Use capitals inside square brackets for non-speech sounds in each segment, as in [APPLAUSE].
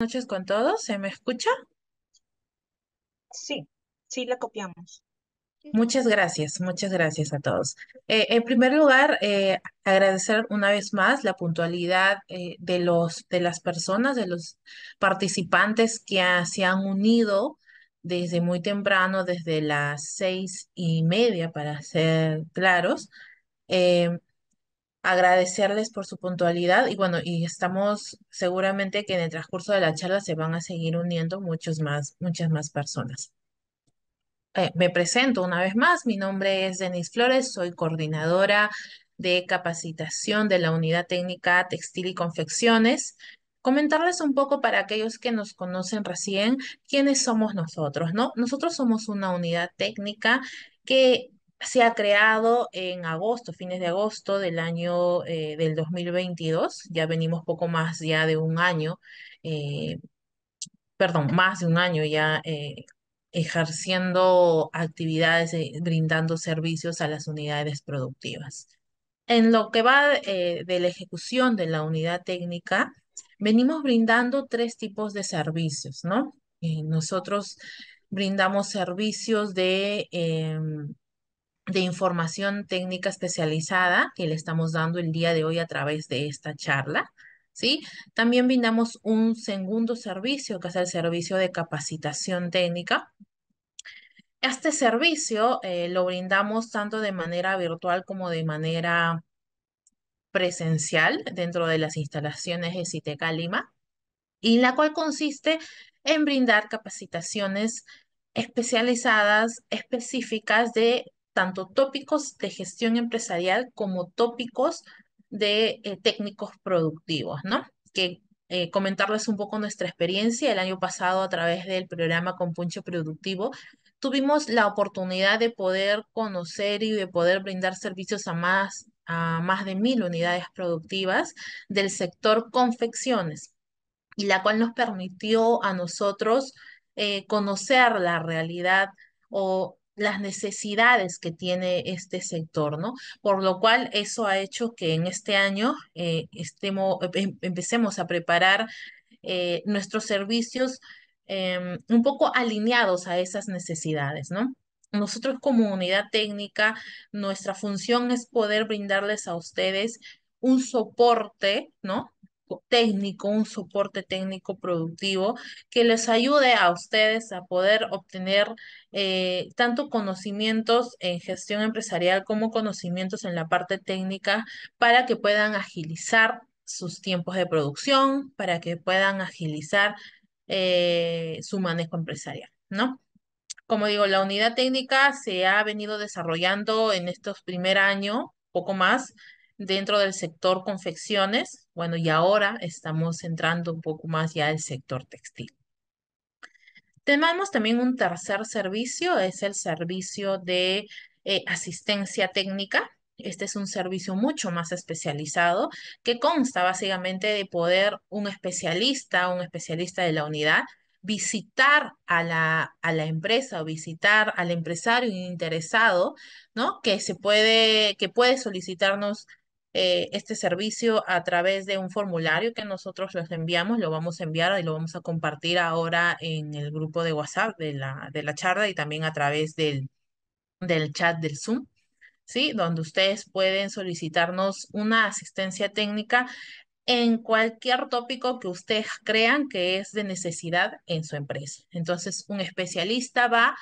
noches con todos. ¿Se me escucha? Sí, sí, la copiamos. Muchas gracias, muchas gracias a todos. Eh, en primer lugar, eh, agradecer una vez más la puntualidad eh, de, los, de las personas, de los participantes que se han unido desde muy temprano, desde las seis y media, para ser claros agradecerles por su puntualidad y bueno, y estamos seguramente que en el transcurso de la charla se van a seguir uniendo muchos más, muchas más personas. Eh, me presento una vez más, mi nombre es Denise Flores, soy coordinadora de capacitación de la Unidad Técnica Textil y Confecciones. Comentarles un poco para aquellos que nos conocen recién, quiénes somos nosotros, ¿no? Nosotros somos una unidad técnica que se ha creado en agosto, fines de agosto del año eh, del 2022. Ya venimos poco más ya de un año, eh, perdón, más de un año ya eh, ejerciendo actividades, brindando servicios a las unidades productivas. En lo que va de la ejecución de la unidad técnica, venimos brindando tres tipos de servicios, ¿no? nosotros brindamos servicios de em, de información técnica especializada que le estamos dando el día de hoy a través de esta charla. ¿Sí? También brindamos un segundo servicio, que es el servicio de capacitación técnica. Este servicio eh, lo brindamos tanto de manera virtual como de manera presencial dentro de las instalaciones de Citeca Lima, y la cual consiste en brindar capacitaciones especializadas, específicas de tanto tópicos de gestión empresarial como tópicos de eh, técnicos productivos, ¿no? Que eh, comentarles un poco nuestra experiencia. El año pasado, a través del programa Compuncho Productivo, tuvimos la oportunidad de poder conocer y de poder brindar servicios a más, a más de mil unidades productivas del sector confecciones, y la cual nos permitió a nosotros eh, conocer la realidad o las necesidades que tiene este sector, ¿no? Por lo cual eso ha hecho que en este año eh, estemos, em, em, empecemos a preparar eh, nuestros servicios em, un poco alineados a esas necesidades, ¿no? Nosotros como unidad técnica, nuestra función es poder brindarles a ustedes un soporte, ¿no? técnico, un soporte técnico productivo que les ayude a ustedes a poder obtener eh, tanto conocimientos en gestión empresarial como conocimientos en la parte técnica para que puedan agilizar sus tiempos de producción, para que puedan agilizar eh, su manejo empresarial, ¿no? Como digo, la unidad técnica se ha venido desarrollando en estos primer año, poco más, dentro del sector confecciones, bueno, y ahora estamos entrando un poco más ya al sector textil. Tenemos también un tercer servicio, es el servicio de eh, asistencia técnica. Este es un servicio mucho más especializado que consta básicamente de poder un especialista, un especialista de la unidad, visitar a la, a la, empresa o visitar al empresario interesado, ¿no? Que se puede, que puede solicitarnos eh, este servicio a través de un formulario que nosotros les enviamos, lo vamos a enviar y lo vamos a compartir ahora en el grupo de WhatsApp de la, de la charla y también a través del, del chat del Zoom. ¿Sí? Donde ustedes pueden solicitarnos una asistencia técnica en cualquier tópico que ustedes crean que es de necesidad en su empresa. Entonces, un especialista va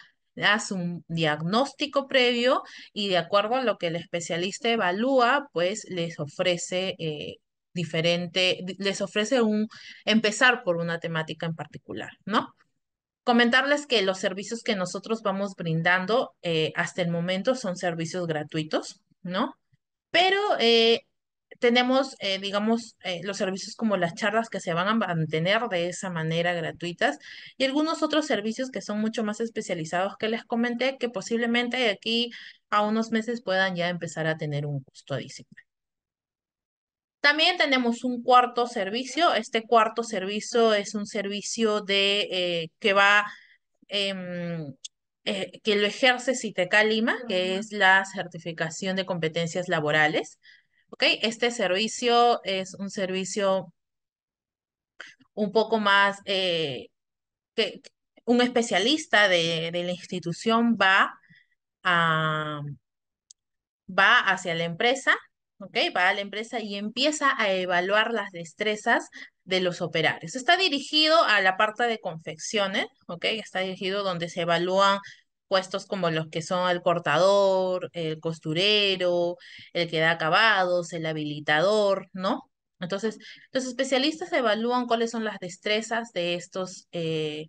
hace un diagnóstico previo y de acuerdo a lo que el especialista evalúa, pues les ofrece eh, diferente, les ofrece un, empezar por una temática en particular, ¿no? Comentarles que los servicios que nosotros vamos brindando eh, hasta el momento son servicios gratuitos, ¿no? Pero eh, tenemos, eh, digamos, eh, los servicios como las charlas que se van a mantener de esa manera gratuitas y algunos otros servicios que son mucho más especializados que les comenté que posiblemente aquí a unos meses puedan ya empezar a tener un costo adicional. También tenemos un cuarto servicio. Este cuarto servicio es un servicio de eh, que va em, que lo ejerce CITECA Lima, que es la certificación de competencias laborales. Este servicio es un servicio un poco más eh, que un especialista de, la institución va a, va hacia la empresa, ¿ok? Va a la empresa y empieza a evaluar las destrezas de los operarios. Está dirigido a la parte de confecciones, ¿ok? Está dirigido donde se evalúan puestos como los que son el cortador, el costurero, el que da acabados, el habilitador, ¿no? Entonces, los especialistas evalúan cuáles son las destrezas de estos, eh,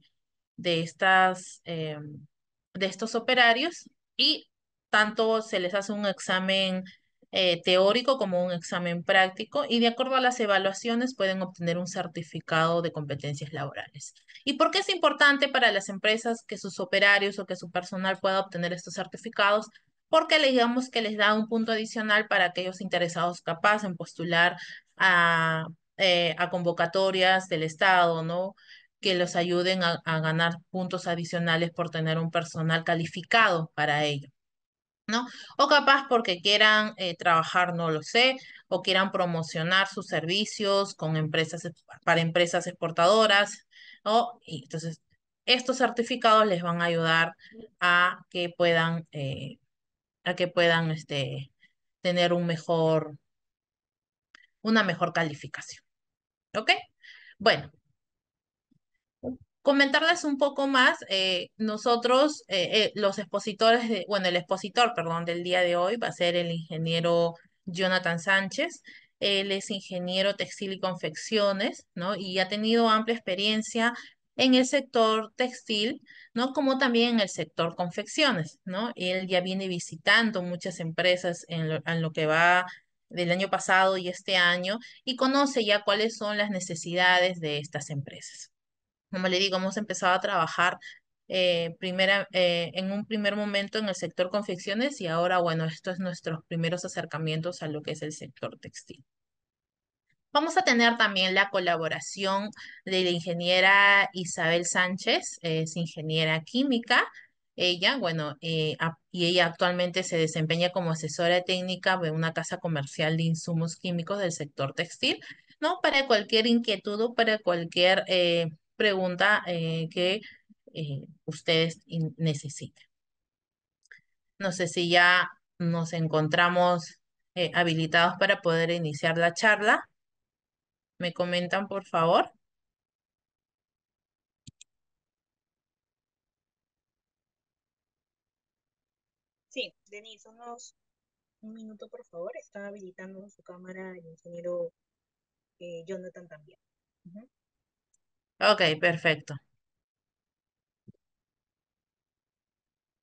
de estas, em, de estos operarios y tanto se les hace un examen eh, teórico como un examen práctico y de acuerdo a las evaluaciones pueden obtener un certificado de competencias laborales. ¿Y por qué es importante para las empresas que sus operarios o que su personal pueda obtener estos certificados? Porque digamos que les da un punto adicional para aquellos interesados capaces en postular eh, a, convocatorias del Estado, ¿no? que los ayuden a, a ganar puntos adicionales por tener un personal calificado para ello. ¿no? O capaz porque quieran eh, trabajar, no lo sé, o quieran promocionar sus servicios con empresas, para empresas exportadoras, ¿no? Y entonces, estos certificados les van a ayudar a que puedan, eh, a que puedan este, tener un mejor, una mejor calificación. ¿Ok? Bueno, comentarles un poco más, eh, nosotros, eh, eh, los expositores, de, bueno, el expositor, perdón, del día de hoy va a ser el ingeniero Jonathan Sánchez. Él es ingeniero textil y confecciones, ¿no? Y ha tenido amplia experiencia en el sector textil, ¿no? Como también en el sector confecciones, ¿no? Él ya viene visitando muchas empresas en en lo, que va del año pasado y este año y conoce ya cuáles son las necesidades de estas empresas como le digo, hemos empezado a trabajar eh, primera, eh, en un primer momento en el sector confecciones y ahora, bueno, estos son nuestros primeros acercamientos a lo que es el sector textil. Vamos a tener también la colaboración de la ingeniera Isabel Sánchez, es ingeniera química, ella, bueno, eh, y ella actualmente se desempeña como asesora técnica de una casa comercial de insumos químicos del sector textil, ¿no? Para cualquier inquietud o para cualquier pregunta eh, que eh, ustedes necesitan. No sé si ya nos encontramos eh, habilitados para poder iniciar la charla. ¿Me comentan, por favor? Sí, Denise, unos un minuto, por favor. Está habilitando su cámara el ingeniero Jonathan también. Ok, perfecto.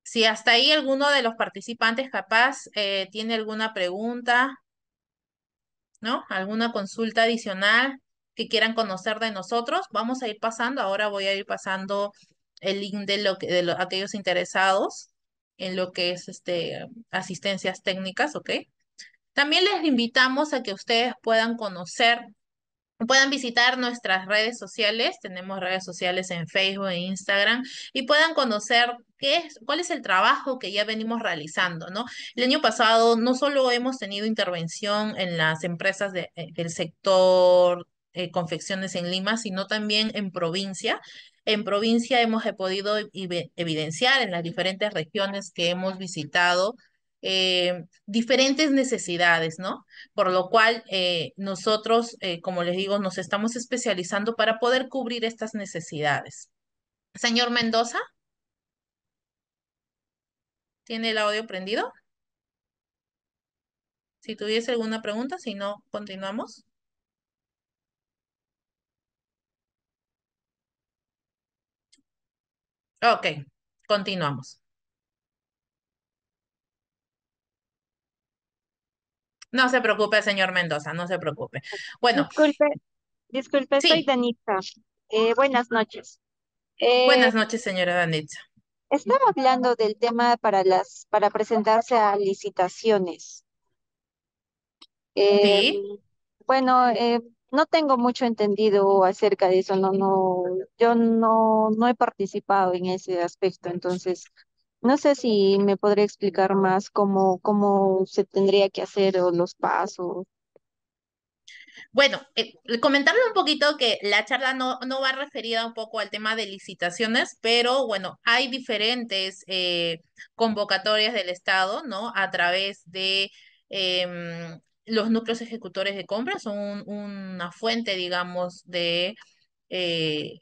Si hasta ahí alguno de los participantes capaz eh, tiene alguna pregunta, ¿no? Alguna consulta adicional que quieran conocer de nosotros, vamos a ir pasando. Ahora voy a ir pasando el link de, lo de aquellos interesados en lo que es este, asistencias técnicas, ¿ok? También les invitamos a que ustedes puedan conocer puedan visitar nuestras redes sociales, tenemos redes sociales en Facebook e Instagram, y puedan conocer qué cuál es el trabajo que ya venimos realizando, ¿no? El año pasado no solo hemos tenido intervención en las empresas de, eh, del sector eh, confecciones en Lima, sino también en provincia. En provincia hemos eh, podido evidenciar en las diferentes regiones que hemos visitado eh, diferentes necesidades, ¿no? Por lo cual eh, nosotros, eh, como les digo, nos estamos especializando para poder cubrir estas necesidades. Señor Mendoza, ¿tiene el audio prendido? Si tuviese alguna pregunta, si no, continuamos. Ok, continuamos. No se preocupe, señor Mendoza, no se preocupe. Bueno. Disculpe, disculpe, soy Danitza. Eh, buenas noches. Eh, buenas noches, señora Danitza. Estaba hablando del tema para las, para presentarse a licitaciones. sí. Eh, bueno, no tengo mucho entendido acerca de eso, no, no, yo no, no he participado en ese aspecto, entonces no sé si me podría explicar más cómo, cómo se tendría que hacer o los pasos. Bueno, eh, comentarle un poquito que la charla no, no va referida un poco al tema de licitaciones, pero bueno, hay diferentes eh, convocatorias del Estado, ¿no? A través de em, los núcleos ejecutores de compras, son una fuente, digamos, de, eh,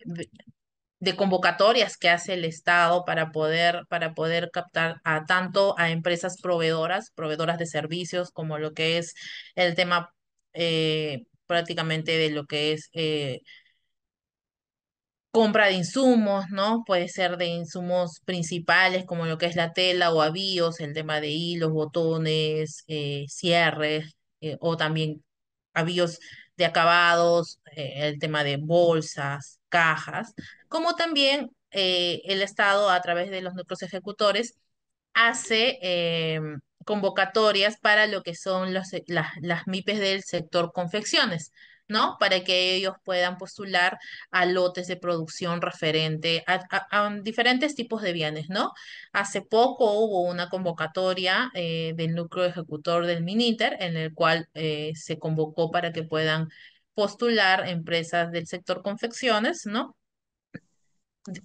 de convocatorias que hace el Estado para poder, para poder captar a tanto a empresas proveedoras, proveedoras de servicios, como lo que es el tema eh, prácticamente de lo que es eh, compra de insumos, ¿no? Puede ser de insumos principales como lo que es la tela o avíos, el tema de hilos, botones, eh, cierres, o también avíos de acabados, el tema de bolsas, cajas, como también eh, el Estado a través de los núcleos ejecutores hace eh, convocatorias para lo que son las, MIPES del sector confecciones. ¿no? Para que ellos puedan postular a lotes de producción referente a, diferentes tipos de bienes, ¿no? Hace poco hubo una convocatoria eh, del núcleo ejecutor del MINITER, en el cual se convocó para que puedan postular empresas del sector confecciones, ¿no?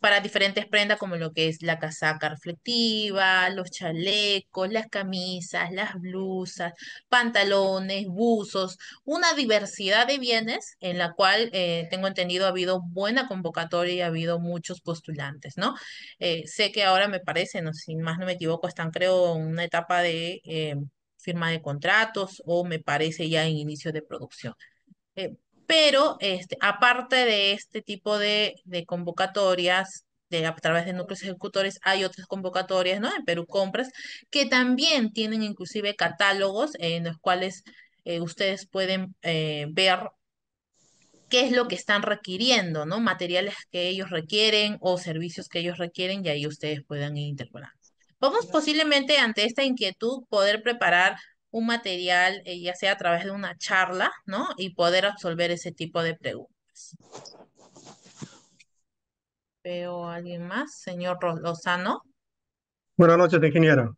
Para diferentes prendas como lo que es la casaca reflectiva, los chalecos, las camisas, las blusas, pantalones, buzos, una diversidad de bienes en la cual eh, tengo entendido ha habido buena convocatoria y ha habido muchos postulantes, ¿no? Eh, sé que ahora me parece, no, si más no me equivoco, están creo en una etapa de eh, firma de contratos o me parece ya en inicio de producción. Eh, pero este, aparte de este tipo de, convocatorias, de, a través de núcleos ejecutores hay otras convocatorias, ¿no? En Perú Compras, que también tienen inclusive catálogos en los cuales eh, ustedes pueden eh, ver qué es lo que están requiriendo, ¿no? Materiales que ellos requieren o servicios que ellos requieren y ahí ustedes puedan interponer. Vamos posiblemente ante esta inquietud poder preparar un material, eh, ya sea a través de una charla, ¿no? Y poder absolver ese tipo de preguntas. Veo alguien más, señor Lozano. Buenas noches, ingeniero.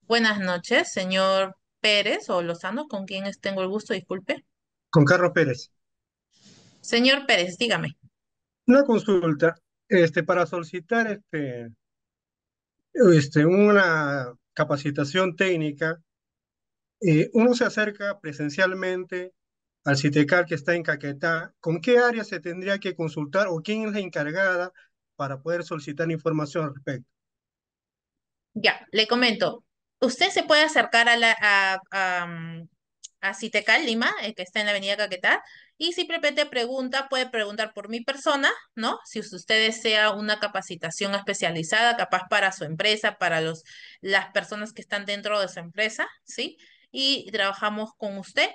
Buenas noches, señor Pérez o Lozano, con quien tengo el gusto, disculpe. Con Carlos Pérez. Señor Pérez, dígame. Una consulta, este, para solicitar este, este, una capacitación técnica eh, uno se acerca presencialmente al CITECAL que está en Caquetá, ¿con qué área se tendría que consultar o quién es la encargada para poder solicitar información al respecto? Ya, le comento. Usted se puede acercar a la... Mm, Citecal Lima, eh, que está en la avenida Caquetá, y simplemente pregunta, puede preguntar por mi persona, ¿no? Si usted desea una capacitación especializada, capaz para su empresa, para los, las personas que están dentro de su empresa, ¿sí? y trabajamos con usted.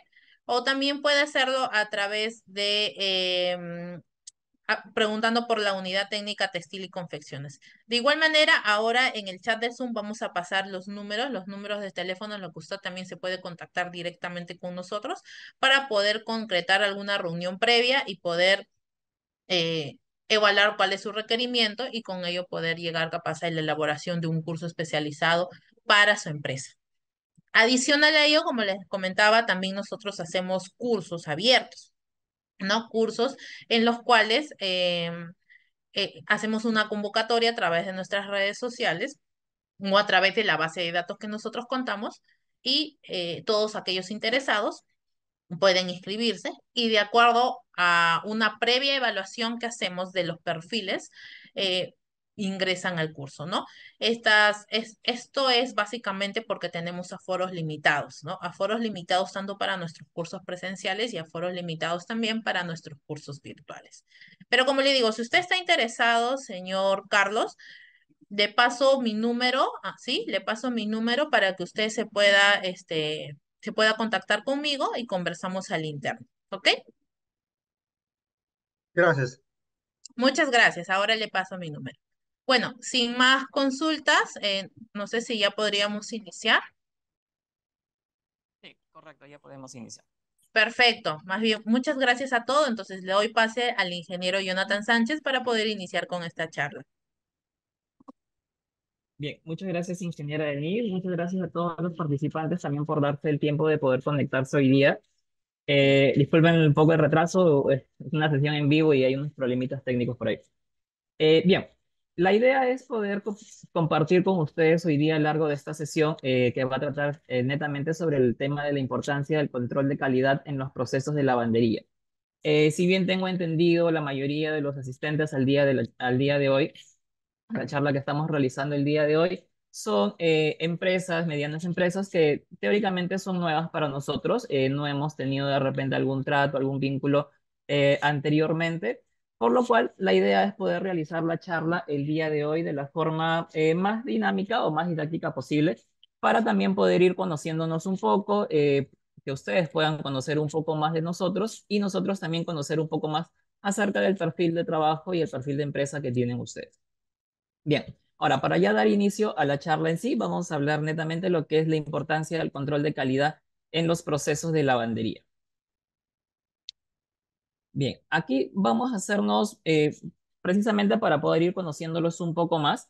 O también puede hacerlo a través de em, preguntando por la unidad técnica textil y confecciones. De igual manera, ahora en el chat de Zoom vamos a pasar los números, los números de teléfono lo que usted también se puede contactar directamente con nosotros para poder concretar alguna reunión previa y poder eh, evaluar cuál es su requerimiento y con ello poder llegar capaz a la elaboración de un curso especializado para su empresa. Adicional a ello, como les comentaba, también nosotros hacemos cursos abiertos, ¿no? Cursos en los cuales em, eh, hacemos una convocatoria a través de nuestras redes sociales o a través de la base de datos que nosotros contamos y eh, todos aquellos interesados pueden inscribirse y de acuerdo a una previa evaluación que hacemos de los perfiles, eh, ingresan al curso, ¿no? Estas, es, esto es básicamente porque tenemos aforos limitados, ¿no? Aforos limitados tanto para nuestros cursos presenciales y aforos limitados también para nuestros cursos virtuales. Pero como le digo, si usted está interesado, señor Carlos, le paso mi número, ah, ¿Sí? le paso mi número para que usted se pueda, este, se pueda contactar conmigo y conversamos al interno, ¿ok? Gracias. Muchas gracias. Ahora le paso mi número. Bueno, sin más consultas, eh, no sé si ya podríamos iniciar. Sí, correcto, ya podemos iniciar. Perfecto, más bien, muchas gracias a todos. Entonces le doy pase al ingeniero Jonathan Sánchez para poder iniciar con esta charla. Bien, muchas gracias ingeniera Denise, muchas gracias a todos los participantes también por darse el tiempo de poder conectarse hoy día. Eh, disculpen un poco el retraso, es una sesión en vivo y hay unos problemitas técnicos por ahí. Eh, bien, la idea es poder compartir con ustedes hoy día a lo largo de esta sesión eh, que va a tratar eh, netamente sobre el tema de la importancia del control de calidad en los procesos de lavandería. Eh, si bien tengo entendido la mayoría de los asistentes al día de, al día de hoy, la charla que estamos realizando el día de hoy, son empresas, medianas empresas que teóricamente son nuevas para nosotros, no hemos tenido de repente algún trato, algún vínculo anteriormente, por lo cual, la idea es poder realizar la charla el día de hoy de la forma eh, más dinámica o más didáctica posible, para también poder ir conociéndonos un poco, eh, que ustedes puedan conocer un poco más de nosotros y nosotros también conocer un poco más acerca del perfil de trabajo y el perfil de empresa que tienen ustedes. Bien, ahora para ya dar inicio a la charla en sí, vamos a hablar netamente de lo que es la importancia del control de calidad en los procesos de lavandería. Bien, aquí vamos a hacernos, eh, precisamente para poder ir conociéndolos un poco más,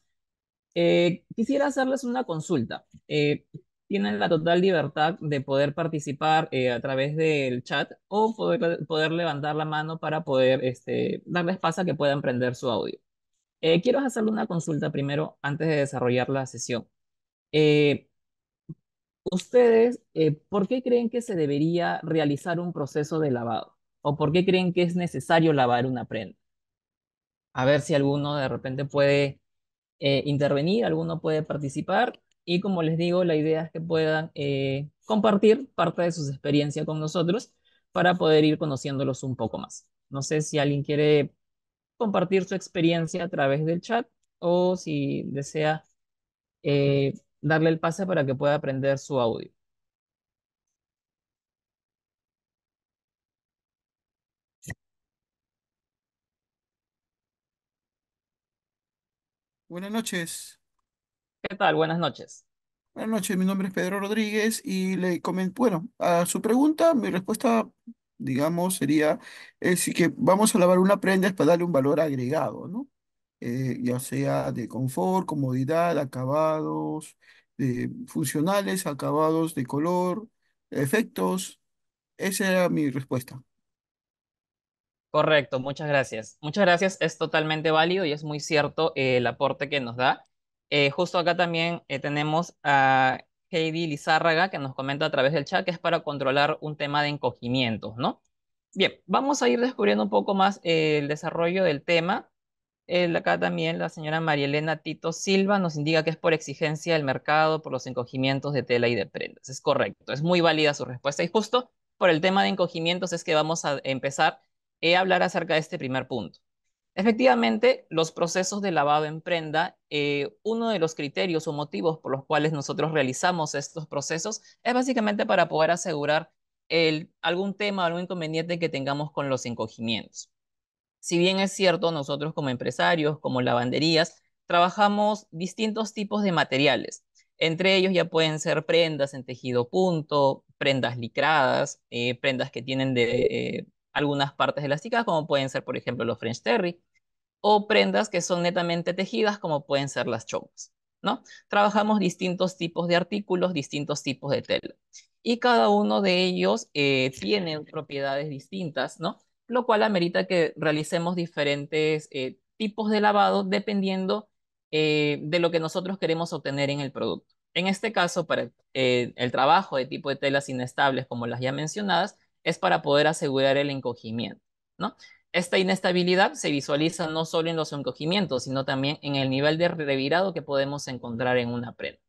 eh, quisiera hacerles una consulta. Eh, tienen la total libertad de poder participar a través del chat o poder, poder levantar la mano para poder este, darles paso a que puedan prender su audio. quiero hacerle una consulta primero antes de desarrollar la sesión. ¿Ustedes por qué creen que se debería realizar un proceso de lavado? ¿O por qué creen que es necesario lavar una prenda? A ver si alguno de repente puede eh, intervenir, alguno puede participar. Y como les digo, la idea es que puedan eh, compartir parte de sus experiencias con nosotros para poder ir conociéndolos un poco más. No sé si alguien quiere compartir su experiencia a través del chat o si desea eh, darle el pase para que pueda aprender su audio. Buenas noches. ¿Qué tal? Buenas noches. Buenas noches, mi nombre es Pedro Rodríguez y le comento, bueno, a su pregunta, mi respuesta, digamos, sería eh, si que vamos a lavar una prenda es para darle un valor agregado, ¿no? Eh, ya sea de confort, comodidad, acabados eh, funcionales, acabados de color, efectos. Esa era mi respuesta. Correcto, muchas gracias. Muchas gracias, es totalmente válido y es muy cierto eh, el aporte que nos da. Eh, justo acá también eh, tenemos a Heidi Lizárraga que nos comenta a través del chat que es para controlar un tema de encogimientos, ¿no? Bien, vamos a ir descubriendo un poco más el desarrollo del tema. acá también la señora María Elena Tito Silva nos indica que es por exigencia del mercado, por los encogimientos de tela y de prendas. Es correcto, es muy válida su respuesta y justo por el tema de encogimientos es que vamos a empezar eh, hablar acerca de este primer punto. Efectivamente, los procesos de lavado en prenda, eh, uno de los criterios o motivos por los cuales nosotros realizamos estos procesos es básicamente para poder asegurar algún tema, algún inconveniente que tengamos con los encogimientos. Si bien es cierto, nosotros como empresarios, como lavanderías, trabajamos distintos tipos de materiales. Entre ellos ya pueden ser prendas en tejido punto, prendas licradas, eh, prendas que tienen de, algunas partes elásticas, como pueden ser, por ejemplo, los French Terry, o prendas que son netamente tejidas, como pueden ser las chompas, ¿no? Trabajamos distintos tipos de artículos, distintos tipos de tela, y cada uno de ellos eh, tiene propiedades distintas, ¿no? Lo cual amerita que realicemos diferentes eh, tipos de lavado dependiendo eh, de lo que nosotros queremos obtener en el producto. En este caso, para el trabajo de tipo de telas inestables, como las ya mencionadas, es para poder asegurar el encogimiento, ¿no? Esta inestabilidad se visualiza no solo en los encogimientos, sino también en el nivel de revirado que podemos encontrar en una prenda.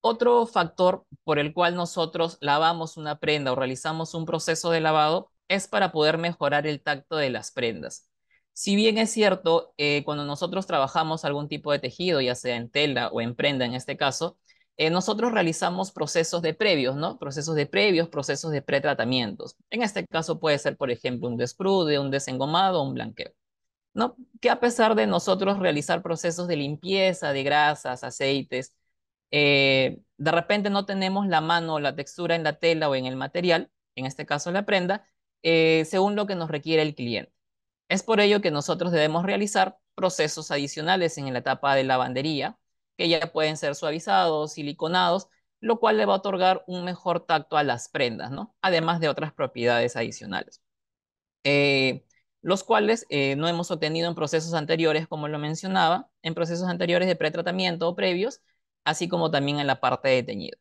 Otro factor por el cual nosotros lavamos una prenda o realizamos un proceso de lavado es para poder mejorar el tacto de las prendas. Si bien es cierto, eh, cuando nosotros trabajamos algún tipo de tejido, ya sea en tela o en prenda en este caso, eh, nosotros realizamos procesos de previos, ¿no? Procesos de previos, procesos de pretratamientos. En este caso puede ser, por ejemplo, un desprude, un desengomado, un blanqueo. Que a pesar de nosotros realizar procesos de limpieza de grasas, aceites, eh, de repente no tenemos la mano o la textura en la tela o en el material, en este caso la prenda, eh, según lo que nos requiere el cliente. Es por ello que nosotros debemos realizar procesos adicionales en la etapa de lavandería, que ya pueden ser suavizados, siliconados, lo cual le va a otorgar un mejor tacto a las prendas, ¿no? Además de otras propiedades adicionales. Eh, los cuales eh, no hemos obtenido en procesos anteriores, como lo mencionaba, en procesos anteriores de pretratamiento o previos, así como también en la parte de teñido.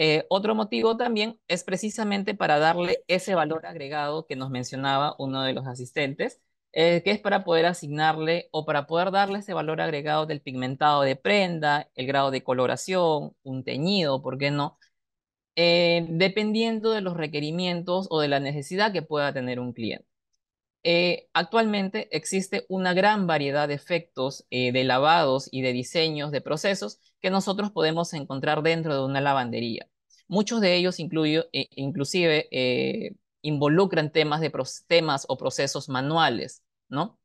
Eh, otro motivo también es precisamente para darle ese valor agregado que nos mencionaba uno de los asistentes, eh, que es para poder asignarle o para poder darle ese valor agregado del pigmentado de prenda, el grado de coloración, un teñido, ¿por qué no? Eh, dependiendo de los requerimientos o de la necesidad que pueda tener un cliente. Eh, actualmente existe una gran variedad de efectos de lavados y de diseños de procesos que nosotros podemos encontrar dentro de una lavandería. Muchos de ellos incluyen, inclusive involucran temas, de temas o procesos manuales, ¿no?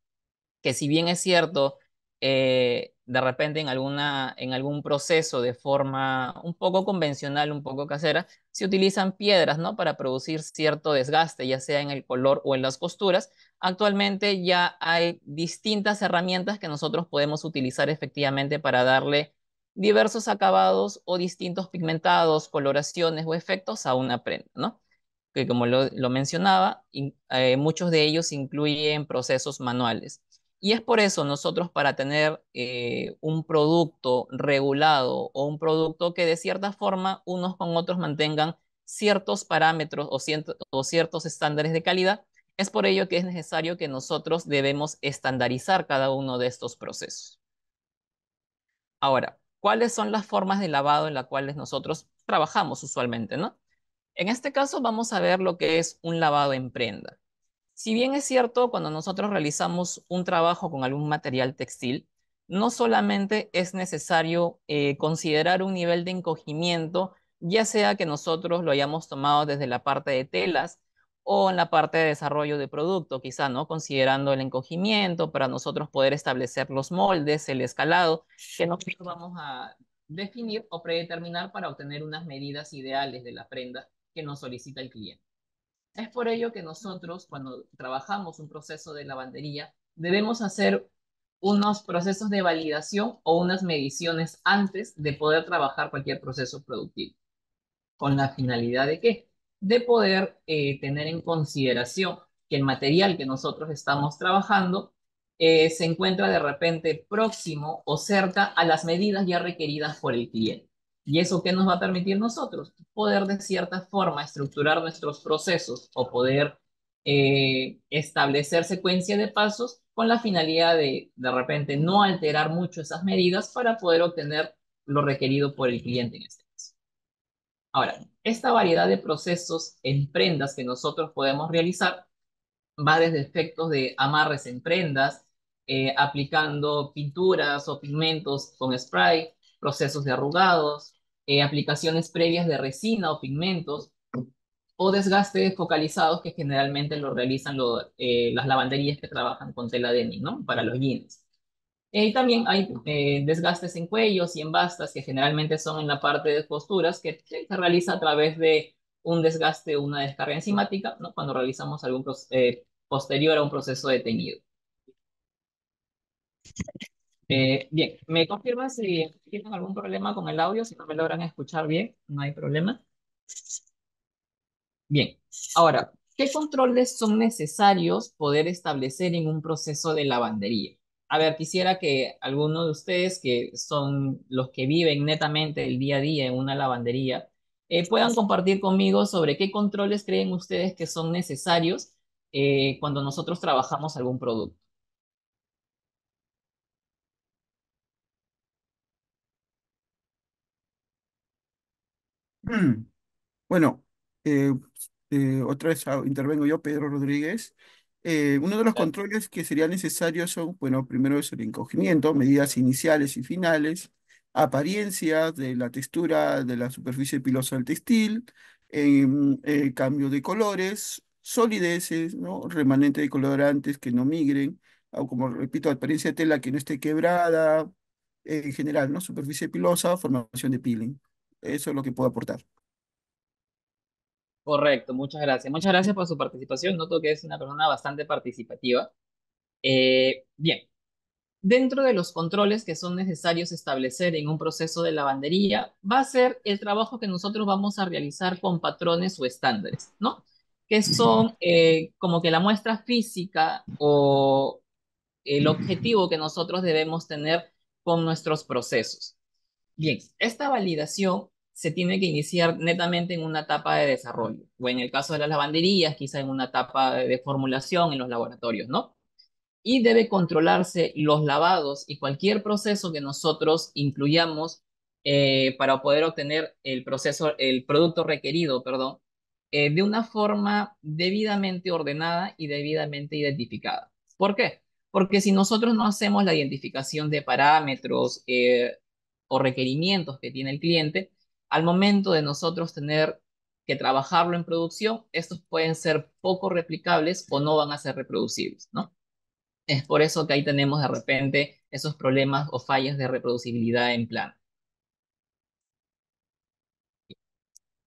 Que si bien es cierto, eh, de repente en, alguna, en algún proceso de forma un poco convencional, un poco casera, se utilizan piedras, ¿no? Para producir cierto desgaste, ya sea en el color o en las costuras. Actualmente ya hay distintas herramientas que nosotros podemos utilizar efectivamente para darle diversos acabados o distintos pigmentados, coloraciones o efectos a una prenda, ¿no? que como lo, mencionaba, eh, muchos de ellos incluyen procesos manuales. Y es por eso nosotros para tener eh, un producto regulado o un producto que de cierta forma unos con otros mantengan ciertos parámetros o, o ciertos estándares de calidad, es por ello que es necesario que nosotros debemos estandarizar cada uno de estos procesos. Ahora, ¿cuáles son las formas de lavado en las cuales nosotros trabajamos usualmente? ¿no? En este caso vamos a ver lo que es un lavado en prenda. Si bien es cierto, cuando nosotros realizamos un trabajo con algún material textil, no solamente es necesario eh, considerar un nivel de encogimiento, ya sea que nosotros lo hayamos tomado desde la parte de telas o en la parte de desarrollo de producto, quizá, ¿no? Considerando el encogimiento para nosotros poder establecer los moldes, el escalado, que nosotros vamos a definir o predeterminar para obtener unas medidas ideales de la prenda que nos solicita el cliente. Es por ello que nosotros, cuando trabajamos un proceso de lavandería, debemos hacer unos procesos de validación o unas mediciones antes de poder trabajar cualquier proceso productivo. ¿Con la finalidad de qué? De poder eh, tener en consideración que el material que nosotros estamos trabajando eh, se encuentra de repente próximo o cerca a las medidas ya requeridas por el cliente. ¿Y eso qué nos va a permitir nosotros? Poder de cierta forma estructurar nuestros procesos o poder eh, establecer secuencia de pasos con la finalidad de de repente no alterar mucho esas medidas para poder obtener lo requerido por el cliente en este caso. Ahora, esta variedad de procesos en prendas que nosotros podemos realizar va desde efectos de amarres en prendas, eh, aplicando pinturas o pigmentos con spray, procesos de arrugados, eh, aplicaciones previas de resina o pigmentos, o desgastes focalizados que generalmente lo realizan eh, las lavanderías que trabajan con tela denim, ¿no? Para los jeans. Eh, y también hay desgastes en cuellos y en bastas que generalmente son en la parte de costuras que se realiza a través de un desgaste o una descarga enzimática, ¿no? Cuando realizamos algún posterior a un proceso de teñido. Eh, bien, ¿me confirma si tienen algún problema con el audio? Si no me logran escuchar bien, no hay problema. Bien, ahora, ¿qué controles son necesarios poder establecer en un proceso de lavandería? A ver, quisiera que alguno de ustedes que son los que viven netamente el día a día en una lavandería, eh, puedan compartir conmigo sobre qué controles creen ustedes que son necesarios eh, cuando nosotros trabajamos algún producto. [CLEARS THROAT] Bueno, eh, eh, otra vez intervengo yo, Pedro Rodríguez. Eh, uno de los controles que serían necesarios son, bueno, primero es el encogimiento, medidas iniciales y finales, apariencias de la textura de la superficie pilosa del textil, em, cambio de colores, solideces, ¿no? Remanente de colorantes que no migren, o como repito, apariencia de tela que no esté quebrada, en general, ¿no? Superficie pilosa, formación de peeling. Eso es lo que puedo aportar. Correcto, muchas gracias. Muchas gracias por su participación. Noto que es una persona bastante participativa. Eh, bien, dentro de los controles que son necesarios establecer en un proceso de lavandería, va a ser el trabajo que nosotros vamos a realizar con patrones o estándares, ¿no? Que son eh, como que la muestra física o el objetivo que nosotros debemos tener con nuestros procesos. Bien, esta validación se tiene que iniciar netamente en una etapa de desarrollo, o en el caso de las lavanderías, quizá en una etapa de formulación en los laboratorios, ¿no? Y debe controlarse los lavados y cualquier proceso que nosotros incluyamos eh, para poder obtener el proceso, el producto requerido, perdón, eh, de una forma debidamente ordenada y debidamente identificada. ¿Por qué? Porque si nosotros no hacemos la identificación de parámetros eh, o requerimientos que tiene el cliente, al momento de nosotros tener que trabajarlo en producción, estos pueden ser poco replicables o no van a ser reproducibles, ¿no? Es por eso que ahí tenemos de repente esos problemas o fallas de reproducibilidad en plan.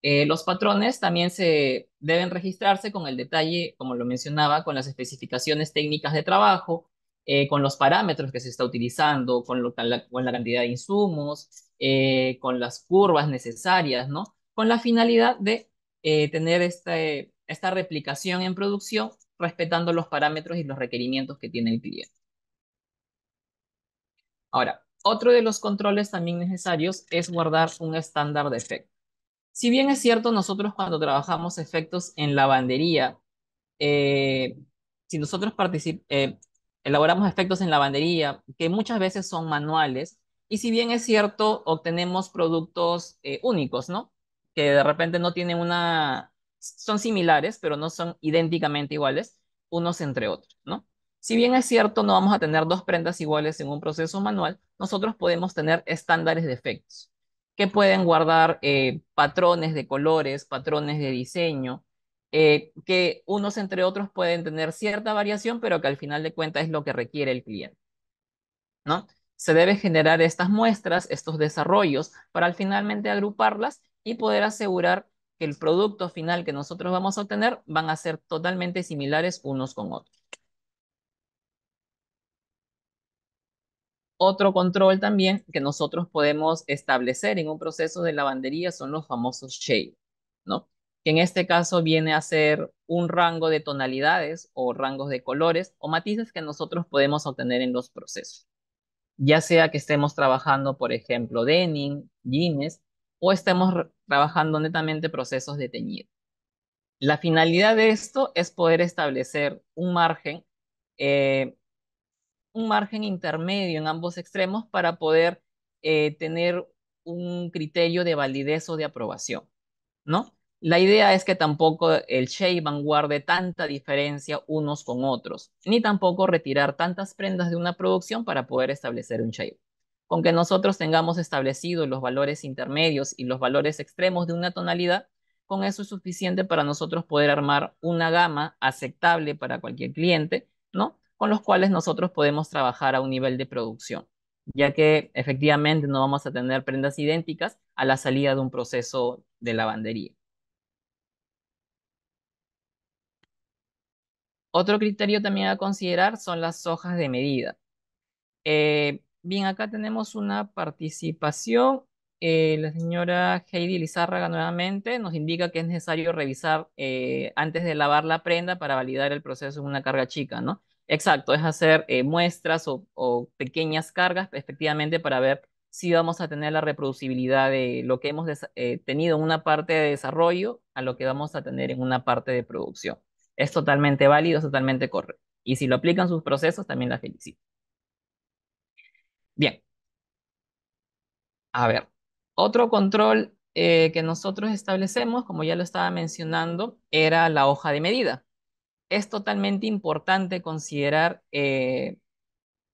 Eh, los patrones también se deben registrarse con el detalle, como lo mencionaba, con las especificaciones técnicas de trabajo, eh, con los parámetros que se está utilizando, con, la, cantidad de insumos, eh, con las curvas necesarias, ¿no? Con la finalidad de eh, tener este, esta replicación en producción respetando los parámetros y los requerimientos que tiene el cliente. Ahora, otro de los controles también necesarios es guardar un estándar de efecto. Si bien es cierto, nosotros cuando trabajamos efectos en lavandería, si nosotros participamos, elaboramos efectos en lavandería, que muchas veces son manuales, y si bien es cierto, obtenemos productos eh, únicos, ¿no? Que de repente no tienen una, son similares, pero no son idénticamente iguales, unos entre otros, ¿no? Si bien es cierto, no vamos a tener dos prendas iguales en un proceso manual, nosotros podemos tener estándares de efectos que pueden guardar eh, patrones de colores, patrones de diseño, eh, que unos entre otros pueden tener cierta variación, pero que al final de cuentas es lo que requiere el cliente. ¿no? Se debe generar estas muestras, estos desarrollos, para finalmente agruparlas y poder asegurar que el producto final que nosotros vamos a obtener van a ser totalmente similares unos con otros. Otro control también que nosotros podemos establecer en un proceso de lavandería son los famosos shades, ¿no? que en este caso viene a ser un rango de tonalidades o rangos de colores o matices que nosotros podemos obtener en los procesos. Ya sea que estemos trabajando, por ejemplo, denim, jeans, o estemos trabajando netamente procesos de teñido. La finalidad de esto es poder establecer un margen, eh, un margen intermedio en ambos extremos para poder eh, tener un criterio de validez o de aprobación, ¿no? La idea es que tampoco el shade vanguarde tanta diferencia unos con otros, ni tampoco retirar tantas prendas de una producción para poder establecer un shape. Con que nosotros tengamos establecidos los valores intermedios y los valores extremos de una tonalidad, con eso es suficiente para nosotros poder armar una gama aceptable para cualquier cliente, ¿no? Con los cuales nosotros podemos trabajar a un nivel de producción, ya que efectivamente no vamos a tener prendas idénticas a la salida de un proceso de lavandería. Otro criterio también a considerar son las hojas de medida. Eh, bien, acá tenemos una participación. Eh, la señora Heidi Lizárraga nuevamente nos indica que es necesario revisar eh, antes de lavar la prenda para validar el proceso en una carga chica, ¿no? Exacto, es hacer muestras o, pequeñas cargas, efectivamente, para ver si vamos a tener la reproducibilidad de lo que hemos tenido en una parte de desarrollo a lo que vamos a tener en una parte de producción. Es totalmente válido, es totalmente correcto. Y si lo aplican sus procesos, también la felicito. Bien. A ver, otro control eh, que nosotros establecemos, como ya lo estaba mencionando, era la hoja de medida. Es totalmente importante considerar eh,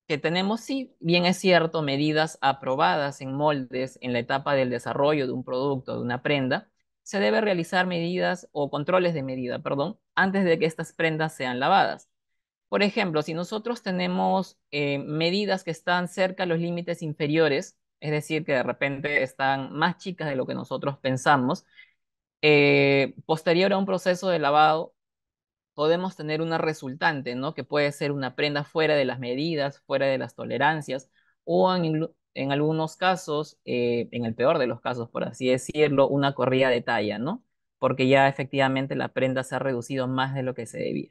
que tenemos, sí, bien es cierto, medidas aprobadas en moldes en la etapa del desarrollo de un producto, de una prenda, se debe realizar medidas o controles de medida, perdón, antes de que estas prendas sean lavadas. Por ejemplo, si nosotros tenemos eh, medidas que están cerca a los límites inferiores, es decir, que de repente están más chicas de lo que nosotros pensamos, eh, posterior a un proceso de lavado, podemos tener una resultante, ¿no? Que puede ser una prenda fuera de las medidas, fuera de las tolerancias, o en, en algunos casos, eh, en el peor de los casos, por así decirlo, una corrida de talla, ¿no? Porque ya efectivamente la prenda se ha reducido más de lo que se debía.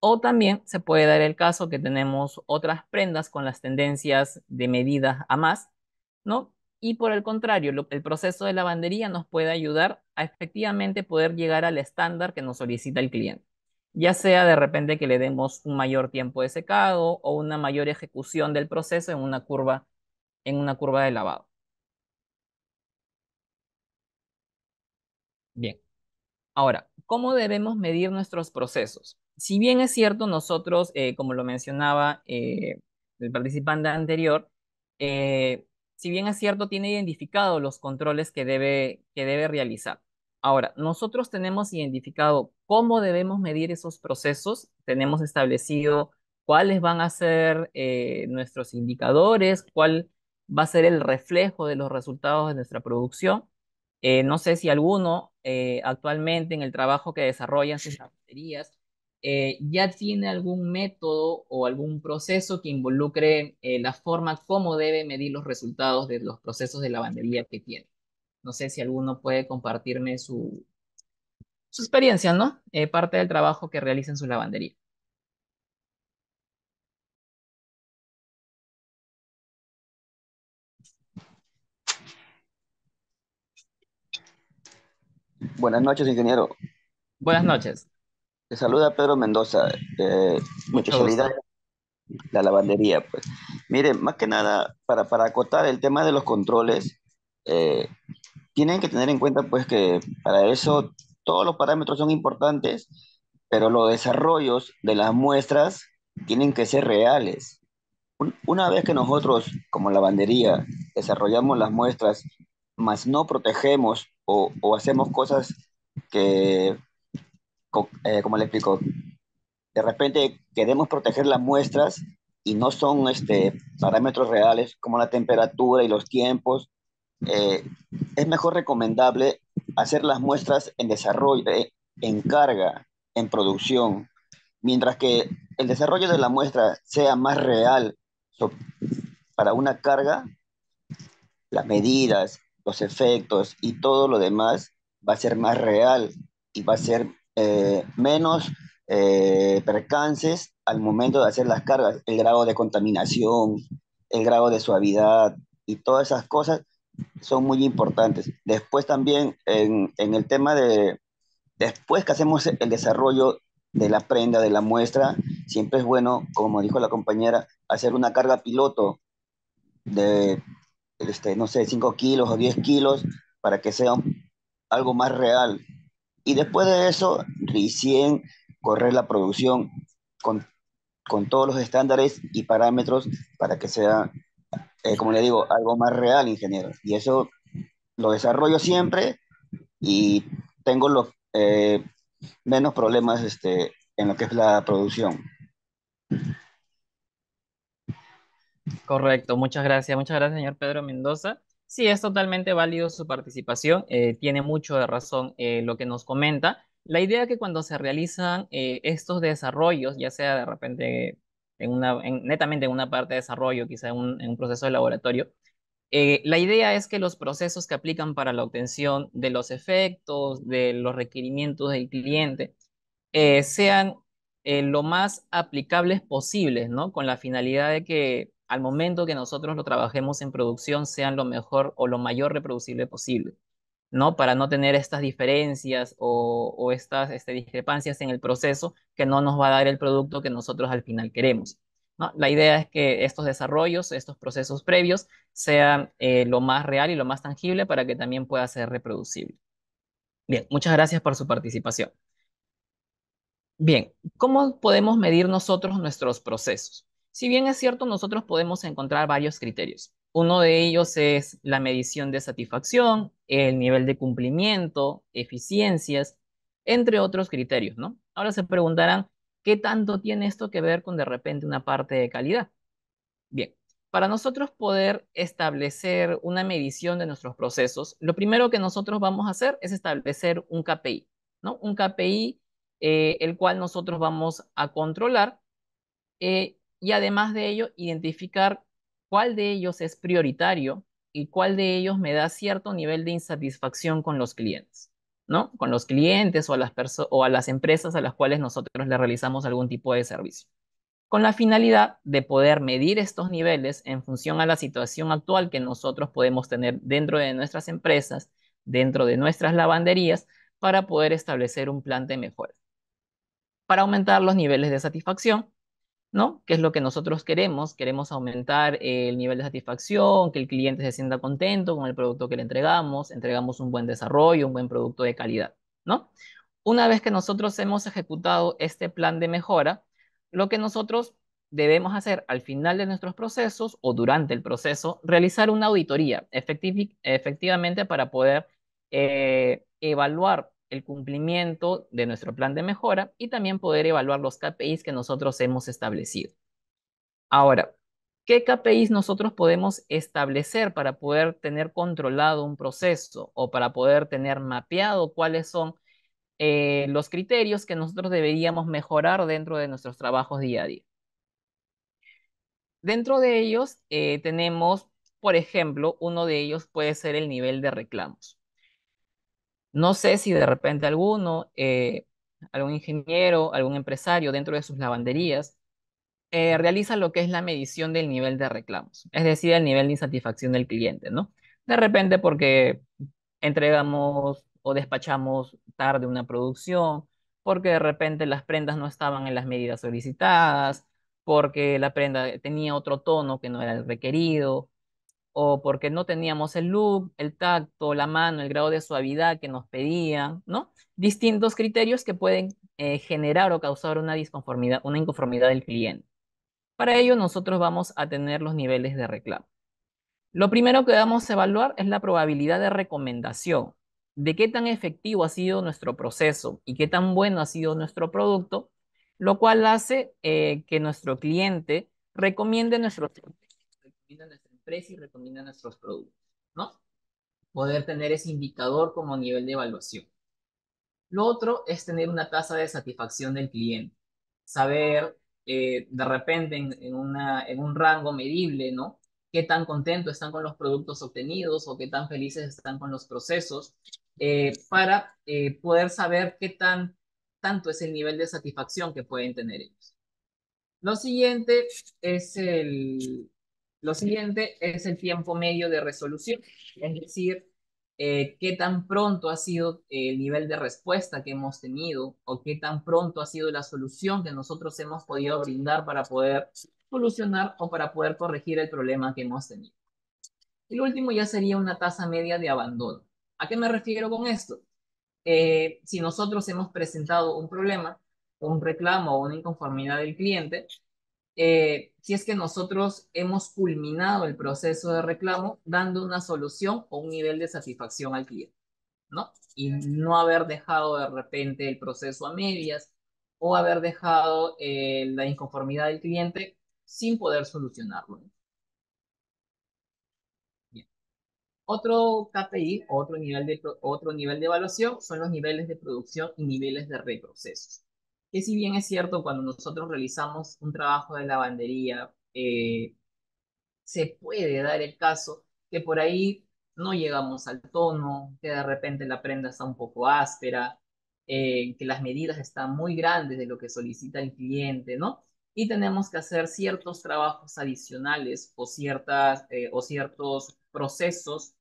O también se puede dar el caso que tenemos otras prendas con las tendencias de medidas a más, ¿no? Y por el contrario, el proceso de lavandería nos puede ayudar a efectivamente poder llegar al estándar que nos solicita el cliente. Ya sea de repente que le demos un mayor tiempo de secado o una mayor ejecución del proceso en una curva en una curva de lavado. Bien. Ahora, ¿cómo debemos medir nuestros procesos? Si bien es cierto, nosotros, eh, como lo mencionaba eh, el participante anterior, eh, si bien es cierto, tiene identificado los controles que debe, que debe realizar. Ahora, nosotros tenemos identificado cómo debemos medir esos procesos, tenemos establecido cuáles van a ser nuestros indicadores, cuál va a ser el reflejo de los resultados de nuestra producción. Eh, no sé si alguno eh, actualmente en el trabajo que desarrollan sus lavanderías eh, ya tiene algún método o algún proceso que involucre la forma como debe medir los resultados de los procesos de lavandería que tiene. No sé si alguno puede compartirme su, su experiencia, ¿no? parte del trabajo que realiza en su lavandería. Buenas noches, ingeniero. Buenas noches. Te saluda Pedro Mendoza. Eh, mucha la lavandería. Pues. Mire, más que nada, para, para acotar el tema de los controles, eh, tienen que tener en cuenta pues que para eso todos los parámetros son importantes, pero los desarrollos de las muestras tienen que ser reales. Una vez que nosotros, como lavandería, desarrollamos las muestras más no protegemos o, hacemos cosas que, como eh, le explico, de repente queremos proteger las muestras y no son este, parámetros reales como la temperatura y los tiempos, eh, es mejor recomendable hacer las muestras en desarrollo, eh, en carga, en producción, mientras que el desarrollo de la muestra sea más real para una carga, las medidas, los efectos y todo lo demás va a ser más real y va a ser eh, menos eh, percances al momento de hacer las cargas, el grado de contaminación, el grado de suavidad y todas esas cosas son muy importantes. Después también en el tema de, después que hacemos el desarrollo de la prenda, de la muestra, siempre es bueno, como dijo la compañera, hacer una carga piloto de este, no sé, 5 kilos o 10 kilos para que sea algo más real. Y después de eso, recién correr la producción con, con todos los estándares y parámetros para que sea, eh, como le digo, algo más real, ingeniero. Y eso lo desarrollo siempre y tengo los eh, menos problemas este, en lo que es la producción. Correcto, muchas gracias, muchas gracias, señor Pedro Mendoza. Sí, es totalmente válido su participación, eh, tiene mucho de razón eh, lo que nos comenta. La idea es que cuando se realizan eh, estos desarrollos, ya sea de repente en una, netamente en una parte de desarrollo, quizá en un, proceso de laboratorio, la idea es que los procesos que aplican para la obtención de los efectos, de los requerimientos del cliente, sean lo más aplicables posibles, ¿no? Con la finalidad de que al momento que nosotros lo trabajemos en producción sean lo mejor o lo mayor reproducible posible, ¿no? Para no tener estas diferencias o, estas este, discrepancias en el proceso que no nos va a dar el producto que nosotros al final queremos. ¿no? La idea es que estos desarrollos, estos procesos previos, sean eh, lo más real y lo más tangible para que también pueda ser reproducible. Bien, muchas gracias por su participación. Bien, ¿cómo podemos medir nosotros nuestros procesos? Si bien es cierto, nosotros podemos encontrar varios criterios. Uno de ellos es la medición de satisfacción, el nivel de cumplimiento, eficiencias, entre otros criterios, ¿no? Ahora se preguntarán, ¿qué tanto tiene esto que ver con de repente una parte de calidad? Bien, para nosotros poder establecer una medición de nuestros procesos, lo primero que nosotros vamos a hacer es establecer un KPI, ¿no? Un KPI eh, el cual nosotros vamos a controlar eh, y además de ello, identificar cuál de ellos es prioritario y cuál de ellos me da cierto nivel de insatisfacción con los clientes, ¿no? Con los clientes o a las, o a las empresas a las cuales nosotros le realizamos algún tipo de servicio. Con la finalidad de poder medir estos niveles en función a la situación actual que nosotros podemos tener dentro de nuestras empresas, dentro de nuestras lavanderías, para poder establecer un plan de mejora. Para aumentar los niveles de satisfacción, ¿no? es lo que nosotros queremos. Queremos aumentar el nivel de satisfacción, que el cliente se sienta contento con el producto que le entregamos, entregamos un buen desarrollo, un buen producto de calidad, ¿no? Una vez que nosotros hemos ejecutado este plan de mejora, lo que nosotros debemos hacer al final de nuestros procesos o durante el proceso, realizar una auditoría efectivamente para poder eh, evaluar el cumplimiento de nuestro plan de mejora y también poder evaluar los KPIs que nosotros hemos establecido. Ahora, ¿qué KPIs nosotros podemos establecer para poder tener controlado un proceso o para poder tener mapeado cuáles son eh, los criterios que nosotros deberíamos mejorar dentro de nuestros trabajos día a día? Dentro de ellos eh, tenemos, por ejemplo, uno de ellos puede ser el nivel de reclamos. No sé si de repente alguno, eh, algún ingeniero, algún empresario dentro de sus lavanderías, eh, realiza lo que es la medición del nivel de reclamos, es decir, el nivel de insatisfacción del cliente, ¿no? De repente porque entregamos o despachamos tarde una producción, porque de repente las prendas no estaban en las medidas solicitadas, porque la prenda tenía otro tono que no era el requerido, o porque no teníamos el look, el tacto, la mano, el grado de suavidad que nos pedían, ¿no? Distintos criterios que pueden eh, generar o causar una disconformidad, una inconformidad del cliente. Para ello, nosotros vamos a tener los niveles de reclamo. Lo primero que vamos a evaluar es la probabilidad de recomendación, de qué tan efectivo ha sido nuestro proceso y qué tan bueno ha sido nuestro producto, lo cual hace eh, que nuestro cliente recomiende nuestro, recomiende precio y recomienda nuestros productos, ¿no? Poder tener ese indicador como nivel de evaluación. Lo otro es tener una tasa de satisfacción del cliente. Saber eh, de repente en, un rango medible, ¿no? Qué tan contentos están con los productos obtenidos o qué tan felices están con los procesos eh, para eh, poder saber qué tan tanto es el nivel de satisfacción que pueden tener ellos. Lo siguiente es el, lo siguiente es el tiempo medio de resolución, es decir, eh, qué tan pronto ha sido eh, el nivel de respuesta que hemos tenido o qué tan pronto ha sido la solución que nosotros hemos podido brindar para poder solucionar o para poder corregir el problema que hemos tenido. Y lo último ya sería una tasa media de abandono. ¿A qué me refiero con esto? Eh, si nosotros hemos presentado un problema, un reclamo o una inconformidad del cliente, eh, si es que nosotros hemos culminado el proceso de reclamo dando una solución o un nivel de satisfacción al cliente, ¿no? Y no haber dejado de repente el proceso a medias o haber dejado eh, la inconformidad del cliente sin poder solucionarlo. Bien. Otro KPI, nivel, de, otro nivel de evaluación son los niveles de producción y niveles de reprocesos que si bien es cierto, cuando nosotros realizamos un trabajo de lavandería, eh, se puede dar el caso que por ahí no llegamos al tono, que de repente la prenda está un poco áspera, eh, que las medidas están muy grandes de lo que solicita el cliente, ¿no? Y tenemos que hacer ciertos trabajos adicionales o, ciertas, eh, o ciertos procesos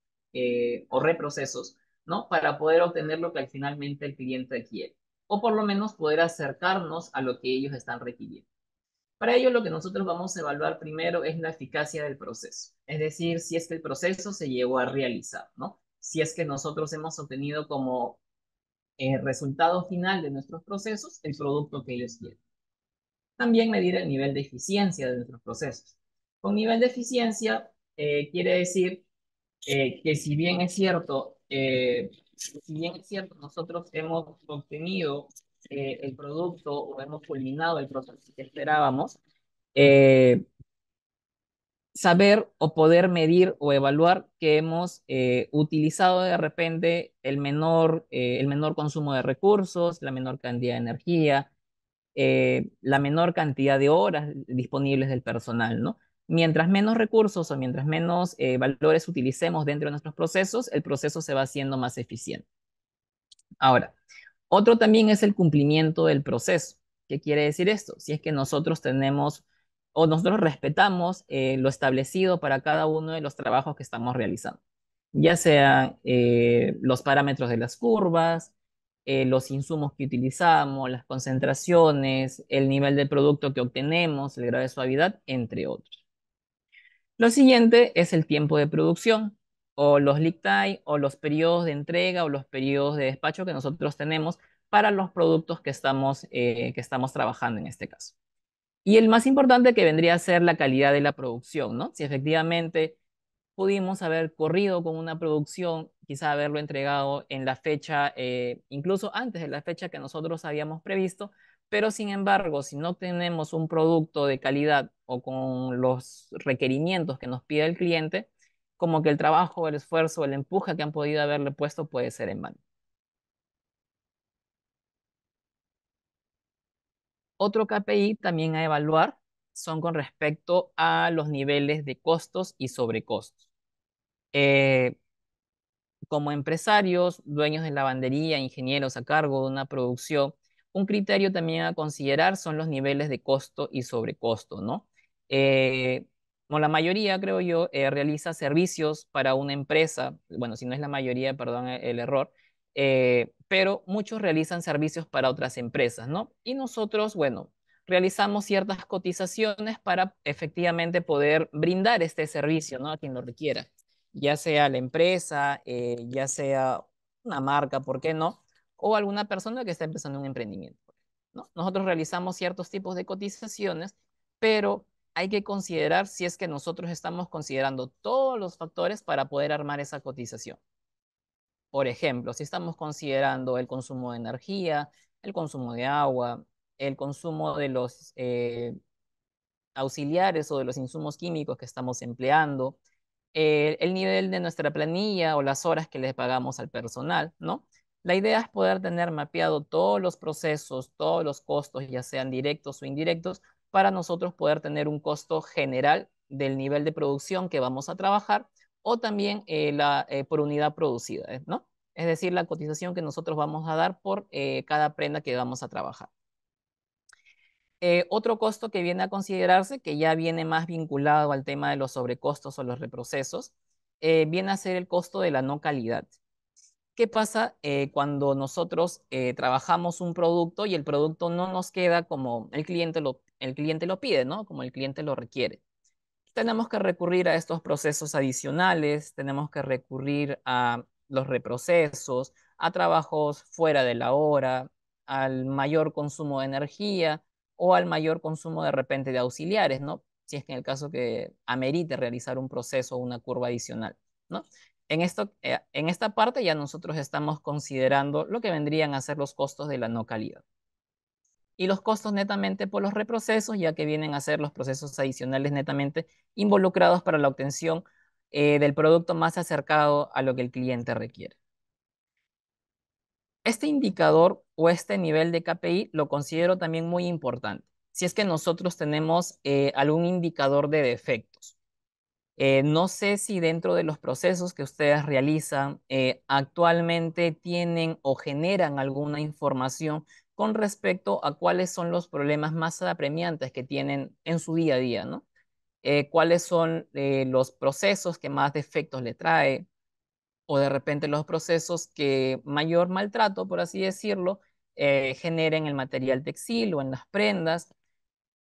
o reprocesos, ¿no? Para poder obtener lo que finalmente el cliente quiere o por lo menos poder acercarnos a lo que ellos están requiriendo. Para ello, lo que nosotros vamos a evaluar primero es la eficacia del proceso, es decir, si es que el proceso se llegó a realizar, ¿no? Si es que nosotros hemos obtenido como eh, resultado final de nuestros procesos el producto que ellos quieren. También medir el nivel de eficiencia de nuestros procesos. Con nivel de eficiencia eh, quiere decir eh, que si bien es cierto, si bien es cierto, nosotros hemos obtenido eh, el producto o hemos culminado el proceso que esperábamos, eh, saber o poder medir o evaluar que hemos eh, utilizado de repente el menor, el menor consumo de recursos, la menor cantidad de energía, la menor cantidad de horas disponibles del personal, ¿no? mientras menos recursos o mientras menos eh, valores utilicemos dentro de nuestros procesos, el proceso se va haciendo más eficiente. Ahora, otro también es el cumplimiento del proceso. ¿Qué quiere decir esto? Si es que nosotros tenemos o nosotros respetamos eh, lo establecido para cada uno de los trabajos que estamos realizando, ya sean eh, los parámetros de las curvas, los insumos que utilizamos, las concentraciones, el nivel de producto que obtenemos, el grado de suavidad, entre otros. Lo siguiente es el tiempo de producción, o los lead time, o los periodos de entrega, o los periodos de despacho que nosotros tenemos para los productos que estamos, eh, que estamos trabajando en este caso. Y el más importante que vendría a ser la calidad de la producción, ¿no? Si efectivamente pudimos haber corrido con una producción, quizá haberlo entregado en la fecha, eh, incluso antes de la fecha que nosotros habíamos previsto, pero sin embargo, si no tenemos un producto de calidad o con los requerimientos que nos pide el cliente, como que el trabajo, el esfuerzo, el empuje que han podido haberle puesto puede ser en vano. Otro KPI también a evaluar son con respecto a los niveles de costos y sobrecostos. Eh, como empresarios, dueños de lavandería, ingenieros a cargo de una producción un criterio también a considerar son los niveles de costo y sobrecosto, ¿no? Eh, como la mayoría, creo yo, eh, realiza servicios para una empresa, bueno, si no es la mayoría, perdón eh, el, error, pero muchos realizan servicios para otras empresas, ¿no? Y nosotros, bueno, realizamos ciertas cotizaciones para efectivamente poder brindar este servicio, ¿no? A quien lo requiera, ya sea la empresa, ya sea una marca, ¿por qué no? o alguna persona que está empezando un emprendimiento. Nosotros realizamos ciertos tipos de cotizaciones, pero hay que considerar si es que nosotros estamos considerando todos los factores para poder armar esa cotización. Por ejemplo, si estamos considerando el consumo de energía, el consumo de agua, el consumo de los eh, auxiliares o de los insumos químicos que estamos empleando, eh, el nivel de nuestra planilla o las horas que les pagamos al personal, ¿no? La idea es poder tener mapeado todos los procesos, todos los costos, ya sean directos o indirectos, para nosotros poder tener un costo general del nivel de producción que vamos a trabajar o también eh, la, eh, por unidad producida, eh, ¿no? Es decir, la cotización que nosotros vamos a dar por cada prenda que vamos a trabajar. otro costo que viene a considerarse, que ya viene más vinculado al tema de los sobrecostos o los reprocesos, viene a ser el costo de la no calidad. ¿Qué pasa eh, cuando nosotros eh, trabajamos un producto y el producto no nos queda como el cliente lo, el cliente lo pide, ¿no? Como el cliente lo requiere? Tenemos que recurrir a estos procesos adicionales, tenemos que recurrir a los reprocesos, a trabajos fuera de la hora, al mayor consumo de energía o al mayor consumo de repente de auxiliares, ¿no? Si es que en el caso que amerite realizar un proceso o una curva adicional, ¿no? Eh, en, esta parte ya nosotros estamos considerando lo que vendrían a ser los costos de la no calidad. Y los costos netamente por los reprocesos, ya que vienen a ser los procesos adicionales netamente involucrados para la obtención eh, del producto más acercado a lo que el cliente requiere. Este indicador o este nivel de KPI lo considero también muy importante, si es que nosotros tenemos eh, algún indicador de defectos. Eh, no sé si dentro de los procesos que ustedes realizan eh, actualmente tienen o generan alguna información con respecto a cuáles son los problemas más apremiantes que tienen en su día a día, ¿no? Eh, cuáles son los procesos que más defectos le trae o de repente los procesos que mayor maltrato, por así decirlo, generen en el material textil o en las prendas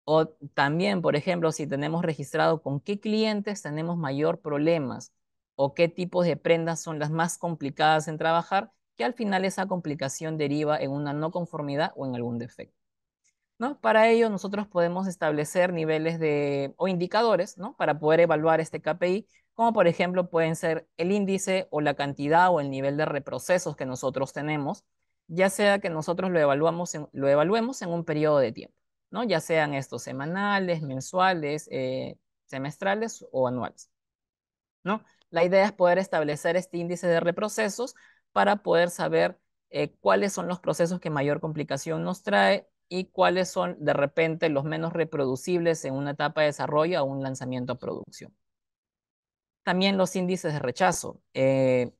o también, por ejemplo, si tenemos registrado con qué clientes tenemos mayor problemas o qué tipos de prendas son las más complicadas en trabajar, que al final esa complicación deriva en una no conformidad o en algún defecto. ¿No? Para ello, nosotros podemos establecer niveles de, o indicadores ¿no? para poder evaluar este KPI, como por ejemplo pueden ser el índice o la cantidad o el nivel de reprocesos que nosotros tenemos, ya sea que nosotros lo, evaluamos lo evaluemos en un periodo de tiempo. ¿no? ya sean estos semanales, mensuales, eh, semestrales o anuales. ¿no? La idea es poder establecer este índice de reprocesos para poder saber eh, cuáles son los procesos que mayor complicación nos trae y cuáles son de repente los menos reproducibles en una etapa de desarrollo o un lanzamiento a producción. También los índices de rechazo. Eh,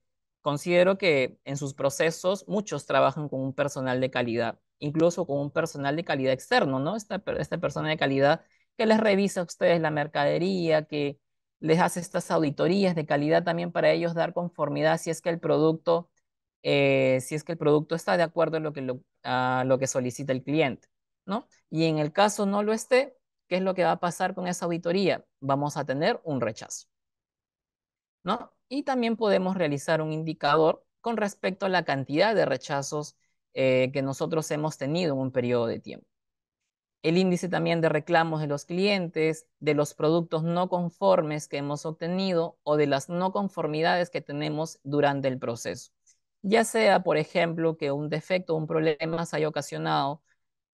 considero que en sus procesos muchos trabajan con un personal de calidad incluso con un personal de calidad externo, ¿no? Esta, esta persona de calidad que les revisa a ustedes la mercadería, que les hace estas auditorías de calidad también para ellos dar conformidad si es que el producto, eh, si es que el producto está de acuerdo a lo, que a lo que solicita el cliente, ¿no? Y en el caso no lo esté, ¿qué es lo que va a pasar con esa auditoría? Vamos a tener un rechazo, ¿no? Y también podemos realizar un indicador con respecto a la cantidad de rechazos eh, que nosotros hemos tenido en un periodo de tiempo. El índice también de reclamos de los clientes, de los productos no conformes que hemos obtenido o de las no conformidades que tenemos durante el proceso. Ya sea, por ejemplo, que un defecto o un problema se haya ocasionado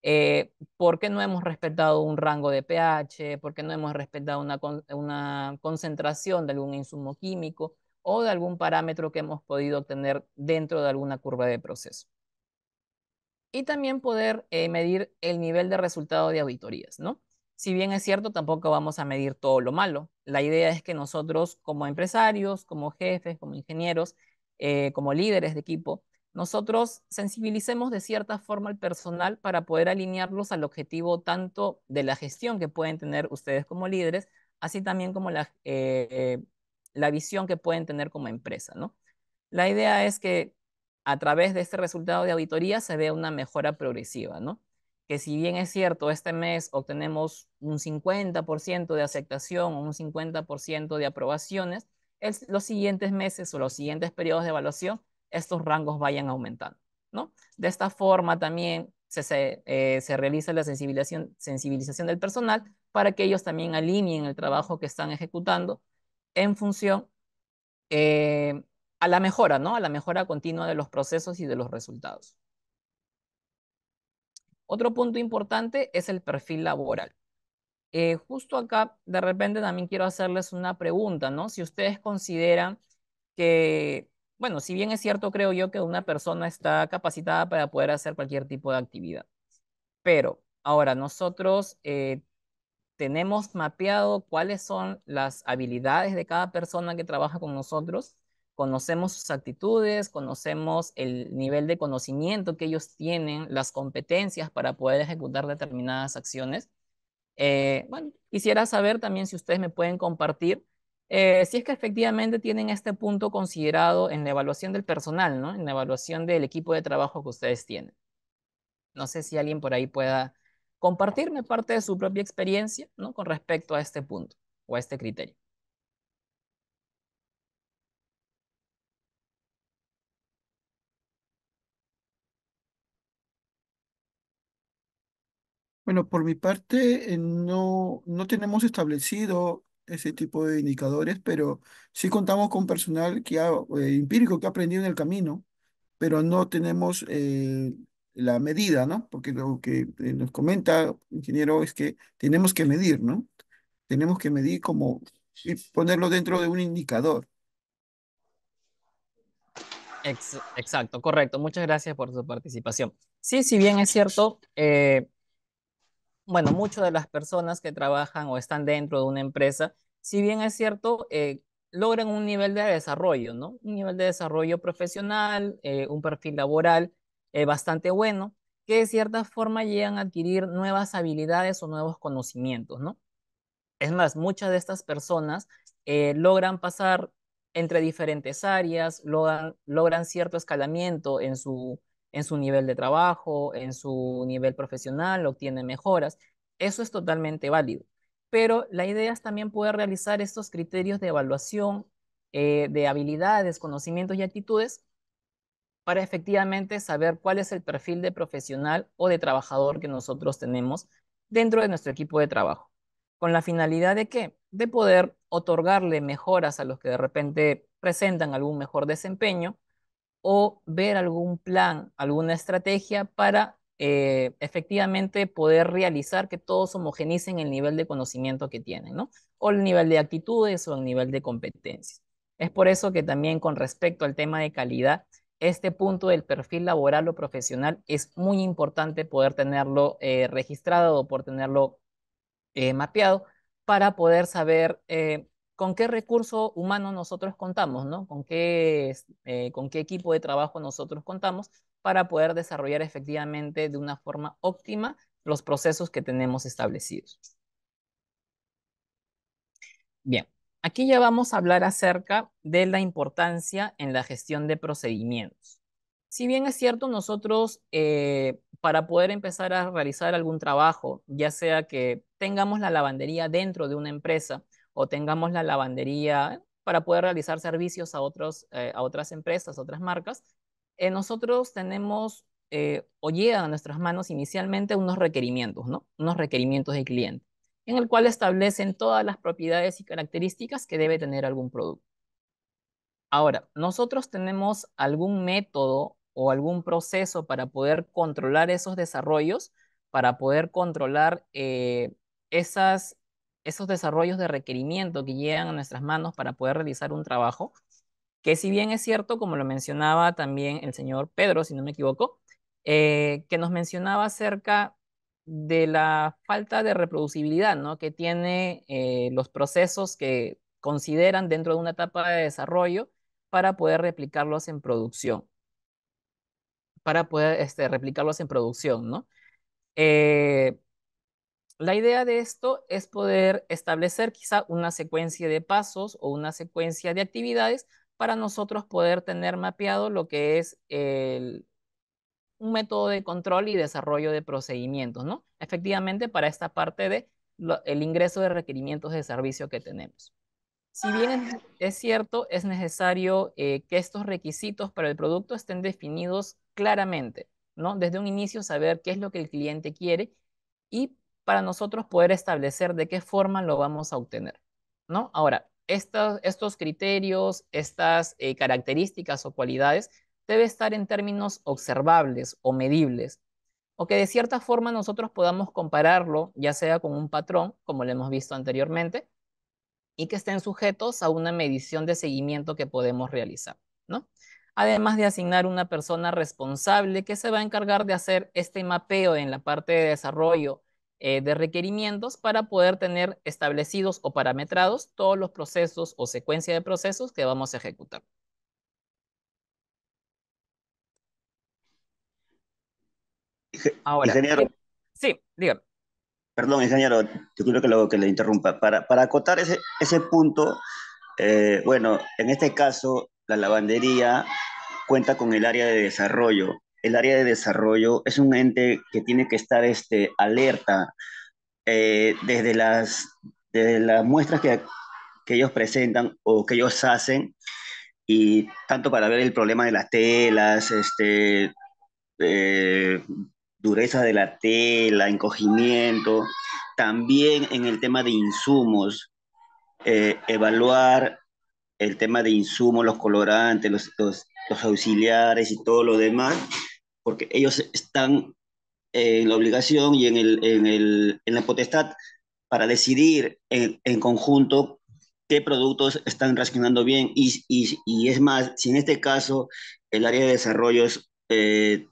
eh, porque no hemos respetado un rango de pH, porque no hemos respetado una, una, concentración de algún insumo químico o de algún parámetro que hemos podido obtener dentro de alguna curva de proceso y también poder eh, medir el nivel de resultado de auditorías, ¿no? Si bien es cierto, tampoco vamos a medir todo lo malo. La idea es que nosotros como empresarios, como jefes, como ingenieros, eh, como líderes de equipo, nosotros sensibilicemos de cierta forma al personal para poder alinearlos al objetivo tanto de la gestión que pueden tener ustedes como líderes, así también como la, eh, la visión que pueden tener como empresa, ¿no? La idea es que a través de este resultado de auditoría se ve una mejora progresiva, ¿no? Que si bien es cierto, este mes obtenemos un 50% de aceptación o un 50% de aprobaciones, los siguientes meses o los siguientes periodos de evaluación, estos rangos vayan aumentando, ¿no? De esta forma también se, se, eh, realiza la sensibilización, sensibilización del personal para que ellos también alineen el trabajo que están ejecutando en función eh, a la mejora, ¿no? A la mejora continua de los procesos y de los resultados. Otro punto importante es el perfil laboral. Eh, justo acá, de repente también quiero hacerles una pregunta, ¿no? Si ustedes consideran que, bueno, si bien es cierto, creo yo que una persona está capacitada para poder hacer cualquier tipo de actividad, pero ahora nosotros eh, tenemos mapeado cuáles son las habilidades de cada persona que trabaja con nosotros Conocemos sus actitudes, conocemos el nivel de conocimiento que ellos tienen, las competencias para poder ejecutar determinadas acciones. Eh, bueno, quisiera saber también si ustedes me pueden compartir eh, si es que efectivamente tienen este punto considerado en la evaluación del personal, ¿no? En la evaluación del equipo de trabajo que ustedes tienen. No sé si alguien por ahí pueda compartirme parte de su propia experiencia, ¿no? Con respecto a este punto o a este criterio. Bueno, por mi parte, eh, no, no tenemos establecido ese tipo de indicadores, pero sí contamos con personal que ha, eh, empírico que ha aprendido en el camino, pero no tenemos eh, la medida, ¿no? Porque lo que nos comenta el ingeniero es que tenemos que medir, ¿no? Tenemos que medir como ponerlo dentro de un indicador. Exacto, correcto. Muchas gracias por su participación. Sí, si bien es cierto, eh, bueno, muchas de las personas que trabajan o están dentro de una empresa, si bien es cierto, eh, logran un nivel de desarrollo, ¿no? Un nivel de desarrollo profesional, eh, un perfil laboral eh, bastante bueno, que de cierta forma llegan a adquirir nuevas habilidades o nuevos conocimientos, ¿no? Es más, muchas de estas personas logran pasar entre diferentes áreas, logran, logran cierto escalamiento en su, en su nivel de trabajo, en su nivel profesional, obtiene mejoras. Eso es totalmente válido. Pero la idea es también poder realizar estos criterios de evaluación eh, de habilidades, conocimientos y actitudes para efectivamente saber cuál es el perfil de profesional o de trabajador que nosotros tenemos dentro de nuestro equipo de trabajo. ¿Con la finalidad de qué? De poder otorgarle mejoras a los que de repente presentan algún mejor desempeño o ver algún plan, alguna estrategia para eh, efectivamente poder realizar que todos homogenicen el nivel de conocimiento que tienen, ¿no? O el nivel de actitudes o el nivel de competencias. Es por eso que también con respecto al tema de calidad, este punto del perfil laboral o profesional es muy importante poder tenerlo eh, registrado o por tenerlo eh, mapeado para poder saber con qué recurso humano nosotros contamos, ¿no? Con qué, eh, con qué equipo de trabajo nosotros contamos para poder desarrollar efectivamente de una forma óptima los procesos que tenemos establecidos. Bien, aquí ya vamos a hablar acerca de la importancia en la gestión de procedimientos. Si bien es cierto, nosotros eh, para poder empezar a realizar algún trabajo, ya sea que tengamos la lavandería dentro de una empresa, o tengamos la lavandería para poder realizar servicios a, otros, eh, a otras empresas, otras marcas, eh, nosotros tenemos eh, o llegan a nuestras manos inicialmente unos requerimientos, ¿no? Unos requerimientos del cliente, en el cual establecen todas las propiedades y características que debe tener algún producto. Ahora, nosotros tenemos algún método o algún proceso para poder controlar esos desarrollos, para poder controlar esas esos desarrollos de requerimiento que llegan a nuestras manos para poder realizar un trabajo, que si bien es cierto, como lo mencionaba también el señor Pedro, si no me equivoco, eh, que nos mencionaba acerca de la falta de reproducibilidad ¿no? que tiene eh, los procesos que consideran dentro de una etapa de desarrollo para poder replicarlos en producción. Para poder este, replicarlos en producción, ¿no? Eh, la idea de esto es poder establecer quizá una secuencia de pasos o una secuencia de actividades para nosotros poder tener mapeado lo que es un método de control y desarrollo de procedimientos, ¿no? Efectivamente, para esta parte de el ingreso de requerimientos de servicio que tenemos. Si bien es, cierto, es necesario eh, que estos requisitos para el producto estén definidos claramente, ¿no? Desde un inicio saber qué es lo que el cliente quiere y para nosotros poder establecer de qué forma lo vamos a obtener, ¿no? Ahora, estos, criterios, estas eh, características o cualidades debe estar en términos observables o medibles, o que de cierta forma nosotros podamos compararlo, ya sea con un patrón, como lo hemos visto anteriormente, y que estén sujetos a una medición de seguimiento que podemos realizar, ¿no? Además de asignar una persona responsable que se va a encargar de hacer este mapeo en la parte de desarrollo eh, de requerimientos para poder tener establecidos o parametrados todos los procesos o secuencia de procesos que vamos a ejecutar. Ahora, sí, dígame. Perdón, ingeniero, yo quiero que que le interrumpa. Para, para acotar ese, ese punto, eh, bueno, en este caso, la lavandería cuenta con el área de desarrollo el área de desarrollo es un ente que tiene que estar este, alerta eh, desde, las, desde las muestras que, que ellos presentan o que ellos hacen, y tanto para ver el problema de las telas, este, eh, dureza de la tela, encogimiento, también en el tema de insumos, eh, evaluar el tema de insumos, los colorantes, los, los, los, auxiliares y todo lo demás, porque ellos están en la obligación y en, en, la potestad para decidir en, conjunto qué productos están reaccionando bien y, es más, si en este caso el área de desarrollos eh,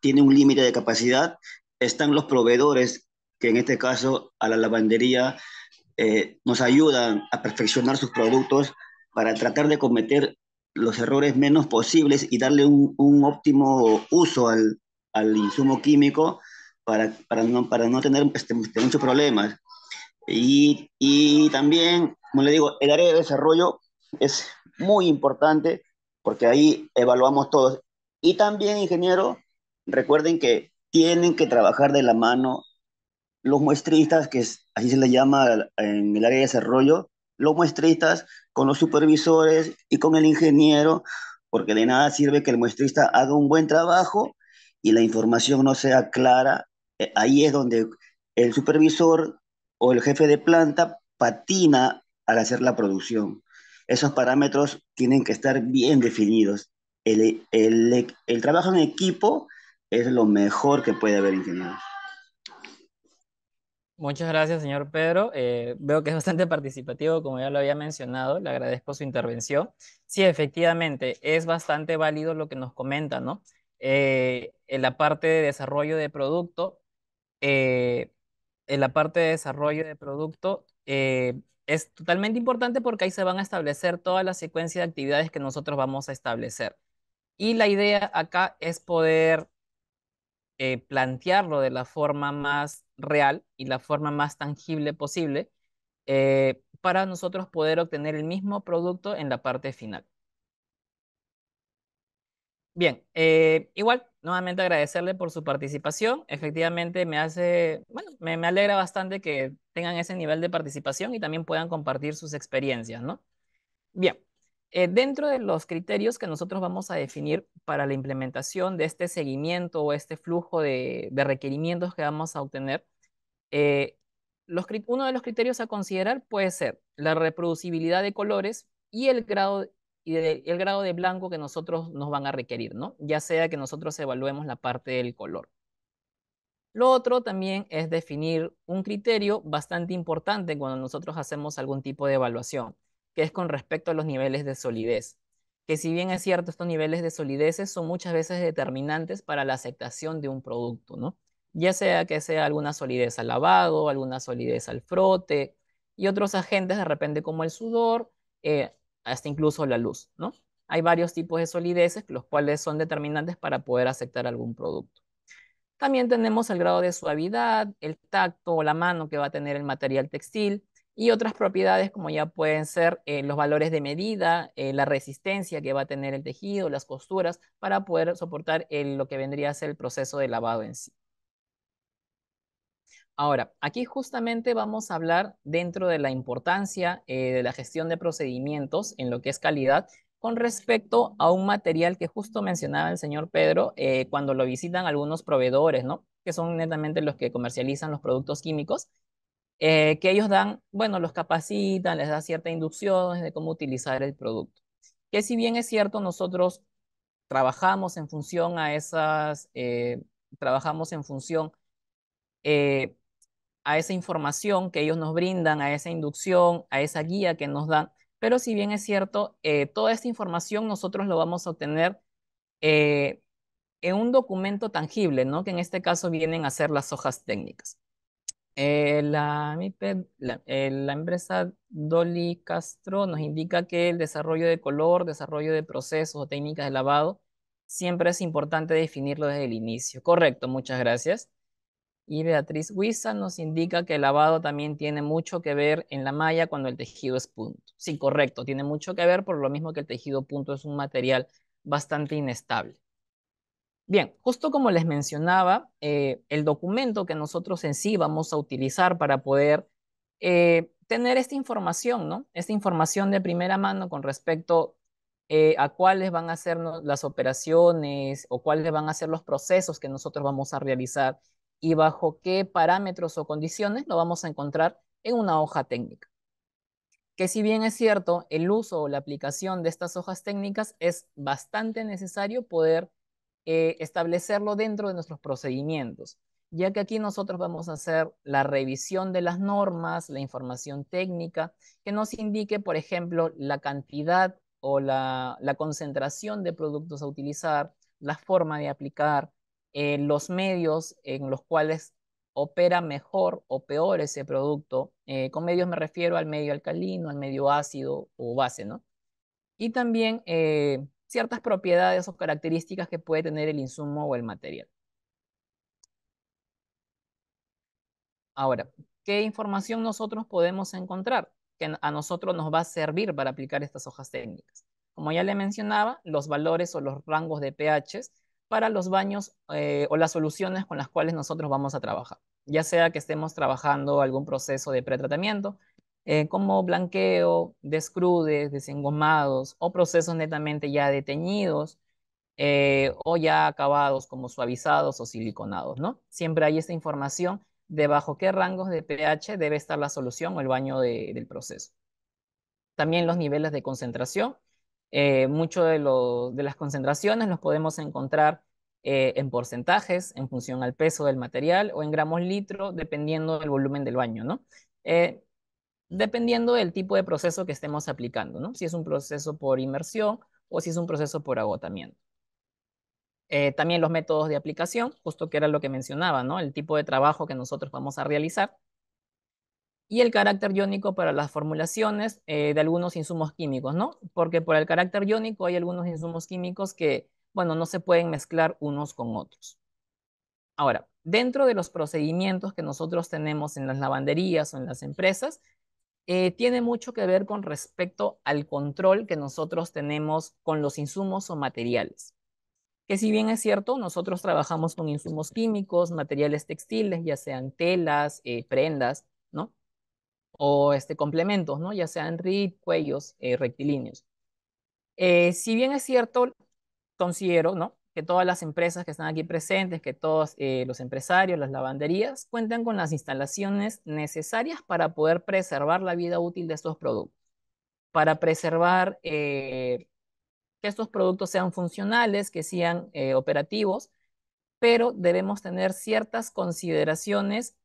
tiene un límite de capacidad, están los proveedores que en este caso a la lavandería eh, nos ayudan a perfeccionar sus productos para tratar de cometer los errores menos posibles y darle un, óptimo uso al, insumo químico para, para, no, este, tener muchos problemas. Y, también, como le digo, el área de desarrollo es muy importante porque ahí evaluamos todos. Y también, ingeniero, recuerden que tienen que trabajar de la mano los muestristas, que así se le llama en el área de desarrollo, los muestristas con los supervisores y con el ingeniero, porque de nada sirve que el muestrista haga un buen trabajo y la información no sea clara. Eh, ahí es donde el supervisor o el jefe de planta patina al hacer la producción. Esos parámetros tienen que estar bien definidos. El, el, el trabajo en equipo es lo mejor que puede haber ingenieros. Muchas gracias, señor Pedro. Eh, veo que es bastante participativo, como ya lo había mencionado. Le agradezco su intervención. Sí, efectivamente, es bastante válido lo que nos comenta, ¿no? Eh, en la parte de desarrollo de producto, eh, en la parte de desarrollo de producto, es totalmente importante porque ahí se van a establecer toda la secuencia de actividades que nosotros vamos a establecer. Y la idea acá es poder plantearlo de la forma más real y la forma más tangible posible eh, para nosotros poder obtener el mismo producto en la parte final. Bien, eh, igual, nuevamente agradecerle por su participación. Efectivamente, me hace, bueno, me, me, alegra bastante que tengan ese nivel de participación y también puedan compartir sus experiencias, ¿no? Bien, eh, dentro de los criterios que nosotros vamos a definir para la implementación de este seguimiento o este flujo de, requerimientos que vamos a obtener, eh, uno de los criterios a considerar puede ser la reproducibilidad de colores y el grado y de, el grado de blanco que nosotros nos van a requerir, Ya sea que nosotros evaluemos la parte del color. Lo otro también es definir un criterio bastante importante cuando nosotros hacemos algún tipo de evaluación, que es con respecto a los niveles de solidez, que si bien es cierto, estos niveles de solideces son muchas veces determinantes para la aceptación de un producto, ¿no? Ya sea que sea alguna solidez al lavado, alguna solidez al frote y otros agentes de repente como el sudor, eh, hasta incluso la luz, ¿no? Hay varios tipos de solideces, los cuales son determinantes para poder aceptar algún producto. También tenemos el grado de suavidad, el tacto o la mano que va a tener el material textil, y otras propiedades como ya pueden ser eh, los valores de medida, eh, la resistencia que va a tener el tejido, las costuras, para poder soportar lo que vendría a ser el proceso de lavado en sí. Ahora, aquí justamente vamos a hablar dentro de la importancia eh, de la gestión de procedimientos en lo que es calidad con respecto a un material que justo mencionaba el señor Pedro cuando lo visitan algunos proveedores, ¿no? que son netamente los que comercializan los productos químicos, eh, que ellos dan, bueno, los capacitan, les da cierta inducción de cómo utilizar el producto. Que si bien es cierto, nosotros trabajamos en función a esas, eh, trabajamos en función eh, a esa información que ellos nos brindan, a esa inducción, a esa guía que nos dan. Pero si bien es cierto, toda esta información nosotros lo vamos a obtener en un documento tangible, ¿no? que en este caso vienen a ser las hojas técnicas. Eh, eh, la, empresa Dolly Castro nos indica que el desarrollo de color, desarrollo de procesos o técnicas de lavado, siempre es importante definirlo desde el inicio. Correcto, muchas gracias. Y Beatriz Huiza nos indica que el lavado también tiene mucho que ver en la malla cuando el tejido es punto. Sí, correcto, tiene mucho que ver por lo mismo que el tejido punto es un material bastante inestable. Bien, justo como les mencionaba, eh, el documento que nosotros en sí vamos a utilizar para poder eh, tener esta información, ¿no? Esta información de primera mano con respecto eh, a cuáles van a ser las operaciones o cuáles van a ser los procesos que nosotros vamos a realizar y bajo qué parámetros o condiciones lo vamos a encontrar en una hoja técnica. Que si bien es cierto, el uso o la aplicación de estas hojas técnicas es bastante necesario poder eh, establecerlo dentro de nuestros procedimientos, ya que aquí nosotros vamos a hacer la revisión de las normas, la información técnica, que nos indique, por ejemplo, la cantidad o la, concentración de productos a utilizar, la forma de aplicar, eh, los medios en los cuales opera mejor o peor ese producto. Eh, con medios me refiero al medio alcalino, al medio ácido o base, ¿no? Y también eh, ciertas propiedades o características que puede tener el insumo o el material. Ahora, ¿qué información nosotros podemos encontrar que a nosotros nos va a servir para aplicar estas hojas técnicas? Como ya le mencionaba, los valores o los rangos de pH para los baños eh, o las soluciones con las cuales nosotros vamos a trabajar, ya sea que estemos trabajando algún proceso de pretratamiento, eh, como blanqueo, descrudes, desengomados o procesos netamente ya detenidos eh, o ya acabados como suavizados o siliconados, ¿no? Siempre hay esta información de bajo qué rangos de pH debe estar la solución o el baño del proceso. También los niveles de concentración. Eh, de, las concentraciones los podemos encontrar eh, en porcentajes, en función al peso del material o en gramos litro, dependiendo del volumen del baño, ¿no? dependiendo del tipo de proceso que estemos aplicando, ¿no? Si es un proceso por inmersión o si es un proceso por agotamiento. Eh, también los métodos de aplicación, justo que era lo que mencionaba, ¿no? El tipo de trabajo que nosotros vamos a realizar. Y el carácter iónico para las formulaciones eh, de algunos insumos químicos, ¿no? Porque por el carácter iónico hay algunos insumos químicos que, bueno, no se pueden mezclar unos con otros. Ahora, dentro de los procedimientos que nosotros tenemos en las lavanderías o en las empresas, eh, tiene mucho que ver con respecto al control que nosotros tenemos con los insumos o materiales. Que si bien es cierto, nosotros trabajamos con insumos químicos, materiales textiles, ya sean telas, eh, prendas, ¿no? O este, complementos, ¿no? Ya sean rit, cuellos, eh, rectilíneos. si bien es cierto, considero, ¿no? que todas las empresas que están aquí presentes, que todos eh, los empresarios, las lavanderías, cuentan con las instalaciones necesarias para poder preservar la vida útil de estos productos, para preservar eh, que estos productos sean funcionales, que sean eh, operativos, pero debemos tener ciertas consideraciones,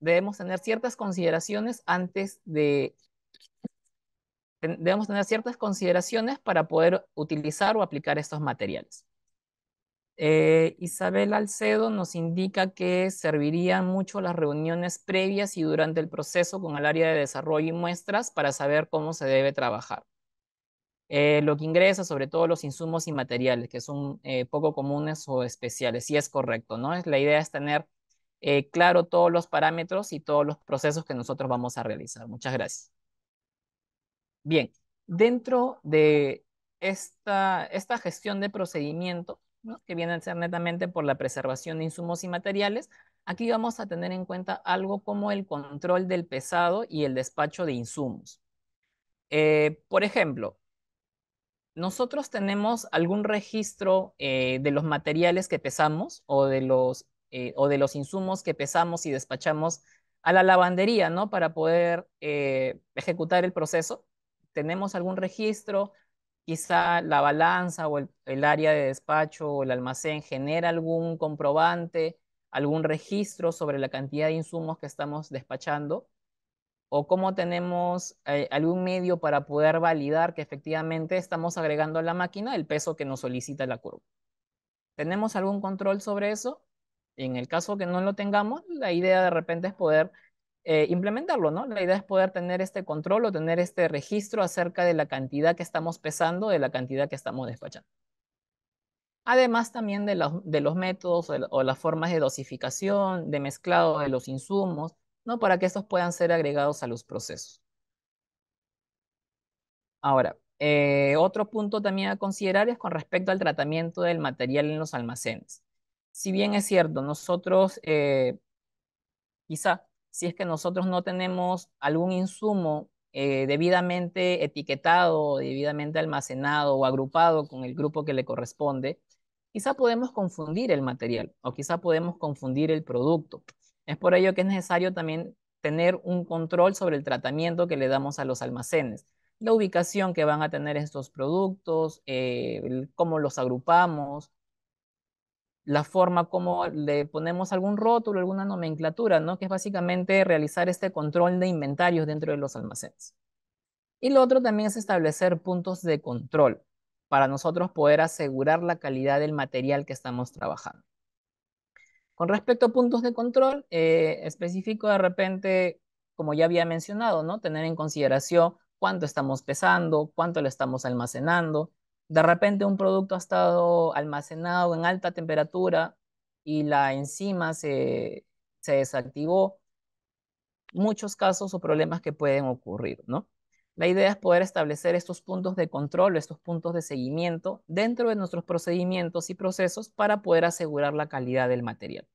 debemos tener ciertas consideraciones antes de debemos tener ciertas consideraciones para poder utilizar o aplicar estos materiales. Eh, Isabel Alcedo nos indica que servirían mucho las reuniones previas y durante el proceso con el área de desarrollo y muestras para saber cómo se debe trabajar. Eh, lo que ingresa, sobre todo los insumos y materiales, que son eh, poco comunes o especiales, si es correcto, ¿no? La idea es tener claro todos los parámetros y todos los procesos que nosotros vamos a realizar. Muchas gracias. Bien, dentro de esta, esta gestión de procedimiento, que viene a ser netamente por la preservación de insumos y materiales, aquí vamos a tener en cuenta algo como el control del pesado y el despacho de insumos. Eh, por ejemplo, nosotros tenemos algún registro eh, de los materiales que pesamos o de los, eh, o de los insumos que pesamos y despachamos a la lavandería, ¿no? Para poder ejecutar el proceso tenemos algún registro, quizá la balanza o el, área de despacho o el almacén genera algún comprobante, algún registro sobre la cantidad de insumos que estamos despachando, o cómo tenemos eh, algún medio para poder validar que efectivamente estamos agregando a la máquina el peso que nos solicita la curva. ¿Tenemos algún control sobre eso? En el caso que no lo tengamos, la idea de repente es poder eh, implementarlo, ¿no? La idea es poder tener este control o tener este registro acerca de la cantidad que estamos pesando, de la cantidad que estamos despachando. Además también de, los métodos o, las formas de dosificación, de mezclado de los insumos, ¿no? Para que estos puedan ser agregados a los procesos. Ahora, eh, otro punto también a considerar es con respecto al tratamiento del material en los almacenes. Si bien es cierto, nosotros eh, quizá si es que nosotros no tenemos algún insumo eh, debidamente etiquetado, debidamente almacenado o agrupado con el grupo que le corresponde, quizá podemos confundir el material o quizá podemos confundir el producto. Es por ello que es necesario también tener un control sobre el tratamiento que le damos a los almacenes, la ubicación que van a tener estos productos, eh, cómo los agrupamos, la forma como le ponemos algún rótulo, alguna nomenclatura, ¿no? que es básicamente realizar este control de inventarios dentro de los almacenes. Y lo otro también es establecer puntos de control para nosotros poder asegurar la calidad del material que estamos trabajando. Con respecto a puntos de control, eh, específico de repente, como ya había mencionado, ¿no? tener en consideración cuánto estamos pesando, cuánto le estamos almacenando, de repente un producto ha estado almacenado en alta temperatura y la enzima se, desactivó, muchos casos o problemas que pueden ocurrir, ¿no? La idea es poder establecer estos puntos de control, estos puntos de seguimiento dentro de nuestros procedimientos y procesos para poder asegurar la calidad del material.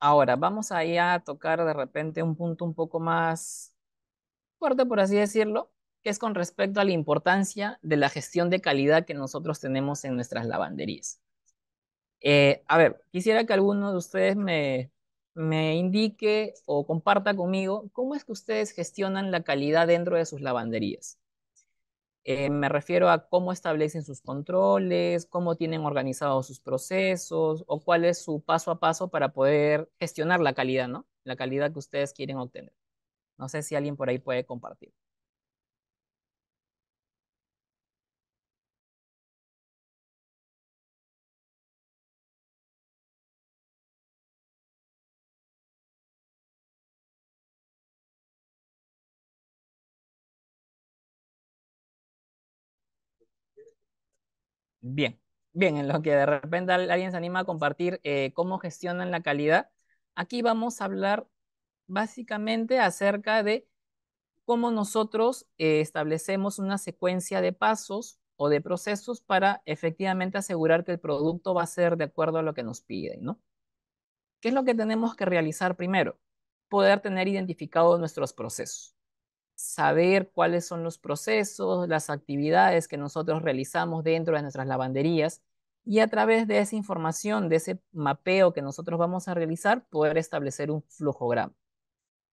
Ahora, vamos ir a tocar de repente un punto un poco más fuerte, por así decirlo, que es con respecto a la importancia de la gestión de calidad que nosotros tenemos en nuestras lavanderías. Eh, a ver, quisiera que alguno de ustedes me, indique o comparta conmigo cómo es que ustedes gestionan la calidad dentro de sus lavanderías. Eh, me refiero a cómo establecen sus controles, cómo tienen organizados sus procesos o cuál es su paso a paso para poder gestionar la calidad, ¿no? La calidad que ustedes quieren obtener. No sé si alguien por ahí puede compartir. Bien, bien, en lo que de repente alguien se anima a compartir eh, cómo gestionan la calidad, aquí vamos a hablar básicamente acerca de cómo nosotros eh, establecemos una secuencia de pasos o de procesos para efectivamente asegurar que el producto va a ser de acuerdo a lo que nos piden, ¿no? ¿Qué es lo que tenemos que realizar primero? Poder tener identificados nuestros procesos, saber cuáles son los procesos, las actividades que nosotros realizamos dentro de nuestras lavanderías y a través de esa información, de ese mapeo que nosotros vamos a realizar, poder establecer un flujograma.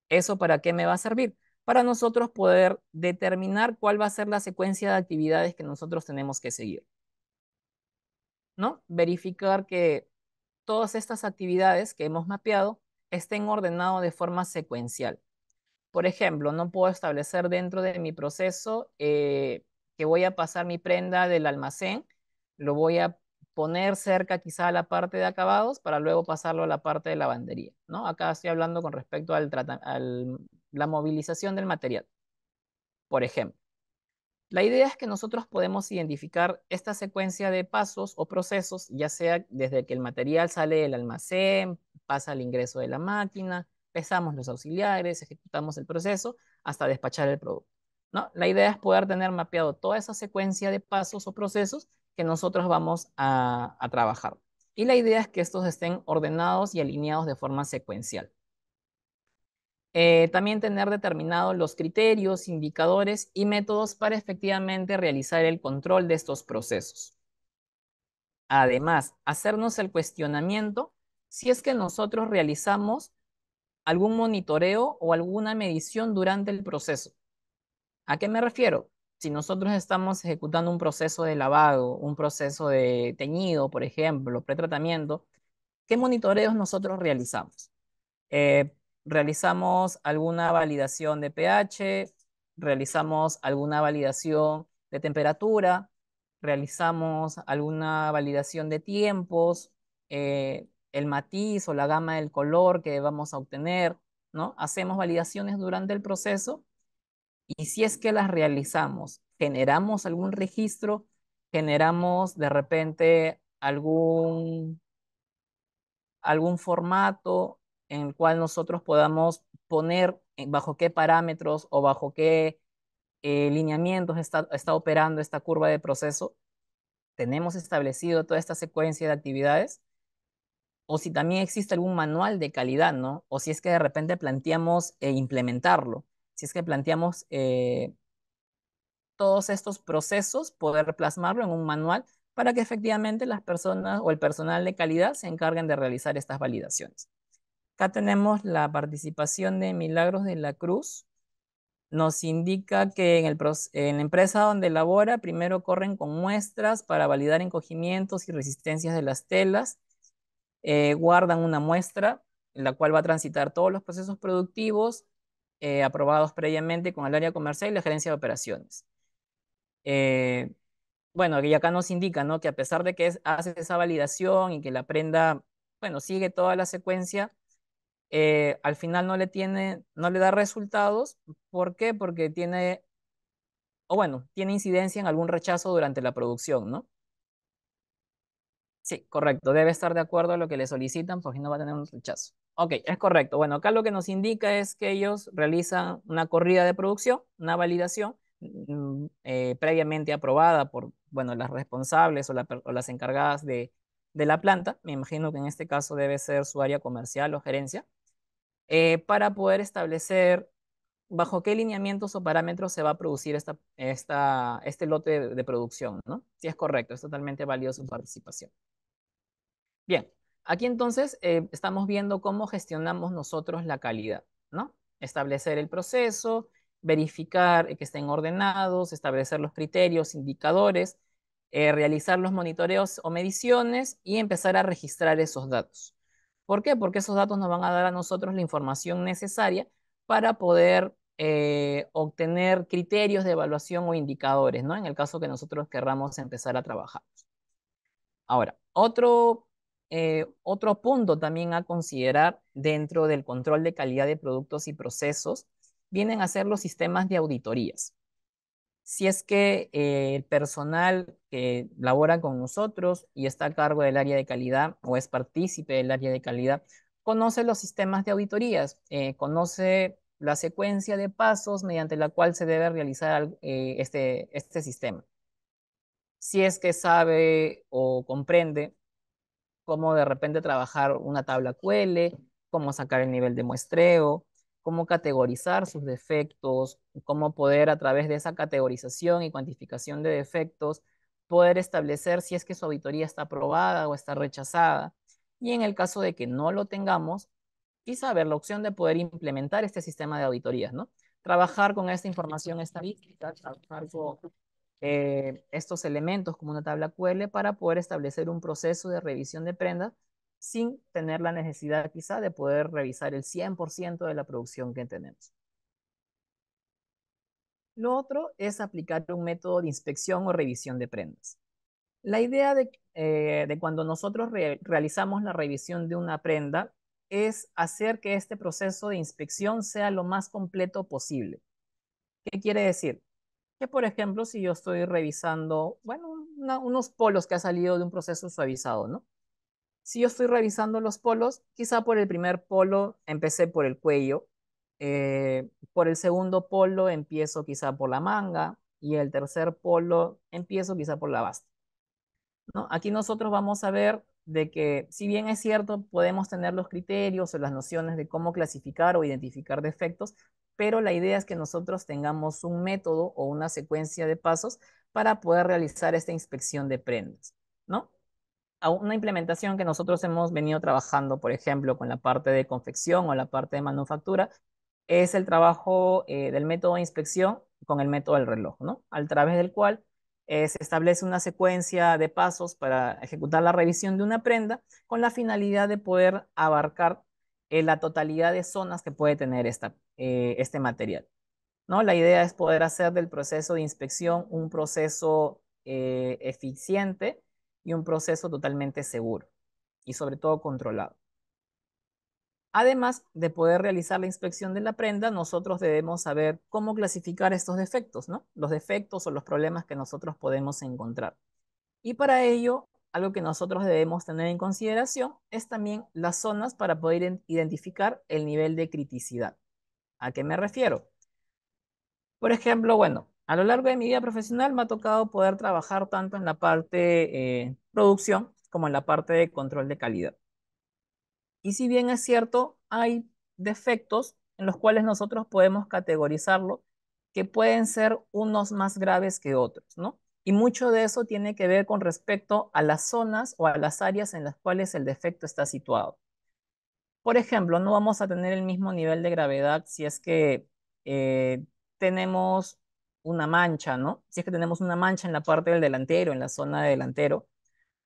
¿Eso para qué me va a servir? Para nosotros poder determinar cuál va a ser la secuencia de actividades que nosotros tenemos que seguir. ¿No? Verificar que todas estas actividades que hemos mapeado estén ordenadas de forma secuencial. Por ejemplo, no puedo establecer dentro de mi proceso eh, que voy a pasar mi prenda del almacén, lo voy a poner cerca quizá la parte de acabados para luego pasarlo a la parte de lavandería, ¿no? Acá estoy hablando con respecto a la movilización del material, por ejemplo. La idea es que nosotros podemos identificar esta secuencia de pasos o procesos, ya sea desde que el material sale del almacén, pasa al ingreso de la máquina, pesamos los auxiliares, ejecutamos el proceso, hasta despachar el producto. ¿no? La idea es poder tener mapeado toda esa secuencia de pasos o procesos que nosotros vamos a, trabajar. Y la idea es que estos estén ordenados y alineados de forma secuencial. Eh, también tener determinados los criterios, indicadores y métodos para efectivamente realizar el control de estos procesos. Además, hacernos el cuestionamiento si es que nosotros realizamos algún monitoreo o alguna medición durante el proceso. ¿A qué me refiero? si nosotros estamos ejecutando un proceso de lavado, un proceso de teñido, por ejemplo, pretratamiento, ¿qué monitoreos nosotros realizamos? Eh, realizamos alguna validación de pH, realizamos alguna validación de temperatura, realizamos alguna validación de tiempos, eh, el matiz o la gama del color que vamos a obtener, ¿no? Hacemos validaciones durante el proceso y si es que las realizamos, generamos algún registro, generamos de repente algún, algún formato en el cual nosotros podamos poner bajo qué parámetros o bajo qué eh, lineamientos está, operando esta curva de proceso. Tenemos establecido toda esta secuencia de actividades o si también existe algún manual de calidad, ¿no? O si es que de repente planteamos eh, implementarlo si es que planteamos eh, todos estos procesos, poder plasmarlo en un manual para que efectivamente las personas o el personal de calidad se encarguen de realizar estas validaciones. Acá tenemos la participación de Milagros de la Cruz. Nos indica que en, la empresa donde labora, primero corren con muestras para validar encogimientos y resistencias de las telas. Eh, guardan una muestra, en la cual va a transitar todos los procesos productivos eh, aprobados previamente con el área comercial y la gerencia de operaciones. Eh, bueno, y acá nos indica ¿no? que a pesar de que hace esa validación y que la prenda, bueno, sigue toda la secuencia, eh, al final no le, tiene, no le da resultados. ¿Por qué? Porque tiene, o bueno, tiene incidencia en algún rechazo durante la producción, ¿no? Sí, correcto. Debe estar de acuerdo a lo que le solicitan, porque no va a tener un rechazo. Ok, es correcto. Bueno, acá lo que nos indica es que ellos realizan una corrida de producción, una validación mm, mm, eh, previamente aprobada por, bueno, las responsables o, las encargadas de, la planta, me imagino que en este caso debe ser su área comercial o gerencia, eh, para poder establecer bajo qué lineamientos o parámetros se va a producir esta, este lote de, producción, ¿no? Si es correcto, es totalmente válido su participación. Bien, Aquí entonces eh, estamos viendo cómo gestionamos nosotros la calidad, ¿no? Establecer el proceso, verificar que estén ordenados, establecer los criterios, indicadores, eh, realizar los monitoreos o mediciones y empezar a registrar esos datos. ¿Por qué? Porque esos datos nos van a dar a nosotros la información necesaria para poder eh, obtener criterios de evaluación o indicadores, ¿no? En el caso que nosotros querramos empezar a trabajar. Ahora, otro eh, otro punto también a considerar dentro del control de calidad de productos y procesos vienen a ser los sistemas de auditorías. Si es que eh, el personal que labora con nosotros y está a cargo del área de calidad o es partícipe del área de calidad, conoce los sistemas de auditorías, eh, conoce la secuencia de pasos mediante la cual se debe realizar este, este sistema. Si es que sabe o comprende cómo de repente trabajar una tabla QL, cómo sacar el nivel de muestreo, cómo categorizar sus defectos, cómo poder a través de esa categorización y cuantificación de defectos poder establecer si es que su auditoría está aprobada o está rechazada. Y en el caso de que no lo tengamos, quizá haber la opción de poder implementar este sistema de auditorías, ¿no? Trabajar con esta información está trabajar con eh, estos elementos como una tabla QL para poder establecer un proceso de revisión de prendas sin tener la necesidad quizá de poder revisar el 100% de la producción que tenemos. Lo otro es aplicar un método de inspección o revisión de prendas. La idea de, eh, cuando nosotros realizamos la revisión de una prenda es hacer que este proceso de inspección sea lo más completo posible. ¿Qué quiere decir? que por ejemplo si yo estoy revisando, bueno, unos polos que ha salido de un proceso suavizado, ¿no? Si yo estoy revisando los polos, quizá por el primer polo empecé por el cuello, eh, por el segundo polo empiezo quizá por la manga y el tercer polo empiezo quizá por la basta. ¿No? Aquí nosotros vamos a ver de que si bien es cierto podemos tener los criterios o las nociones de cómo clasificar o identificar defectos, pero la idea es que nosotros tengamos un método o una secuencia de pasos para poder realizar esta inspección de prendas, ¿no? Una implementación que nosotros hemos venido trabajando, por ejemplo, con la parte de confección o la parte de manufactura, es el trabajo eh, del método de inspección con el método del reloj, ¿no? A través del cual eh, se establece una secuencia de pasos para ejecutar la revisión de una prenda con la finalidad de poder abarcar en la totalidad de zonas que puede tener esta, eh, este material. ¿no? La idea es poder hacer del proceso de inspección un proceso eh, eficiente y un proceso totalmente seguro y sobre todo controlado. Además de poder realizar la inspección de la prenda, nosotros debemos saber cómo clasificar estos defectos, ¿no? Los defectos o los problemas que nosotros podemos encontrar. Y para ello algo que nosotros debemos tener en consideración es también las zonas para poder identificar el nivel de criticidad. ¿A qué me refiero? Por ejemplo, bueno, a lo largo de mi vida profesional me ha tocado poder trabajar tanto en la parte eh, producción como en la parte de control de calidad. Y si bien es cierto, hay defectos en los cuales nosotros podemos categorizarlo que pueden ser unos más graves que otros, ¿no? Y mucho de eso tiene que ver con respecto a las zonas o a las áreas en las cuales el defecto está situado. Por ejemplo, no vamos a tener el mismo nivel de gravedad si es que eh, tenemos una mancha, ¿no? Si es que tenemos una mancha en la parte del delantero, en la zona delantero,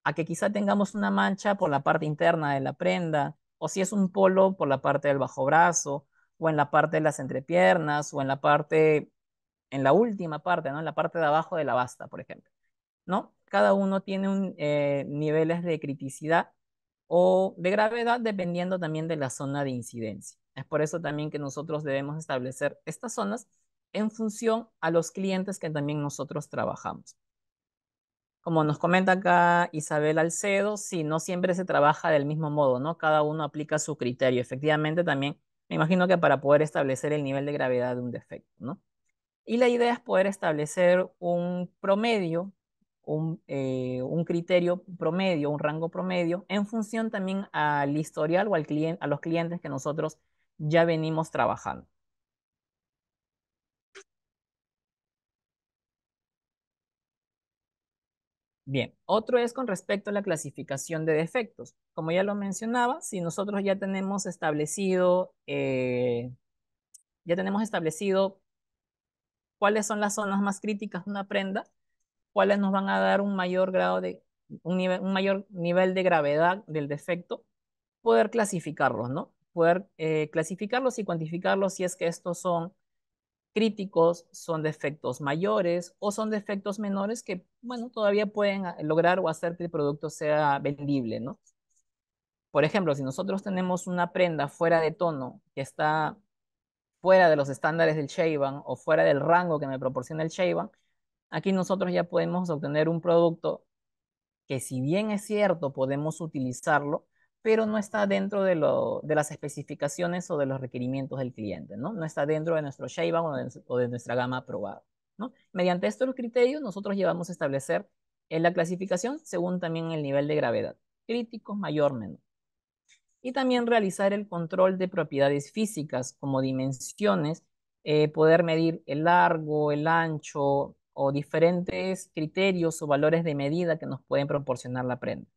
a que quizá tengamos una mancha por la parte interna de la prenda, o si es un polo por la parte del bajo brazo, o en la parte de las entrepiernas, o en la parte en la última parte, ¿no? En la parte de abajo de la basta, por ejemplo, ¿no? Cada uno tiene eh, niveles de criticidad o de gravedad dependiendo también de la zona de incidencia. Es por eso también que nosotros debemos establecer estas zonas en función a los clientes que también nosotros trabajamos. Como nos comenta acá Isabel Alcedo, sí, no siempre se trabaja del mismo modo, ¿no? Cada uno aplica su criterio. Efectivamente, también me imagino que para poder establecer el nivel de gravedad de un defecto, ¿no? Y la idea es poder establecer un promedio, eh, un, criterio promedio, un rango promedio, en función también al historial o al cliente, a los clientes que nosotros ya venimos trabajando. Bien, otro es con respecto a la clasificación de defectos. Como ya lo mencionaba, si nosotros ya tenemos establecido, eh, ya tenemos establecido cuáles son las zonas más críticas de una prenda, cuáles nos van a dar un mayor grado de, un, nivel, mayor nivel de gravedad del defecto, poder clasificarlos, ¿no? Poder eh, clasificarlos y cuantificarlos si es que estos son críticos, son defectos mayores o son defectos menores que, bueno, todavía pueden ah, lograr o hacer que el producto sea vendible, ¿no? Por ejemplo, si nosotros tenemos una prenda fuera de tono que está fuera de los estándares del shaban o fuera del rango que me proporciona el shaban aquí nosotros ya podemos obtener un producto que si bien es cierto podemos utilizarlo, pero no está dentro de, lo, de las especificaciones o de los requerimientos del cliente, ¿no? No está dentro de nuestro shave o de, o de nuestra gama aprobada, ¿no? Mediante estos criterios nosotros llevamos a establecer en la clasificación según también el nivel de gravedad, crítico, mayor menor y también realizar el control de propiedades físicas como dimensiones, eh, poder medir el largo, el ancho o diferentes criterios o valores de medida que nos pueden proporcionar la prenda.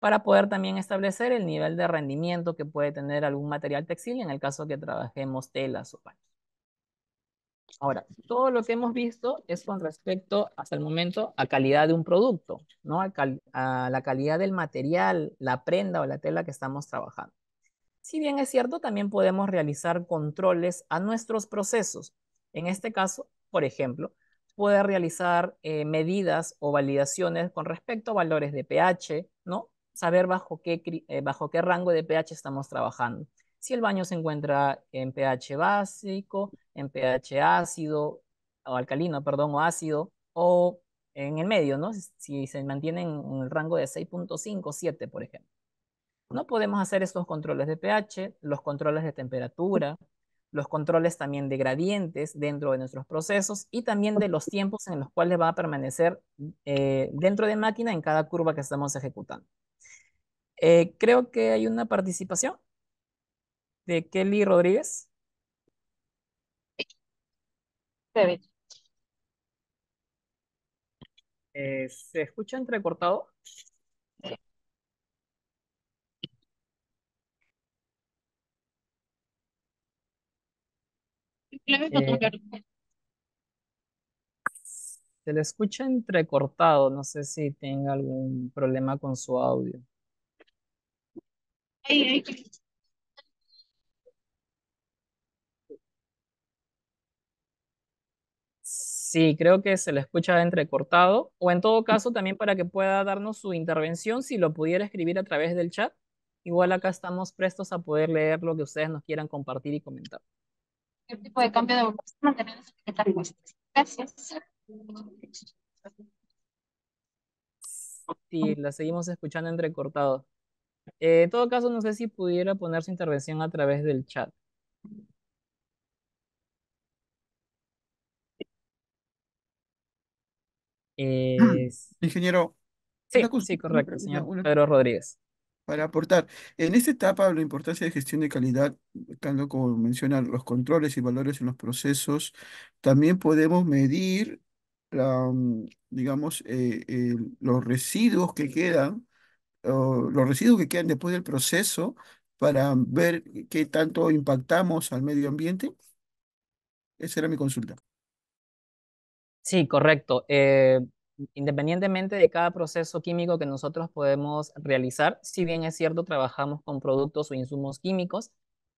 Para poder también establecer el nivel de rendimiento que puede tener algún material textil en el caso que trabajemos telas o paños. Ahora, todo lo que hemos visto es con respecto hasta el momento a calidad de un producto, ¿no? A, la calidad del material, la prenda o la tela que estamos trabajando. Si bien es cierto, también podemos realizar controles a nuestros procesos. En este caso, por ejemplo, poder realizar eh, medidas o validaciones con respecto a valores de pH, ¿no? Saber bajo qué eh, rango de pH estamos trabajando si el baño se encuentra en pH básico, en pH ácido, o alcalino, perdón, o ácido, o en el medio, ¿no? Si se mantiene en el rango de 6.5, 7, por ejemplo. No podemos hacer estos controles de pH, los controles de temperatura, los controles también de gradientes dentro de nuestros procesos y también de los tiempos en los cuales va a permanecer eh, dentro de máquina en cada curva que estamos ejecutando. Eh, creo que hay una participación de Kelly Rodríguez. Eh, ¿se escucha entrecortado? Eh, se le escucha entrecortado, no sé si tenga algún problema con su audio. Sí, creo que se le escucha entrecortado, o en todo caso también para que pueda darnos su intervención, si lo pudiera escribir a través del chat. Igual acá estamos prestos a poder leer lo que ustedes nos quieran compartir y comentar. ¿Qué tipo de cambio de mantener Gracias. Sí, la seguimos escuchando entrecortado. Eh, en todo caso, no sé si pudiera poner su intervención a través del chat. Mm, ingeniero. Sí, correcto, señor Rodríguez. Para aportar, en esta etapa la importancia de gestión de calidad, tanto como mencionan los controles y valores en los procesos, también podemos medir, mm, digamos, eh, eh, los residuos que quedan, los residuos que quedan después del proceso para ver qué tanto impactamos al medio ambiente. Esa era mi consulta. Sí, correcto. Eh, independientemente de cada proceso químico que nosotros podemos realizar, si bien es cierto, trabajamos con productos o insumos químicos,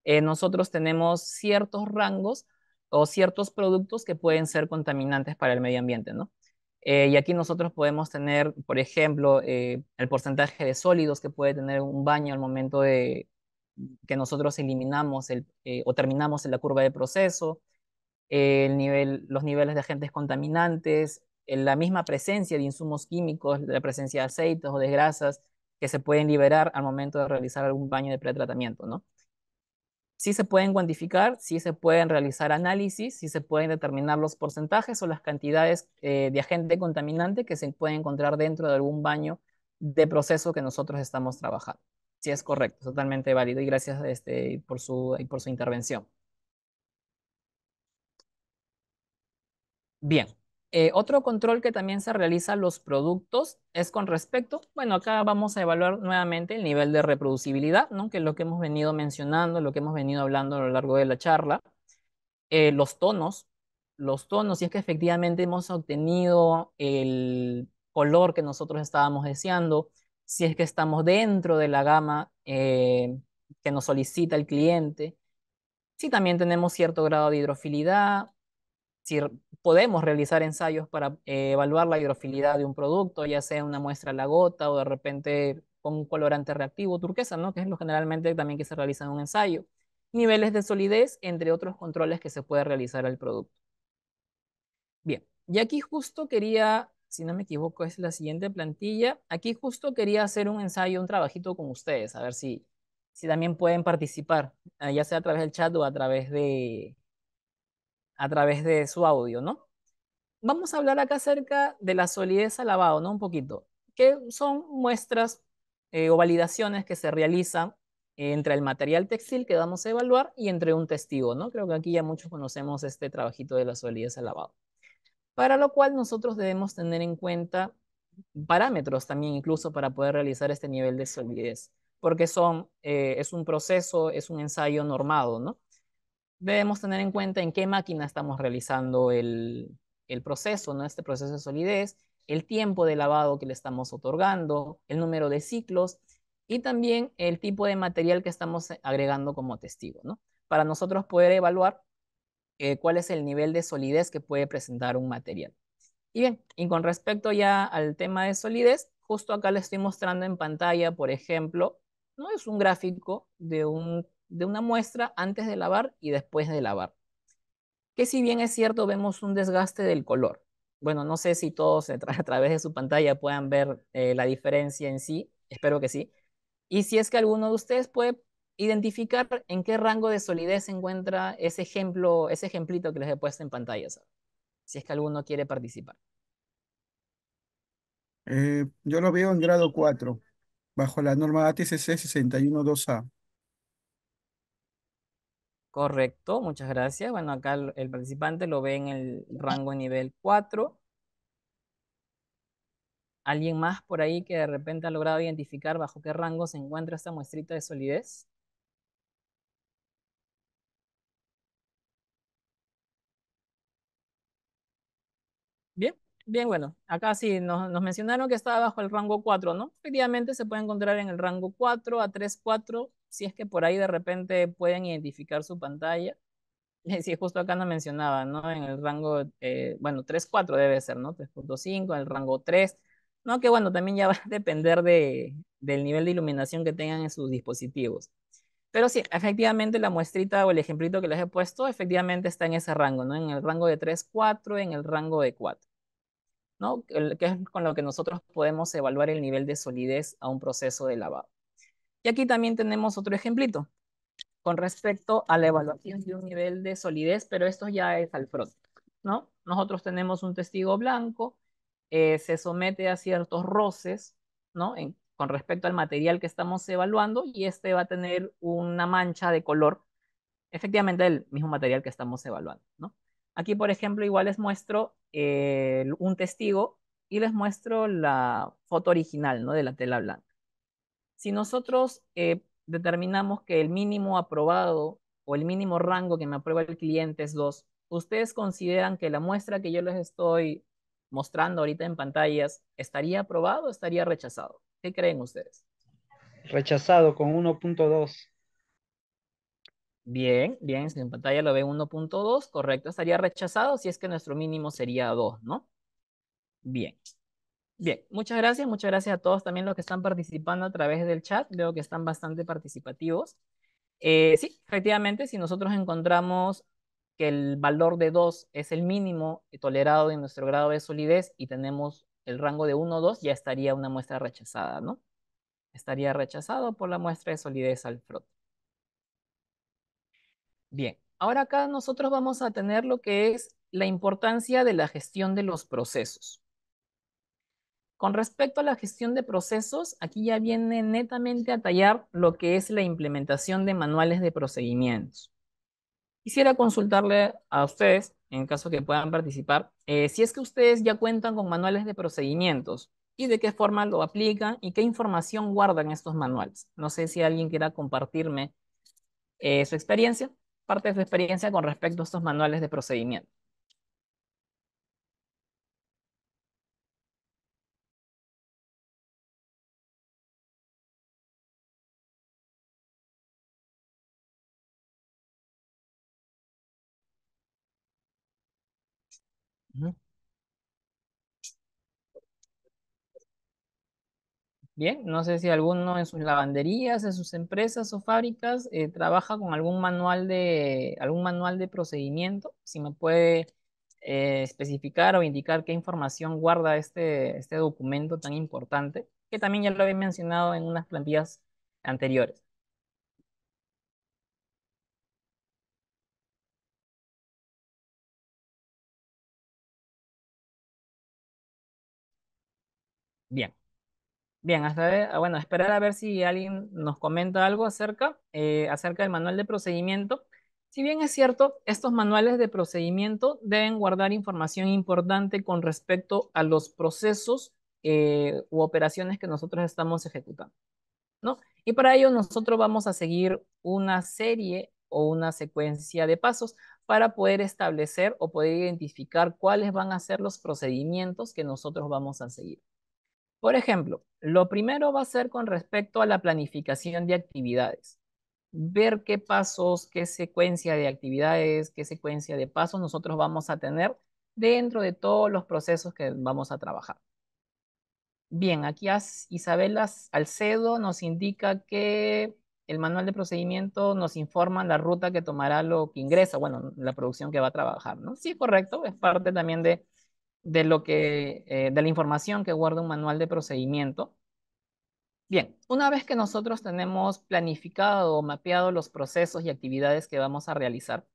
eh, nosotros tenemos ciertos rangos o ciertos productos que pueden ser contaminantes para el medio ambiente, ¿no? Eh, y aquí nosotros podemos tener, por ejemplo, el porcentaje de sólidos que puede tener un baño al momento de que nosotros eliminamos el, o terminamos en la curva de proceso, nivel, los niveles de agentes contaminantes, la misma presencia de insumos químicos, la presencia de aceites o de grasas que se pueden liberar al momento de realizar algún baño de pretratamiento, ¿no? Sí se pueden cuantificar, si se pueden realizar análisis, si se pueden determinar los porcentajes o las cantidades eh, de agente contaminante que se puede encontrar dentro de algún baño de proceso que nosotros estamos trabajando. Sí es correcto, totalmente válido y gracias este, por su intervención. Bien, eh, otro control que también se realiza los productos es con respecto, bueno, acá vamos a evaluar nuevamente el nivel de reproducibilidad, ¿no? que es lo que hemos venido mencionando, lo que hemos venido hablando a lo largo de la charla, eh, los tonos, los tonos, si es que efectivamente hemos obtenido el color que nosotros estábamos deseando, si es que estamos dentro de la gama eh, que nos solicita el cliente, si también tenemos cierto grado de hidrofilidad, si podemos realizar ensayos para eh, evaluar la hidrofilidad de un producto, ya sea una muestra a la gota o de repente con un colorante reactivo turquesa, ¿no? que es lo generalmente también que se realiza en un ensayo, niveles de solidez, entre otros controles que se puede realizar al producto. Bien, y aquí justo quería, si no me equivoco, es la siguiente plantilla, aquí justo quería hacer un ensayo, un trabajito con ustedes, a ver si, si también pueden participar, eh, ya sea a través del chat o a través de, a través de su audio, ¿no? Vamos a hablar acá acerca de la solidez al lavado, ¿no? Un poquito, que son muestras eh, o validaciones que se realizan eh, entre el material textil que vamos a evaluar y entre un testigo, ¿no? Creo que aquí ya muchos conocemos este trabajito de la solidez al lavado. Para lo cual nosotros debemos tener en cuenta parámetros también incluso para poder realizar este nivel de solidez, porque son, eh, es un proceso, es un ensayo normado, ¿no? debemos tener en cuenta en qué máquina estamos realizando el, proceso, ¿no? este proceso de solidez, el tiempo de lavado que le estamos otorgando, el número de ciclos y también el tipo de material que estamos agregando como testigo, ¿no? para nosotros poder evaluar eh, cuál es el nivel de solidez que puede presentar un material. Y bien, y con respecto ya al tema de solidez, justo acá le estoy mostrando en pantalla, por ejemplo, no es un gráfico de un de una muestra antes de lavar y después de lavar. Que si bien es cierto, vemos un desgaste del color. Bueno, no sé si todos a, [LAUGHS] través de su pantalla puedan ver eh, la diferencia en sí, espero que sí. Y si es que alguno de ustedes puede identificar en qué rango de solidez se encuentra ese ejemplo, ese ejemplito que les he puesto en pantalla, si es que alguno quiere participar. Eh, yo lo veo en grado 4, bajo la norma ATCC 612A. Correcto, muchas gracias. Bueno, acá el, participante lo ve en el rango nivel 4. ¿Alguien más por ahí que de repente ha logrado identificar bajo qué rango se encuentra esta muestrita de solidez? Bien, Bien, bueno, acá sí nos, mencionaron que estaba bajo el rango 4, ¿no? Efectivamente se puede encontrar en el rango 4 a 3, 4, si es que por ahí de repente pueden identificar su pantalla. Si es [LAUGHS] justo acá nos mencionaba, ¿no? En el rango, eh, bueno, 3, 4 debe ser, ¿no? 3.5, en el rango 3, ¿no? Que bueno, también ya [LAUGHS] va a depender de, del nivel de iluminación que tengan en sus dispositivos. Pero sí, efectivamente la muestrita o el ejemplito que les he puesto, efectivamente está en ese rango, ¿no? En el rango de 3, 4, en el rango de 4. ¿no? que es con lo que nosotros podemos evaluar el nivel de solidez a un proceso de lavado. Y aquí también tenemos otro ejemplito con respecto a la evaluación de un nivel de solidez, pero esto ya es al front. ¿no? Nosotros tenemos un testigo blanco, eh, se somete a ciertos roces ¿no? con respecto al material que estamos evaluando y este va a tener una mancha de color, efectivamente del mismo material que estamos evaluando. ¿no? Aquí, por ejemplo, igual les muestro eh, un testigo y les muestro la foto original ¿no? de la tela blanca. Si nosotros eh, determinamos que el mínimo aprobado o el mínimo rango que me aprueba el cliente es 2, ¿ustedes consideran que la muestra que yo les estoy mostrando ahorita en pantallas estaría aprobado o estaría rechazado? ¿Qué creen ustedes? Rechazado con 1.2. Bien, bien, si en pantalla lo ve 1.2, correcto, estaría rechazado si es que nuestro mínimo sería 2, ¿no? Bien. Bien, muchas gracias, muchas gracias a todos también los que están participando a través del chat, veo que están bastante participativos. Eh, sí, efectivamente, si nosotros encontramos que el valor de 2 es el mínimo tolerado en nuestro grado de solidez y tenemos el rango de 1 2, ya estaría una muestra rechazada, ¿no? Estaría rechazado por la muestra de solidez al frot. Bien, ahora acá nosotros vamos a tener lo que es la importancia de la gestión de los procesos. Con respecto a la gestión de procesos, aquí ya viene netamente a tallar lo que es la implementación de manuales de procedimientos. Quisiera consultarle a ustedes, en caso que puedan participar, eh, si es que ustedes ya cuentan con manuales de procedimientos y de qué forma lo aplican y qué información guardan estos manuales. No sé si alguien quiera compartirme eh, su experiencia partes de experiencia con respecto a estos manuales de procedimiento. Bien, no sé si alguno en sus lavanderías, en sus empresas o fábricas eh, trabaja con algún manual de algún manual de procedimiento. Si me puede eh, especificar o indicar qué información guarda este, este documento tan importante, que también ya lo había mencionado en unas plantillas anteriores. Bien. Bien, hasta, ah, bueno, esperar a ver si alguien nos comenta algo acerca, eh, acerca del manual de procedimiento. Si bien es cierto, estos manuales de procedimiento deben guardar información importante con respecto a los procesos eh, u operaciones que nosotros estamos ejecutando. ¿no? Y para ello nosotros vamos a seguir una serie o una secuencia de pasos para poder establecer o poder identificar cuáles van a ser los procedimientos que nosotros vamos a seguir. Por ejemplo, lo primero va a ser con respecto a la planificación de actividades. Ver qué pasos, qué secuencia de actividades, qué secuencia de pasos nosotros vamos a tener dentro de todos los procesos que vamos a trabajar. Bien, aquí Isabel Alcedo nos indica que el manual de procedimiento nos informa la ruta que tomará lo que ingresa, bueno, la producción que va a trabajar, ¿no? Sí, correcto, es parte también de de lo que, eh, de la información que guarda un manual de procedimiento. Bien, una vez que nosotros tenemos planificado o mapeado los procesos y actividades que vamos a realizar,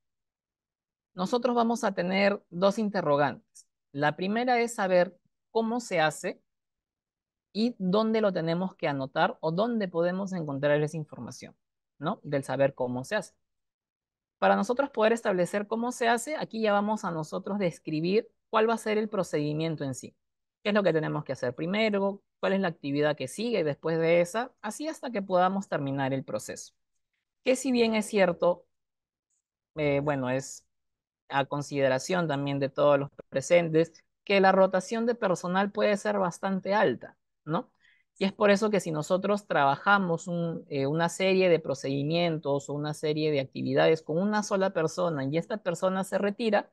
nosotros vamos a tener dos interrogantes. La primera es saber cómo se hace y dónde lo tenemos que anotar o dónde podemos encontrar esa información, ¿no? Del saber cómo se hace. Para nosotros poder establecer cómo se hace, aquí ya vamos a nosotros describir cuál va a ser el procedimiento en sí. ¿Qué es lo que tenemos que hacer primero? ¿Cuál es la actividad que sigue después de esa? Así hasta que podamos terminar el proceso. Que si bien es cierto, eh, bueno, es a consideración también de todos los presentes, que la rotación de personal puede ser bastante alta, ¿no? Y es por eso que si nosotros trabajamos eh, una serie de procedimientos o una serie de actividades con una sola persona y esta persona se retira,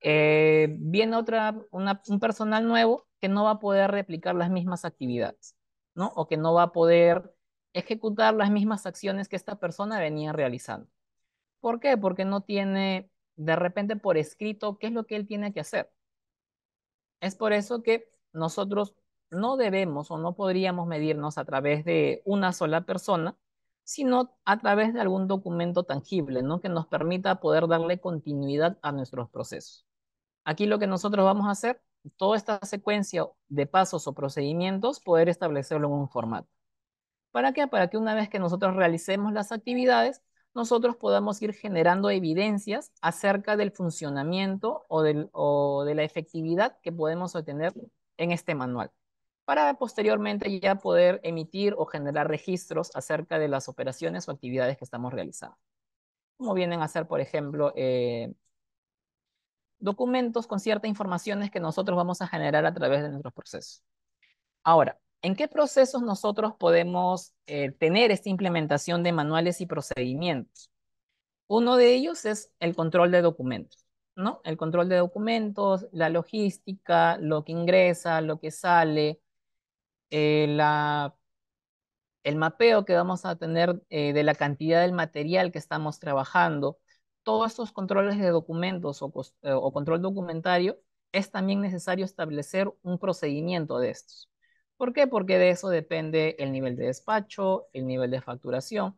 eh, viene otra, un personal nuevo que no va a poder replicar las mismas actividades, ¿no? O que no va a poder ejecutar las mismas acciones que esta persona venía realizando. ¿Por qué? Porque no tiene de repente por escrito qué es lo que él tiene que hacer. Es por eso que nosotros no debemos o no podríamos medirnos a través de una sola persona, sino a través de algún documento tangible, ¿no? Que nos permita poder darle continuidad a nuestros procesos. Aquí lo que nosotros vamos a hacer, toda esta secuencia de pasos o procedimientos, poder establecerlo en un formato. ¿Para qué? Para que una vez que nosotros realicemos las actividades, nosotros podamos ir generando evidencias acerca del funcionamiento o, de la efectividad que podemos obtener en este manual, para posteriormente ya poder emitir o generar registros acerca de las operaciones o actividades que estamos realizando. Como vienen a ser, por ejemplo, eh, documentos con ciertas informaciones que nosotros vamos a generar a través de nuestros procesos. Ahora, ¿en qué procesos nosotros podemos eh, tener esta implementación de manuales y procedimientos? Uno de ellos es el control de documentos, ¿no? El control de documentos, la logística, lo que ingresa, lo que sale, eh, el mapeo que vamos a tener eh, de la cantidad del material que estamos trabajando, todos estos controles de documentos eh, o, control documentario, es también necesario establecer un procedimiento de estos. ¿Por qué? Porque de eso depende el nivel de despacho, el nivel de facturación,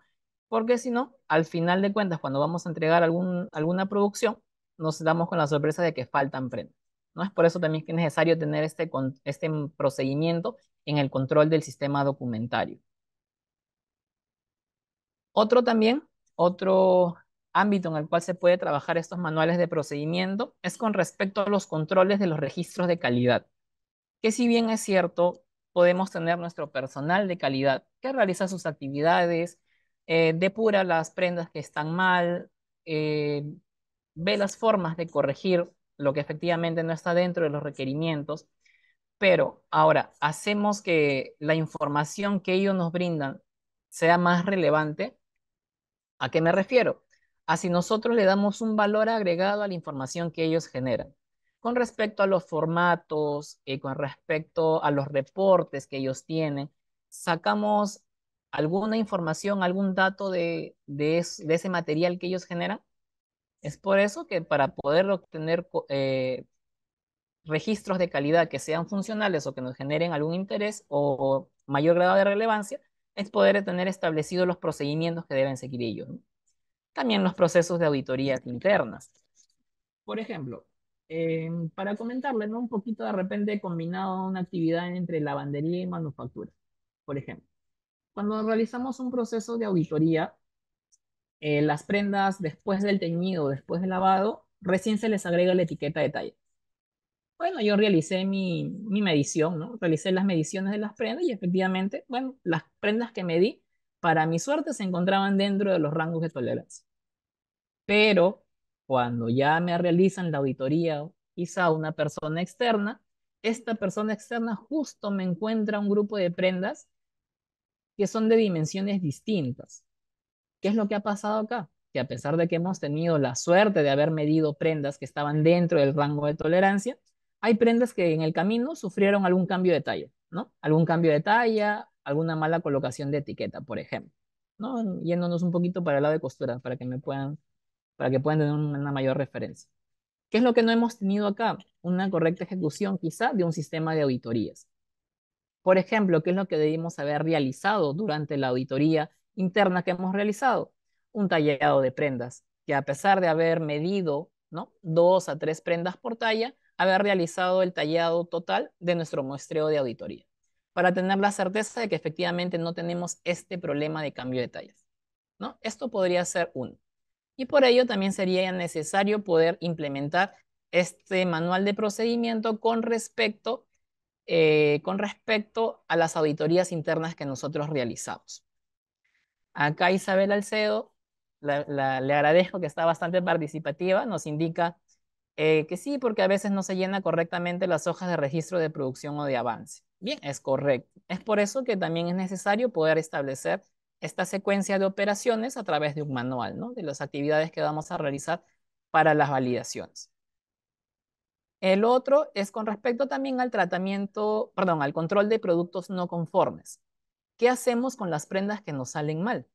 porque si no, al final de cuentas, cuando vamos a entregar alguna producción, nos damos con la sorpresa de que faltan prendas. ¿no? Es por eso también que es necesario tener este, este procedimiento en el control del sistema documentario. Otro también, otro ámbito en el cual se puede trabajar estos manuales de procedimiento es con respecto a los controles de los registros de calidad, que si bien es cierto, podemos tener nuestro personal de calidad que realiza sus actividades, eh, depura las prendas que están mal, eh, ve las formas de corregir lo que efectivamente no está dentro de los requerimientos, pero ahora hacemos que la información que ellos nos brindan sea más relevante. ¿A qué me refiero? Así nosotros le damos un valor agregado a la información que ellos generan, con respecto a los formatos, y eh, con respecto a los reportes que ellos tienen, sacamos alguna información, algún dato de, ese material que ellos generan. Es por eso que para poder obtener eh, registros de calidad que sean funcionales o que nos generen algún interés o mayor grado de relevancia, es poder tener establecidos los procedimientos que deben seguir ellos también los procesos de auditorías internas. Por ejemplo, em, para comentarle ¿no? un poquito de repente combinado una actividad entre lavandería y manufactura. Por ejemplo, cuando realizamos un proceso de auditoría, eh, las prendas después del teñido, después del lavado, recién se les agrega la etiqueta de talla. Bueno, yo realicé mi, mi medición, ¿no? Realicé las mediciones de las prendas y efectivamente, bueno, las prendas que medí, para mi suerte, se encontraban dentro de los rangos de tolerancia. Pero cuando ya me realizan la auditoría, quizá una persona externa, esta persona externa justo me encuentra un grupo de prendas que son de dimensiones distintas. ¿Qué es lo que ha pasado acá? Que a pesar de que hemos tenido la suerte de haber medido prendas que estaban dentro del rango de tolerancia, hay prendas que en el camino sufrieron algún cambio de talla, ¿no? Algún cambio de talla, alguna mala colocación de etiqueta, por ejemplo, ¿no? Yéndonos un poquito para el lado de costura, para que me puedan para que puedan tener una mayor referencia. ¿Qué es lo que no hemos tenido acá? Una correcta ejecución quizá de un sistema de auditorías. Por ejemplo, ¿qué es lo que debimos haber realizado durante la auditoría interna que hemos realizado? Un tallado de prendas, que a pesar de haber medido ¿no? dos a tres prendas por talla, haber realizado el tallado total de nuestro muestreo de auditoría, para tener la certeza de que efectivamente no tenemos este problema de cambio de tallas. ¿no? Esto podría ser uno y por ello también sería necesario poder implementar este manual de procedimiento con respecto, eh, con respecto a las auditorías internas que nosotros realizamos. Acá Isabel Alcedo, le agradezco que está bastante participativa, nos indica eh, que sí, porque a veces no se llena correctamente las hojas de registro de producción o de avance. Bien, es correcto. Es por eso que también es necesario poder establecer esta secuencia de operaciones a través de un manual, ¿no? de las actividades que vamos a realizar para las validaciones. El otro es con respecto también al tratamiento, perdón, al control de productos no conformes. ¿Qué hacemos con las prendas que nos salen mal?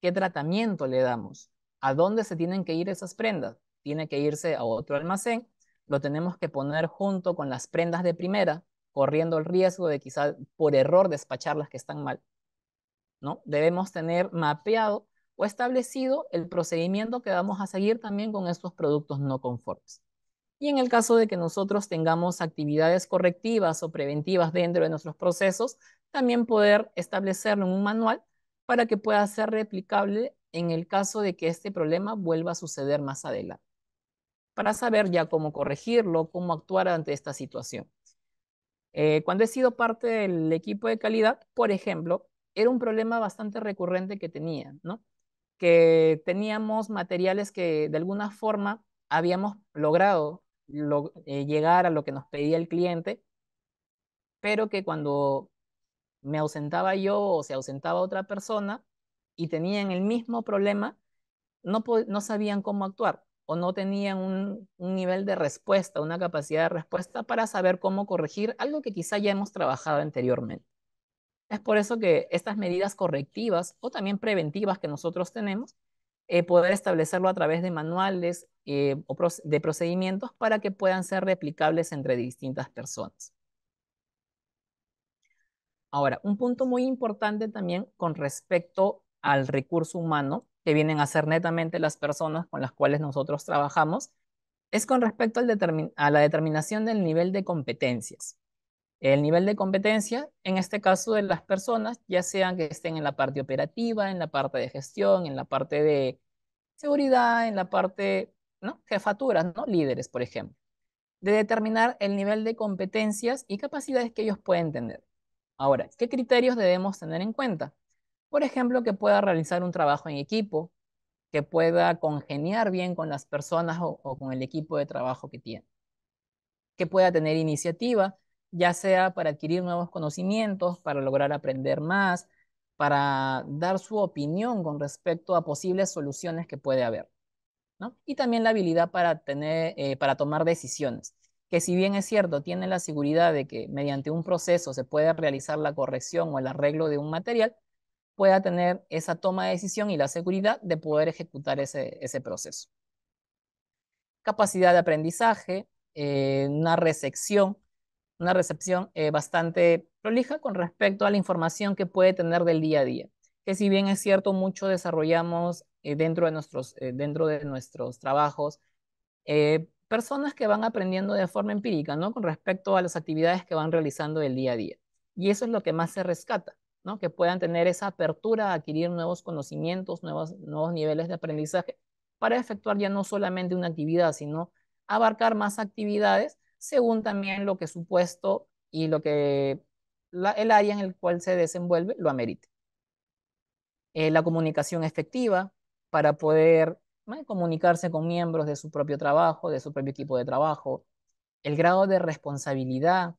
¿Qué tratamiento le damos? ¿A dónde se tienen que ir esas prendas? Tiene que irse a otro almacén, lo tenemos que poner junto con las prendas de primera, corriendo el riesgo de quizás por error despachar las que están mal ¿no? Debemos tener mapeado o establecido el procedimiento que vamos a seguir también con estos productos no conformes. Y en el caso de que nosotros tengamos actividades correctivas o preventivas dentro de nuestros procesos, también poder establecerlo en un manual para que pueda ser replicable en el caso de que este problema vuelva a suceder más adelante, para saber ya cómo corregirlo, cómo actuar ante esta situación. Eh, cuando he sido parte del equipo de calidad, por ejemplo, era un problema bastante recurrente que tenía, ¿no? Que teníamos materiales que de alguna forma habíamos logrado eh, llegar a lo que nos pedía el cliente, pero que cuando me ausentaba yo o se ausentaba otra persona y tenían el mismo problema, no, sabían cómo actuar o no tenían un, nivel de respuesta, una capacidad de respuesta para saber cómo corregir algo que quizá ya hemos trabajado anteriormente. Es por eso que estas medidas correctivas o también preventivas que nosotros tenemos, eh, poder establecerlo a través de manuales eh, o de procedimientos para que puedan ser replicables entre distintas personas. Ahora, un punto muy importante también con respecto al recurso humano, que vienen a ser netamente las personas con las cuales nosotros trabajamos, es con respecto a la determinación del nivel de competencias. El nivel de competencia, en este caso de las personas, ya sean que estén en la parte operativa, en la parte de gestión, en la parte de seguridad, en la parte, ¿no? Jefaturas, ¿no? Líderes, por ejemplo. De determinar el nivel de competencias y capacidades que ellos pueden tener. Ahora, ¿qué criterios debemos tener en cuenta? Por ejemplo, que pueda realizar un trabajo en equipo, que pueda congeniar bien con las personas o con el equipo de trabajo que tiene, que pueda tener iniciativa, ya sea para adquirir nuevos conocimientos, para lograr aprender más, para dar su opinión con respecto a posibles soluciones que puede haber. Y también la habilidad para, tener, eh, para tomar decisiones, que si bien es cierto, tiene la seguridad de que mediante un proceso se puede realizar la corrección o el arreglo de un material, pueda tener esa toma de decisión y la seguridad de poder ejecutar ese, proceso. Capacidad de aprendizaje, eh, una resección una recepción eh, bastante prolija con respecto a la información que puede tener del día a día, que si bien es cierto, mucho desarrollamos eh, dentro, de nuestros, eh, dentro de nuestros trabajos, personas que van aprendiendo de forma empírica, ¿no? Con respecto a las actividades que van realizando el día a día. Y eso es lo que más se rescata, ¿no? Que puedan tener esa apertura a adquirir nuevos conocimientos, nuevos, nuevos niveles de aprendizaje para efectuar ya no solamente una actividad, sino abarcar más actividades según también lo que su puesto y lo que el área en el cual se desenvuelve lo amerite. Eh, la comunicación efectiva para poder eh, comunicarse con miembros de su propio trabajo, de su propio equipo de trabajo, el grado de responsabilidad,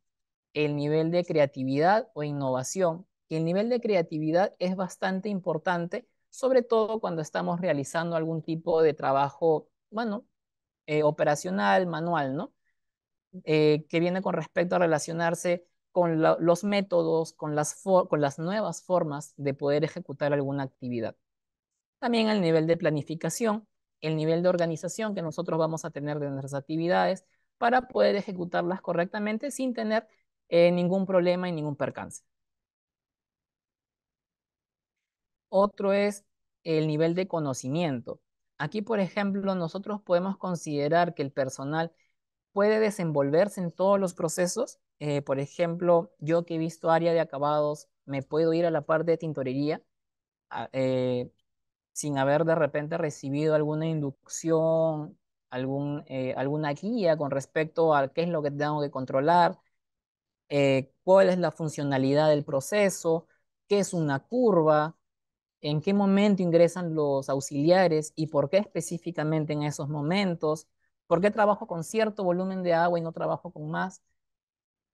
el nivel de creatividad o innovación. el nivel de creatividad es bastante importante, sobre todo cuando estamos realizando algún tipo de trabajo, bueno, eh, operacional, manual, ¿no? Eh, que viene con respecto a relacionarse con los métodos, con las, nuevas formas de poder ejecutar alguna actividad. También el nivel de planificación, el nivel de organización que nosotros vamos a tener de nuestras actividades para poder ejecutarlas correctamente sin tener eh, ningún problema y ningún percance. Otro es el nivel de conocimiento. Aquí, por ejemplo, nosotros podemos considerar que el personal puede desenvolverse en todos los procesos. Eh, por ejemplo, yo que he visto área de acabados, me puedo ir a la parte de tintorería ah, eh, sin haber de repente recibido alguna inducción, algún, eh, alguna guía con respecto a qué es lo que tengo que controlar, cuál es la funcionalidad del proceso, qué es una curva, en qué momento ingresan los auxiliares y por qué específicamente en esos momentos ¿Por qué trabajo con cierto volumen de agua y no trabajo con más?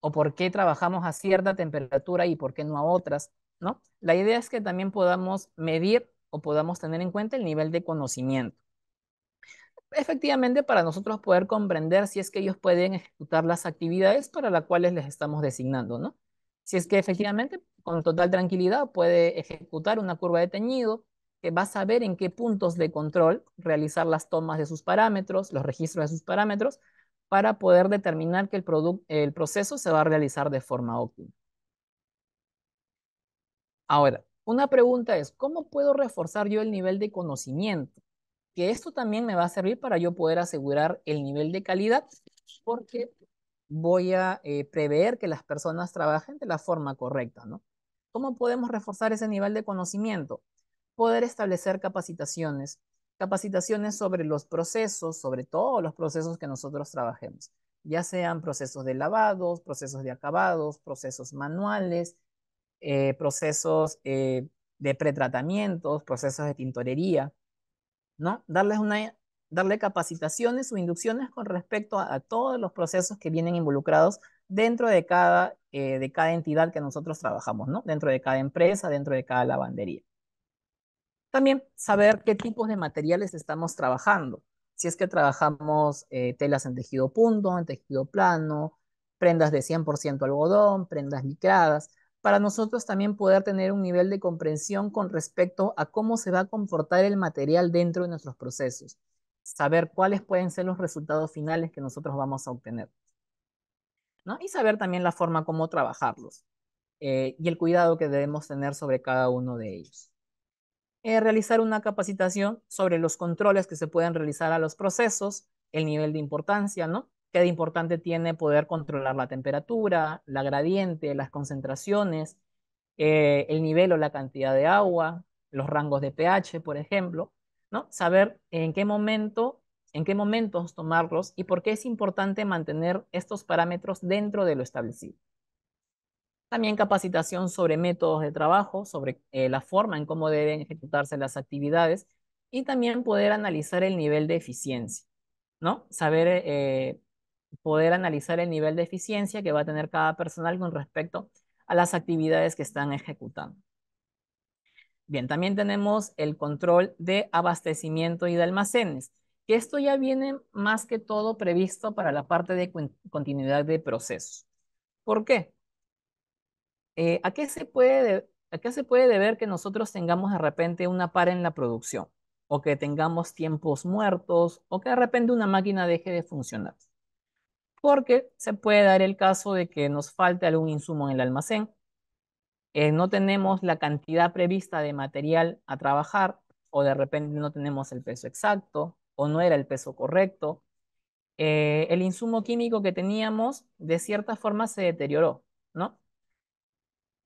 ¿O por qué trabajamos a cierta temperatura y por qué no a otras? ¿No? La idea es que también podamos medir o podamos tener en cuenta el nivel de conocimiento. Efectivamente, para nosotros poder comprender si es que ellos pueden ejecutar las actividades para las cuales les estamos designando, ¿no? Si es que efectivamente, con total tranquilidad, puede ejecutar una curva de teñido, que va a saber en qué puntos de control realizar las tomas de sus parámetros, los registros de sus parámetros, para poder determinar que el, el proceso se va a realizar de forma óptima. Ahora, una pregunta es, ¿cómo puedo reforzar yo el nivel de conocimiento? Que esto también me va a servir para yo poder asegurar el nivel de calidad, porque voy a eh, prever que las personas trabajen de la forma correcta, ¿no? ¿Cómo podemos reforzar ese nivel de conocimiento? poder establecer capacitaciones, capacitaciones sobre los procesos, sobre todos los procesos que nosotros trabajemos, ya sean procesos de lavados, procesos de acabados, procesos manuales, eh, procesos eh, de pretratamientos, procesos de tintorería, ¿no? Darles una, darle capacitaciones o inducciones con respecto a, todos los procesos que vienen involucrados dentro de cada, eh, de cada entidad que nosotros trabajamos, ¿no? Dentro de cada empresa, dentro de cada lavandería. También saber qué tipos de materiales estamos trabajando. Si es que trabajamos eh, telas en tejido punto, en tejido plano, prendas de 100% algodón, prendas licradas, para nosotros también poder tener un nivel de comprensión con respecto a cómo se va a comportar el material dentro de nuestros procesos, saber cuáles pueden ser los resultados finales que nosotros vamos a obtener. ¿no? Y saber también la forma como trabajarlos eh, y el cuidado que debemos tener sobre cada uno de ellos. Eh, realizar una capacitación sobre los controles que se pueden realizar a los procesos, el nivel de importancia, ¿no? Qué de importante tiene poder controlar la temperatura, la gradiente, las concentraciones, eh, el nivel o la cantidad de agua, los rangos de pH, por ejemplo, ¿no? Saber en qué momento, en qué momentos tomarlos y por qué es importante mantener estos parámetros dentro de lo establecido. También capacitación sobre métodos de trabajo, sobre eh, la forma en cómo deben ejecutarse las actividades y también poder analizar el nivel de eficiencia, ¿no? Saber, eh, poder analizar el nivel de eficiencia que va a tener cada personal con respecto a las actividades que están ejecutando. Bien, también tenemos el control de abastecimiento y de almacenes, que esto ya viene más que todo previsto para la parte de continuidad de procesos. ¿Por qué? Eh, ¿a, qué se puede ¿a qué se puede deber que nosotros tengamos de repente una par en la producción? O que tengamos tiempos muertos, o que de repente una máquina deje de funcionar. Porque se puede dar el caso de que nos falte algún insumo en el almacén, eh, no tenemos la cantidad prevista de material a trabajar, o de repente no tenemos el peso exacto, o no era el peso correcto. Eh, el insumo químico que teníamos de cierta forma se deterioró, ¿no?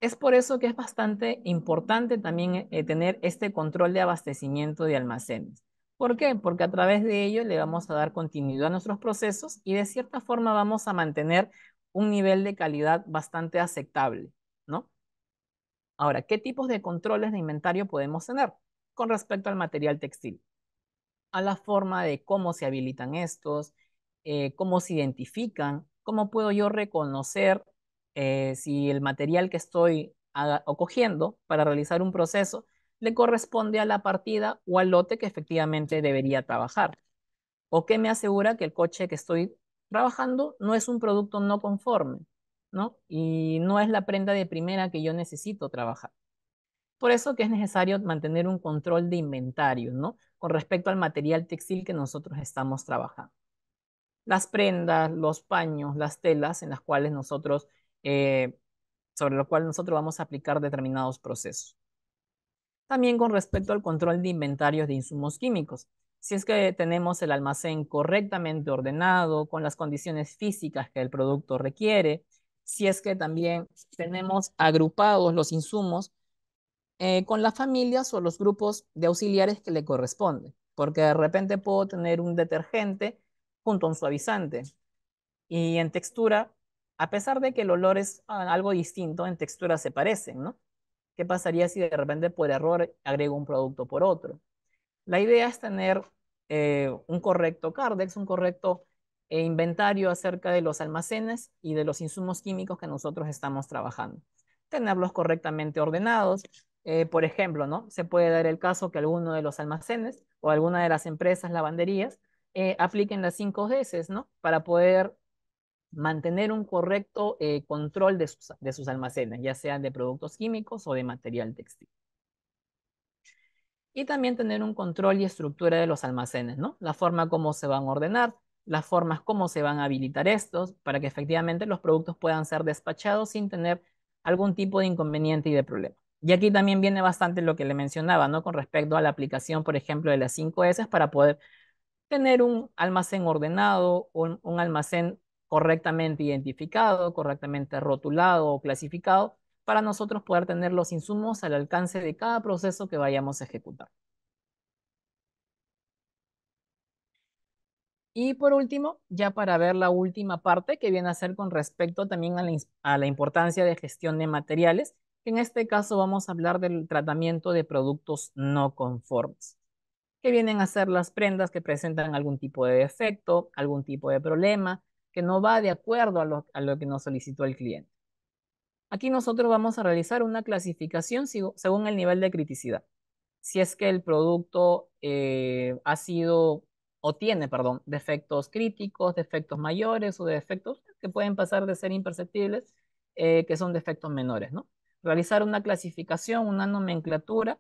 Es por eso que es bastante importante también eh, tener este control de abastecimiento de almacenes. ¿Por qué? Porque a través de ello le vamos a dar continuidad a nuestros procesos y de cierta forma vamos a mantener un nivel de calidad bastante aceptable, ¿no? Ahora, ¿qué tipos de controles de inventario podemos tener con respecto al material textil? A la forma de cómo se habilitan estos, eh, cómo se identifican, cómo puedo yo reconocer eh, si el material que estoy cogiendo para realizar un proceso le corresponde a la partida o al lote que efectivamente debería trabajar. ¿O que me asegura que el coche que estoy trabajando no es un producto no conforme? ¿no? Y no es la prenda de primera que yo necesito trabajar. Por eso que es necesario mantener un control de inventario, ¿no? Con respecto al material textil que nosotros estamos trabajando. Las prendas, los paños, las telas en las cuales nosotros eh, sobre lo cual nosotros vamos a aplicar determinados procesos. También con respecto al control de inventarios de insumos químicos. Si es que tenemos el almacén correctamente ordenado, con las condiciones físicas que el producto requiere, si es que también tenemos agrupados los insumos eh, con las familias o los grupos de auxiliares que le corresponden, porque de repente puedo tener un detergente junto a un suavizante y en textura a pesar de que el olor es ah, algo distinto, en textura se parecen, ¿no? ¿Qué pasaría si de repente por error agrego un producto por otro? La idea es tener eh, un correcto cardex, un correcto eh, inventario acerca de los almacenes y de los insumos químicos que nosotros estamos trabajando. Tenerlos correctamente ordenados. Eh, por ejemplo, ¿no? Se puede dar el caso que alguno de los almacenes o alguna de las empresas lavanderías apliquen las 5 veces, ¿no? Para poder mantener un correcto eh, control de sus, almacenes, ya sean de productos químicos o de material textil. Y también tener un control y estructura de los almacenes, ¿no? La forma como se van a ordenar, las formas como se van a habilitar estos, para que efectivamente los productos puedan ser despachados sin tener algún tipo de inconveniente y de problema. Y aquí también viene bastante lo que le mencionaba, ¿no? Con respecto a la aplicación, por ejemplo, de las 5S para poder tener un almacén ordenado, un almacén correctamente identificado, correctamente rotulado o clasificado, para nosotros poder tener los insumos al alcance de cada proceso que vayamos a ejecutar. Y por último, ya para ver la última parte que viene a ser con respecto también a la, importancia de gestión de materiales, que en este caso vamos a hablar del tratamiento de productos no conformes, que vienen a ser las prendas que presentan algún tipo de defecto, algún tipo de problema, que no va de acuerdo a lo, que nos solicitó el cliente. Aquí nosotros vamos a realizar una clasificación según el nivel de criticidad. Si es que el producto eh, ha sido o tiene, perdón, defectos críticos, defectos mayores o defectos que pueden pasar de ser imperceptibles, eh, que son defectos menores, ¿no? Realizar una clasificación, una nomenclatura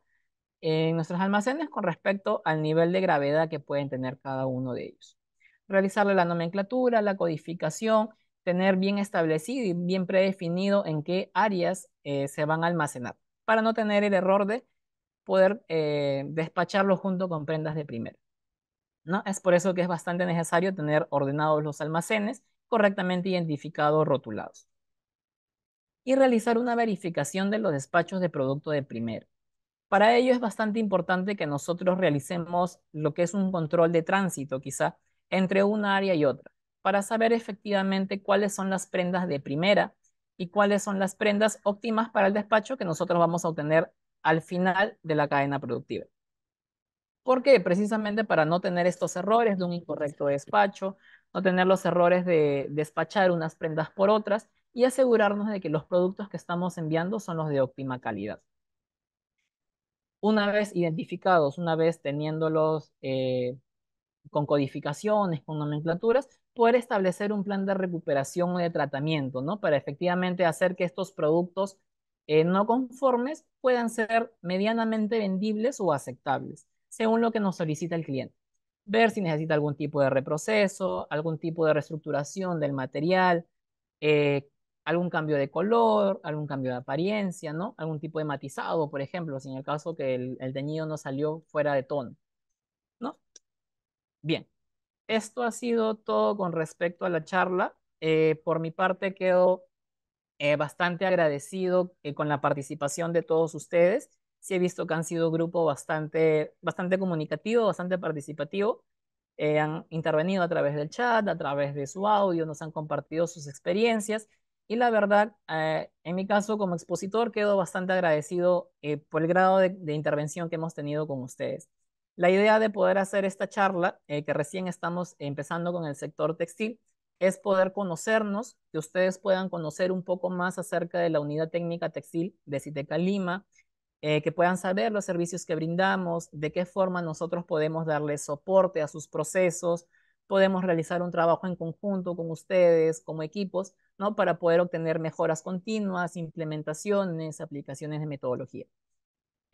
en nuestros almacenes con respecto al nivel de gravedad que pueden tener cada uno de ellos realizarle la nomenclatura, la codificación, tener bien establecido y bien predefinido en qué áreas eh, se van a almacenar, para no tener el error de poder eh, despacharlo junto con prendas de primero. ¿no? Es por eso que es bastante necesario tener ordenados los almacenes, correctamente identificados, rotulados. Y realizar una verificación de los despachos de producto de primero. Para ello es bastante importante que nosotros realicemos lo que es un control de tránsito, quizá entre una área y otra para saber efectivamente cuáles son las prendas de primera y cuáles son las prendas óptimas para el despacho que nosotros vamos a obtener al final de la cadena productiva. ¿Por qué? Precisamente para no tener estos errores de un incorrecto despacho, no tener los errores de despachar unas prendas por otras y asegurarnos de que los productos que estamos enviando son los de óptima calidad. Una vez identificados, una vez teniéndolos eh, con codificaciones, con nomenclaturas, poder establecer un plan de recuperación o de tratamiento, ¿no? Para efectivamente hacer que estos productos eh, no conformes puedan ser medianamente vendibles o aceptables, según lo que nos solicita el cliente. Ver si necesita algún tipo de reproceso, algún tipo de reestructuración del material, eh, algún cambio de color, algún cambio de apariencia, ¿no? Algún tipo de matizado, por ejemplo, si en el caso que el, el teñido no salió fuera de tono. Bien, esto ha sido todo con respecto a la charla. Eh, por mi parte quedo eh, bastante agradecido eh, con la participación de todos ustedes. Sí he visto que han sido un grupo bastante, bastante comunicativo, bastante participativo. han intervenido a través del chat, a través de su audio, nos han compartido sus experiencias y la verdad, en mi caso como expositor, quedo bastante agradecido por el grado de intervención que hemos tenido con ustedes. La idea de poder hacer esta charla, eh, que recién estamos empezando con el sector textil, es poder conocernos, que ustedes puedan conocer un poco más acerca de la unidad técnica textil de Citeca Lima, eh, que puedan saber los servicios que brindamos, de qué forma nosotros podemos darle soporte a sus procesos, podemos realizar un trabajo en conjunto con ustedes como equipos, ¿no? Para poder obtener mejoras continuas, implementaciones, aplicaciones de metodología.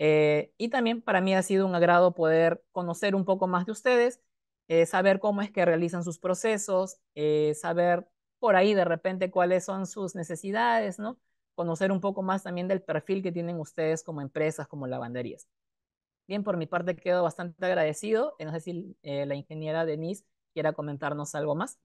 Eh, y también para mí ha sido un agrado poder conocer un poco más de ustedes, eh, saber cómo es que realizan sus procesos, eh, saber por ahí de repente cuáles son sus necesidades, ¿no? Conocer un poco más también del perfil que tienen ustedes como empresas, como lavanderías. Bien, por mi parte quedo bastante agradecido. No sé si la ingeniera Denise quiera comentarnos algo más.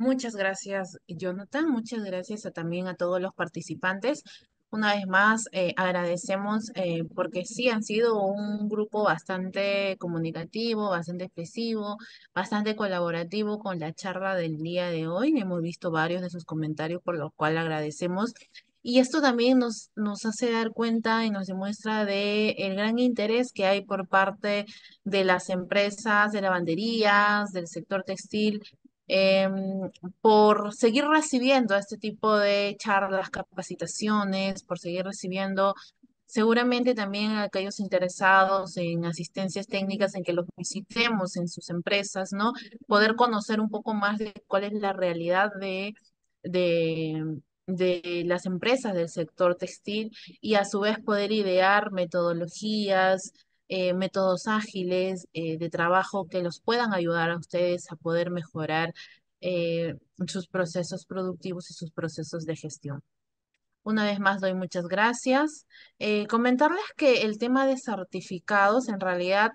Muchas gracias, Jonathan. Muchas gracias también a todos los participantes. Una vez más, eh, agradecemos eh, porque sí han sido un grupo bastante comunicativo, bastante expresivo, bastante colaborativo con la charla del día de hoy. Hemos visto varios de sus comentarios, por lo cual agradecemos. Y esto también nos, nos hace dar cuenta y nos demuestra de el gran interés que hay por parte de las empresas, de lavanderías, del sector textil, Em, por seguir recibiendo este tipo de charlas, capacitaciones, por seguir recibiendo seguramente también a aquellos interesados en asistencias técnicas, en que los visitemos en sus empresas, ¿no? Poder conocer un poco más de cuál es la realidad de, de, de las empresas del sector textil y a su vez poder idear metodologías, eh, métodos ágiles eh, de trabajo que los puedan ayudar a ustedes a poder mejorar eh, sus procesos productivos y sus procesos de gestión. Una vez más doy muchas gracias. comentarles que el tema de certificados en realidad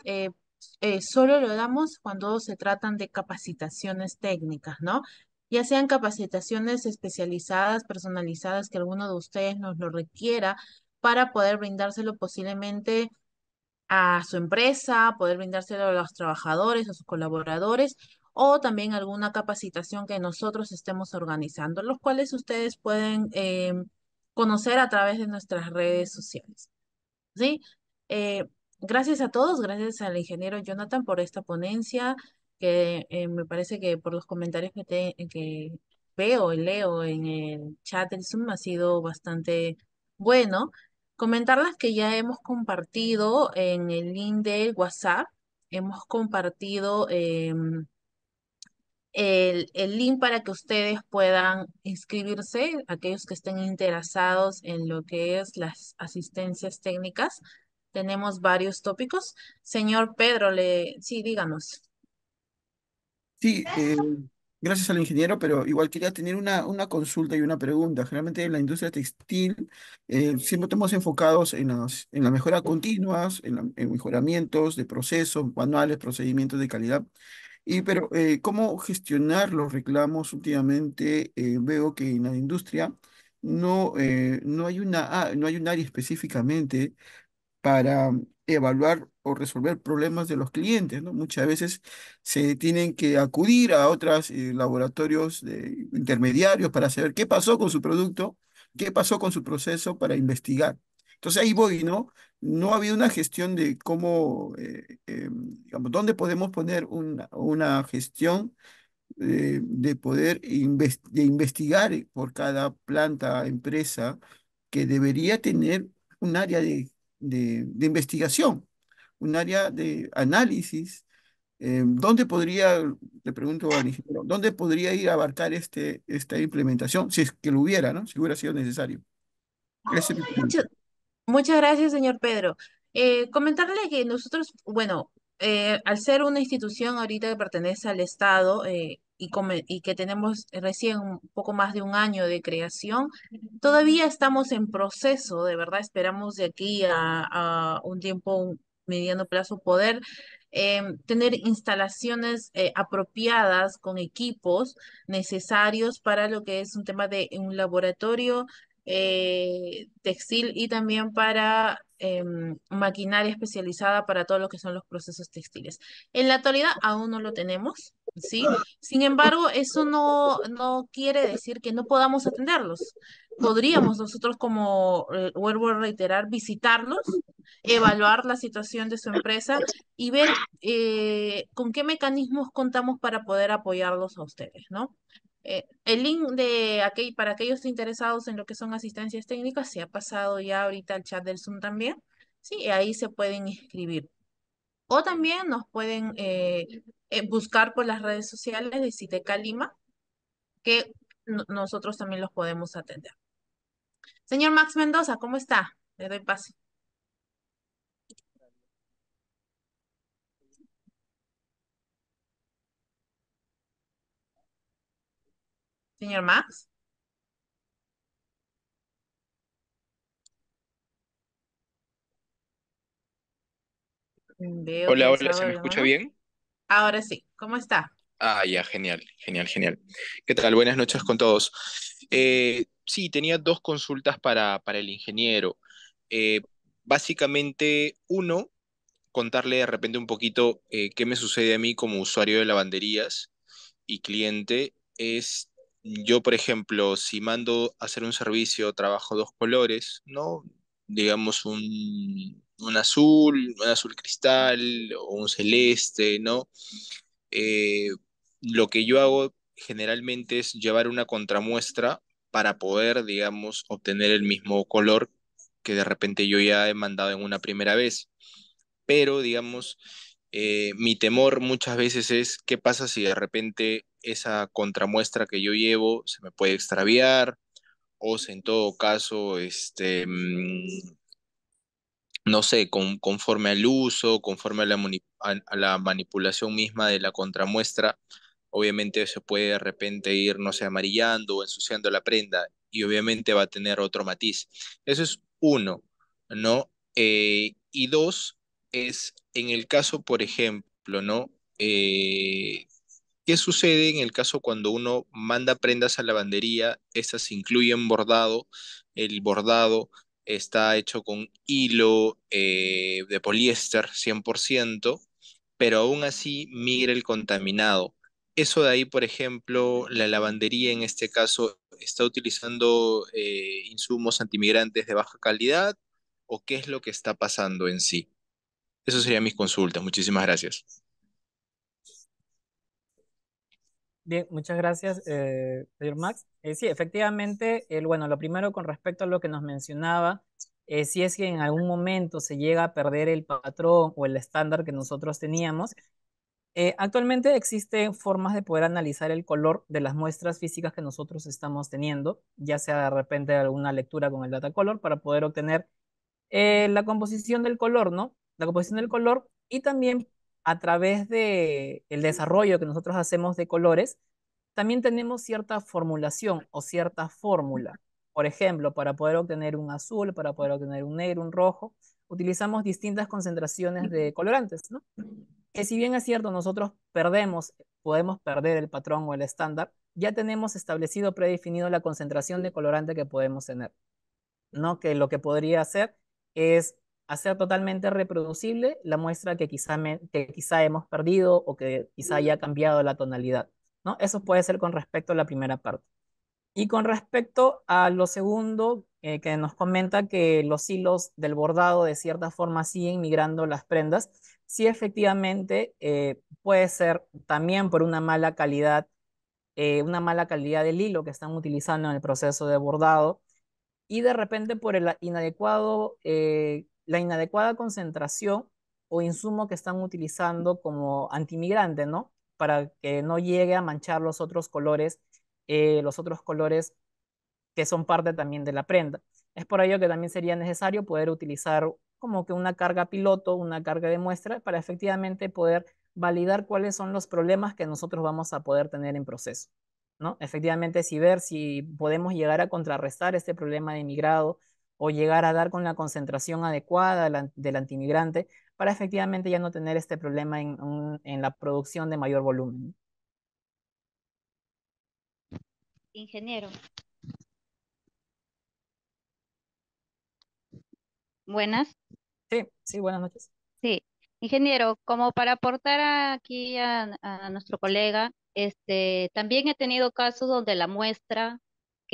solo lo damos cuando se tratan de capacitaciones técnicas, ¿no? ya sean capacitaciones especializadas, personalizadas, que alguno de ustedes nos lo requiera para poder brindárselo posiblemente a su empresa, poder brindárselo a los trabajadores, a sus colaboradores o también alguna capacitación que nosotros estemos organizando, los cuales ustedes pueden eh, conocer a través de nuestras redes sociales. ¿Sí? Eh, gracias a todos, gracias al ingeniero Jonathan por esta ponencia, que eh, me parece que por los comentarios que, que veo y leo en el chat del Zoom ha sido bastante bueno Comentarles que ya hemos compartido en el link del WhatsApp, hemos compartido em, el, el, link para que ustedes puedan inscribirse, aquellos que estén interesados en lo que es las asistencias técnicas. Tenemos varios tópicos. Señor Pedro, le, sí, díganos. Sí, eh, Gracias al ingeniero, pero igual quería tener una, una consulta y una pregunta. Generalmente en la industria textil eh, siempre estamos enfocados en, las, en la mejora continuas, en, mejoramientos de procesos, manuales, procedimientos de calidad. Y pero, eh, ¿cómo gestionar los reclamos? Últimamente eh, veo que en la industria no, no, hay una, ah, no hay un área específicamente para evaluar o resolver problemas de los clientes, ¿no? Muchas veces se tienen que acudir a otros eh, laboratorios de, intermediarios para saber qué pasó con su producto, qué pasó con su proceso para investigar. Entonces ahí voy, ¿no? No ha habido una gestión de cómo, eh, eh, digamos, dónde podemos poner una, una gestión de poder de investigar por cada planta, empresa, que debería tener un área de de, investigación, un área de análisis. Em, ¿Dónde podría, le pregunto al ingeniero, dónde podría ir a abarcar este, esta implementación, si es que lo hubiera, ¿no? si hubiera sido necesario? Muchas, gracias, señor Pedro. Eh, comentarle que nosotros, bueno, eh, al ser una institución ahorita que pertenece al Estado, eh, y, que tenemos recién un poco más de un año de creación, todavía estamos en proceso, de verdad esperamos de aquí a, un tiempo un mediano plazo poder em, tener instalaciones eh, apropiadas con equipos necesarios para lo que es un tema de un laboratorio eh, textil y también para em, maquinaria especializada para todo lo que son los procesos textiles. En la actualidad aún no lo tenemos, ¿sí? Sin embargo, eso no, no quiere decir que no podamos atenderlos. Podríamos nosotros, como eh, vuelvo a reiterar, visitarlos, evaluar la situación de su empresa y ver eh, con qué mecanismos contamos para poder apoyarlos a ustedes, ¿no? Eh, el link de para aquellos interesados en lo que son asistencias técnicas se ha pasado ya ahorita al chat del Zoom también. Sí, ahí se pueden inscribir. O también nos pueden eh, eh, buscar por las redes sociales de Citeca Lima, que nosotros también los podemos atender. Señor Max Mendoza, ¿cómo está? Le doy paso. señor Max? hola, hola, ¿se me escucha bien? Ahora sí, ¿cómo está? Ah, ya, genial, genial, genial. ¿Qué tal? Buenas noches con todos. Eh, sí, tenía dos consultas para, para el ingeniero. Eh, básicamente, uno, contarle de repente un poquito eh, qué me sucede a mí como usuario de lavanderías y cliente. Es yo, por ejemplo, si mando a hacer un servicio, trabajo dos colores, ¿no? Digamos un, azul, un azul cristal o un celeste, ¿no? Eh, lo que yo hago generalmente es llevar una contramuestra para poder, digamos, obtener el mismo color que de repente yo ya he mandado en una primera vez. Pero, digamos, eh, mi temor muchas veces es qué pasa si de repente esa contramuestra que yo llevo se me puede extraviar o si en todo caso, este, mm, no sé, con, conforme al uso, conforme a la, manipulación misma de la contramuestra, obviamente se puede de repente ir, no sé, amarillando o ensuciando la prenda y obviamente va a tener otro matiz. Eso es uno, ¿no? Eh, y dos, es en el caso, por ejemplo, ¿no? Eh, ¿Qué sucede en el caso cuando uno manda prendas a lavandería? Estas incluyen bordado, el bordado está hecho con hilo eh, de poliéster 100%, pero aún así migra el contaminado. Eso de ahí, por ejemplo, la lavandería en este caso está utilizando eh, insumos antimigrantes de baja calidad o qué es lo que está pasando en sí. Eso sería mis consultas. Muchísimas gracias. Bien, muchas gracias, eh, señor Max. Eh, sí, efectivamente, el, bueno, lo primero con respecto a lo que nos mencionaba, eh, si es que en algún momento se llega a perder el patrón o el estándar que nosotros teníamos, actualmente existen formas de poder analizar el color de las muestras físicas que nosotros estamos teniendo, ya sea de repente alguna lectura con el data color para poder obtener la composición del color, ¿no? composición del color y también a través de el desarrollo que nosotros hacemos de colores, también tenemos cierta formulación o cierta fórmula. Por ejemplo, para poder obtener un azul, para poder obtener un negro, un rojo, utilizamos distintas concentraciones de colorantes, Que si bien es cierto, nosotros perdemos, podemos perder el patrón o el estándar, ya tenemos establecido, predefinido la concentración de colorante que podemos tener, ¿no? Que lo que podría hacer es hacer totalmente reproducible la muestra que quizá, que quizá hemos perdido o que quizá haya cambiado la tonalidad. ¿no? Eso puede ser con respecto a la primera parte. Y con respecto a lo segundo, eh, que nos comenta que los hilos del bordado de cierta forma siguen migrando las prendas, sí efectivamente eh, puede ser también por una mala calidad, eh, una mala calidad del hilo que están utilizando en el proceso de bordado y de repente por el inadecuado la inadecuada concentración o insumo que están utilizando como antimigrante, ¿no? Para que no llegue a manchar los otros colores, eh, los otros colores que son parte también de la prenda. Es por ello que también sería necesario poder utilizar como que una carga piloto, una carga de muestra, para efectivamente poder validar cuáles son los problemas que nosotros vamos a poder tener en proceso. ¿no? Efectivamente, si ver si podemos llegar a contrarrestar este problema de migrado, o llegar a dar con la concentración adecuada del, antimigrante para efectivamente ya no tener este problema en, en la producción de mayor volumen. Ingeniero. Buenas. Sí, sí, buenas noches. Sí, ingeniero, como para aportar aquí a, a nuestro colega, este, también he tenido casos donde la muestra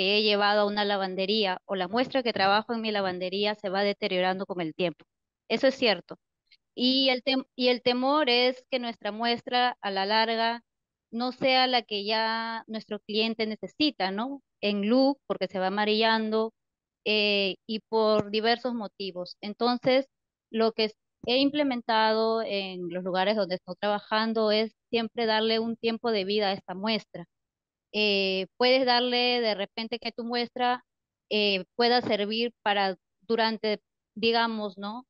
he llevado a una lavandería o la muestra que trabajo en mi lavandería se va deteriorando con el tiempo. Eso es cierto. Y el, y el temor es que nuestra muestra a la larga no sea la que ya nuestro cliente necesita, ¿no? En luz, porque se va amarillando eh, y por diversos motivos. Entonces, lo que he implementado en los lugares donde estoy trabajando es siempre darle un tiempo de vida a esta muestra. Eh, puedes darle de repente que tu muestra eh, pueda servir para durante, digamos, ¿no?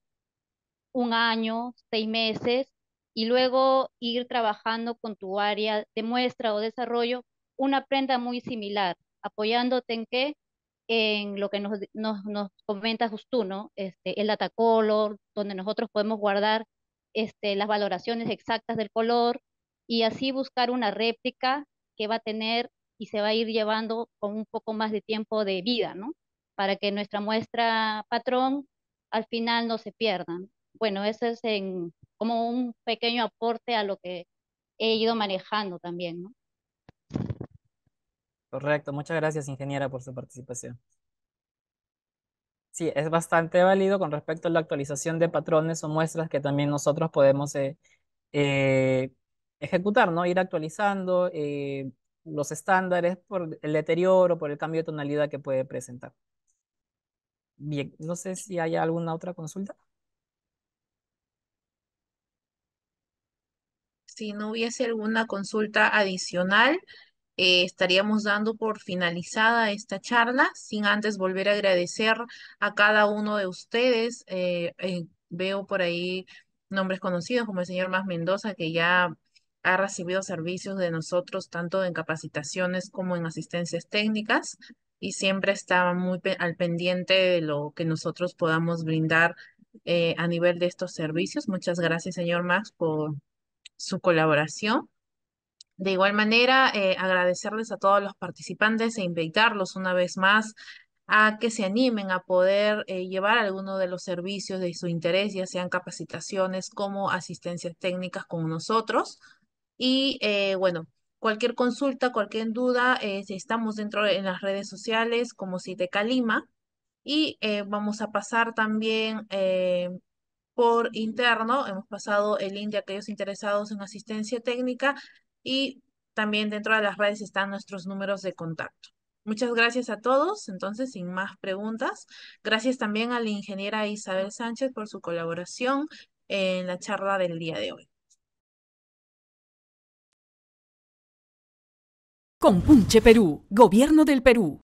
Un año, seis meses, y luego ir trabajando con tu área de muestra o desarrollo una prenda muy similar, apoyándote en qué, en lo que nos, nos, nos comentas justo, ¿no? Este, el data color, donde nosotros podemos guardar este, las valoraciones exactas del color y así buscar una réplica que va a tener y se va a ir llevando con un poco más de tiempo de vida, ¿no? Para que nuestra muestra patrón al final no se pierda. Bueno, eso es como un pequeño aporte a lo que he ido manejando también, ¿no? Correcto, muchas gracias ingeniera por su participación. Sí, es bastante válido con respecto a la actualización de patrones o muestras que también nosotros podemos eh, eh, ejecutar, ¿no? Ir actualizando eh, los estándares por el deterioro, por el cambio de tonalidad que puede presentar. Bien, no sé si hay alguna otra consulta. Si no hubiese alguna consulta adicional, eh, estaríamos dando por finalizada esta charla, sin antes volver a agradecer a cada uno de ustedes. Eh, veo por ahí nombres conocidos como el señor Más Mendoza, que ya ha recibido servicios de nosotros tanto en capacitaciones como en asistencias técnicas y siempre está muy al pendiente de lo que nosotros podamos brindar eh, a nivel de estos servicios. Muchas gracias, señor Max, por su colaboración. De igual manera, eh, agradecerles a todos los participantes e invitarlos una vez más a que se animen a poder eh, llevar alguno de los servicios de su interés, ya sean capacitaciones como asistencias técnicas con nosotros. Y eh, bueno, cualquier consulta, cualquier duda, eh, si estamos dentro en las redes sociales como te calima Y eh, vamos a pasar también por interno, hemos pasado el link de aquellos interesados en asistencia técnica y también dentro de las redes están nuestros números de contacto. Muchas gracias a todos, entonces, sin más preguntas. Gracias también a la ingeniera Isabel Sánchez por su colaboración en la charla del día de hoy. PUNCHE Perú, Gobierno del Perú.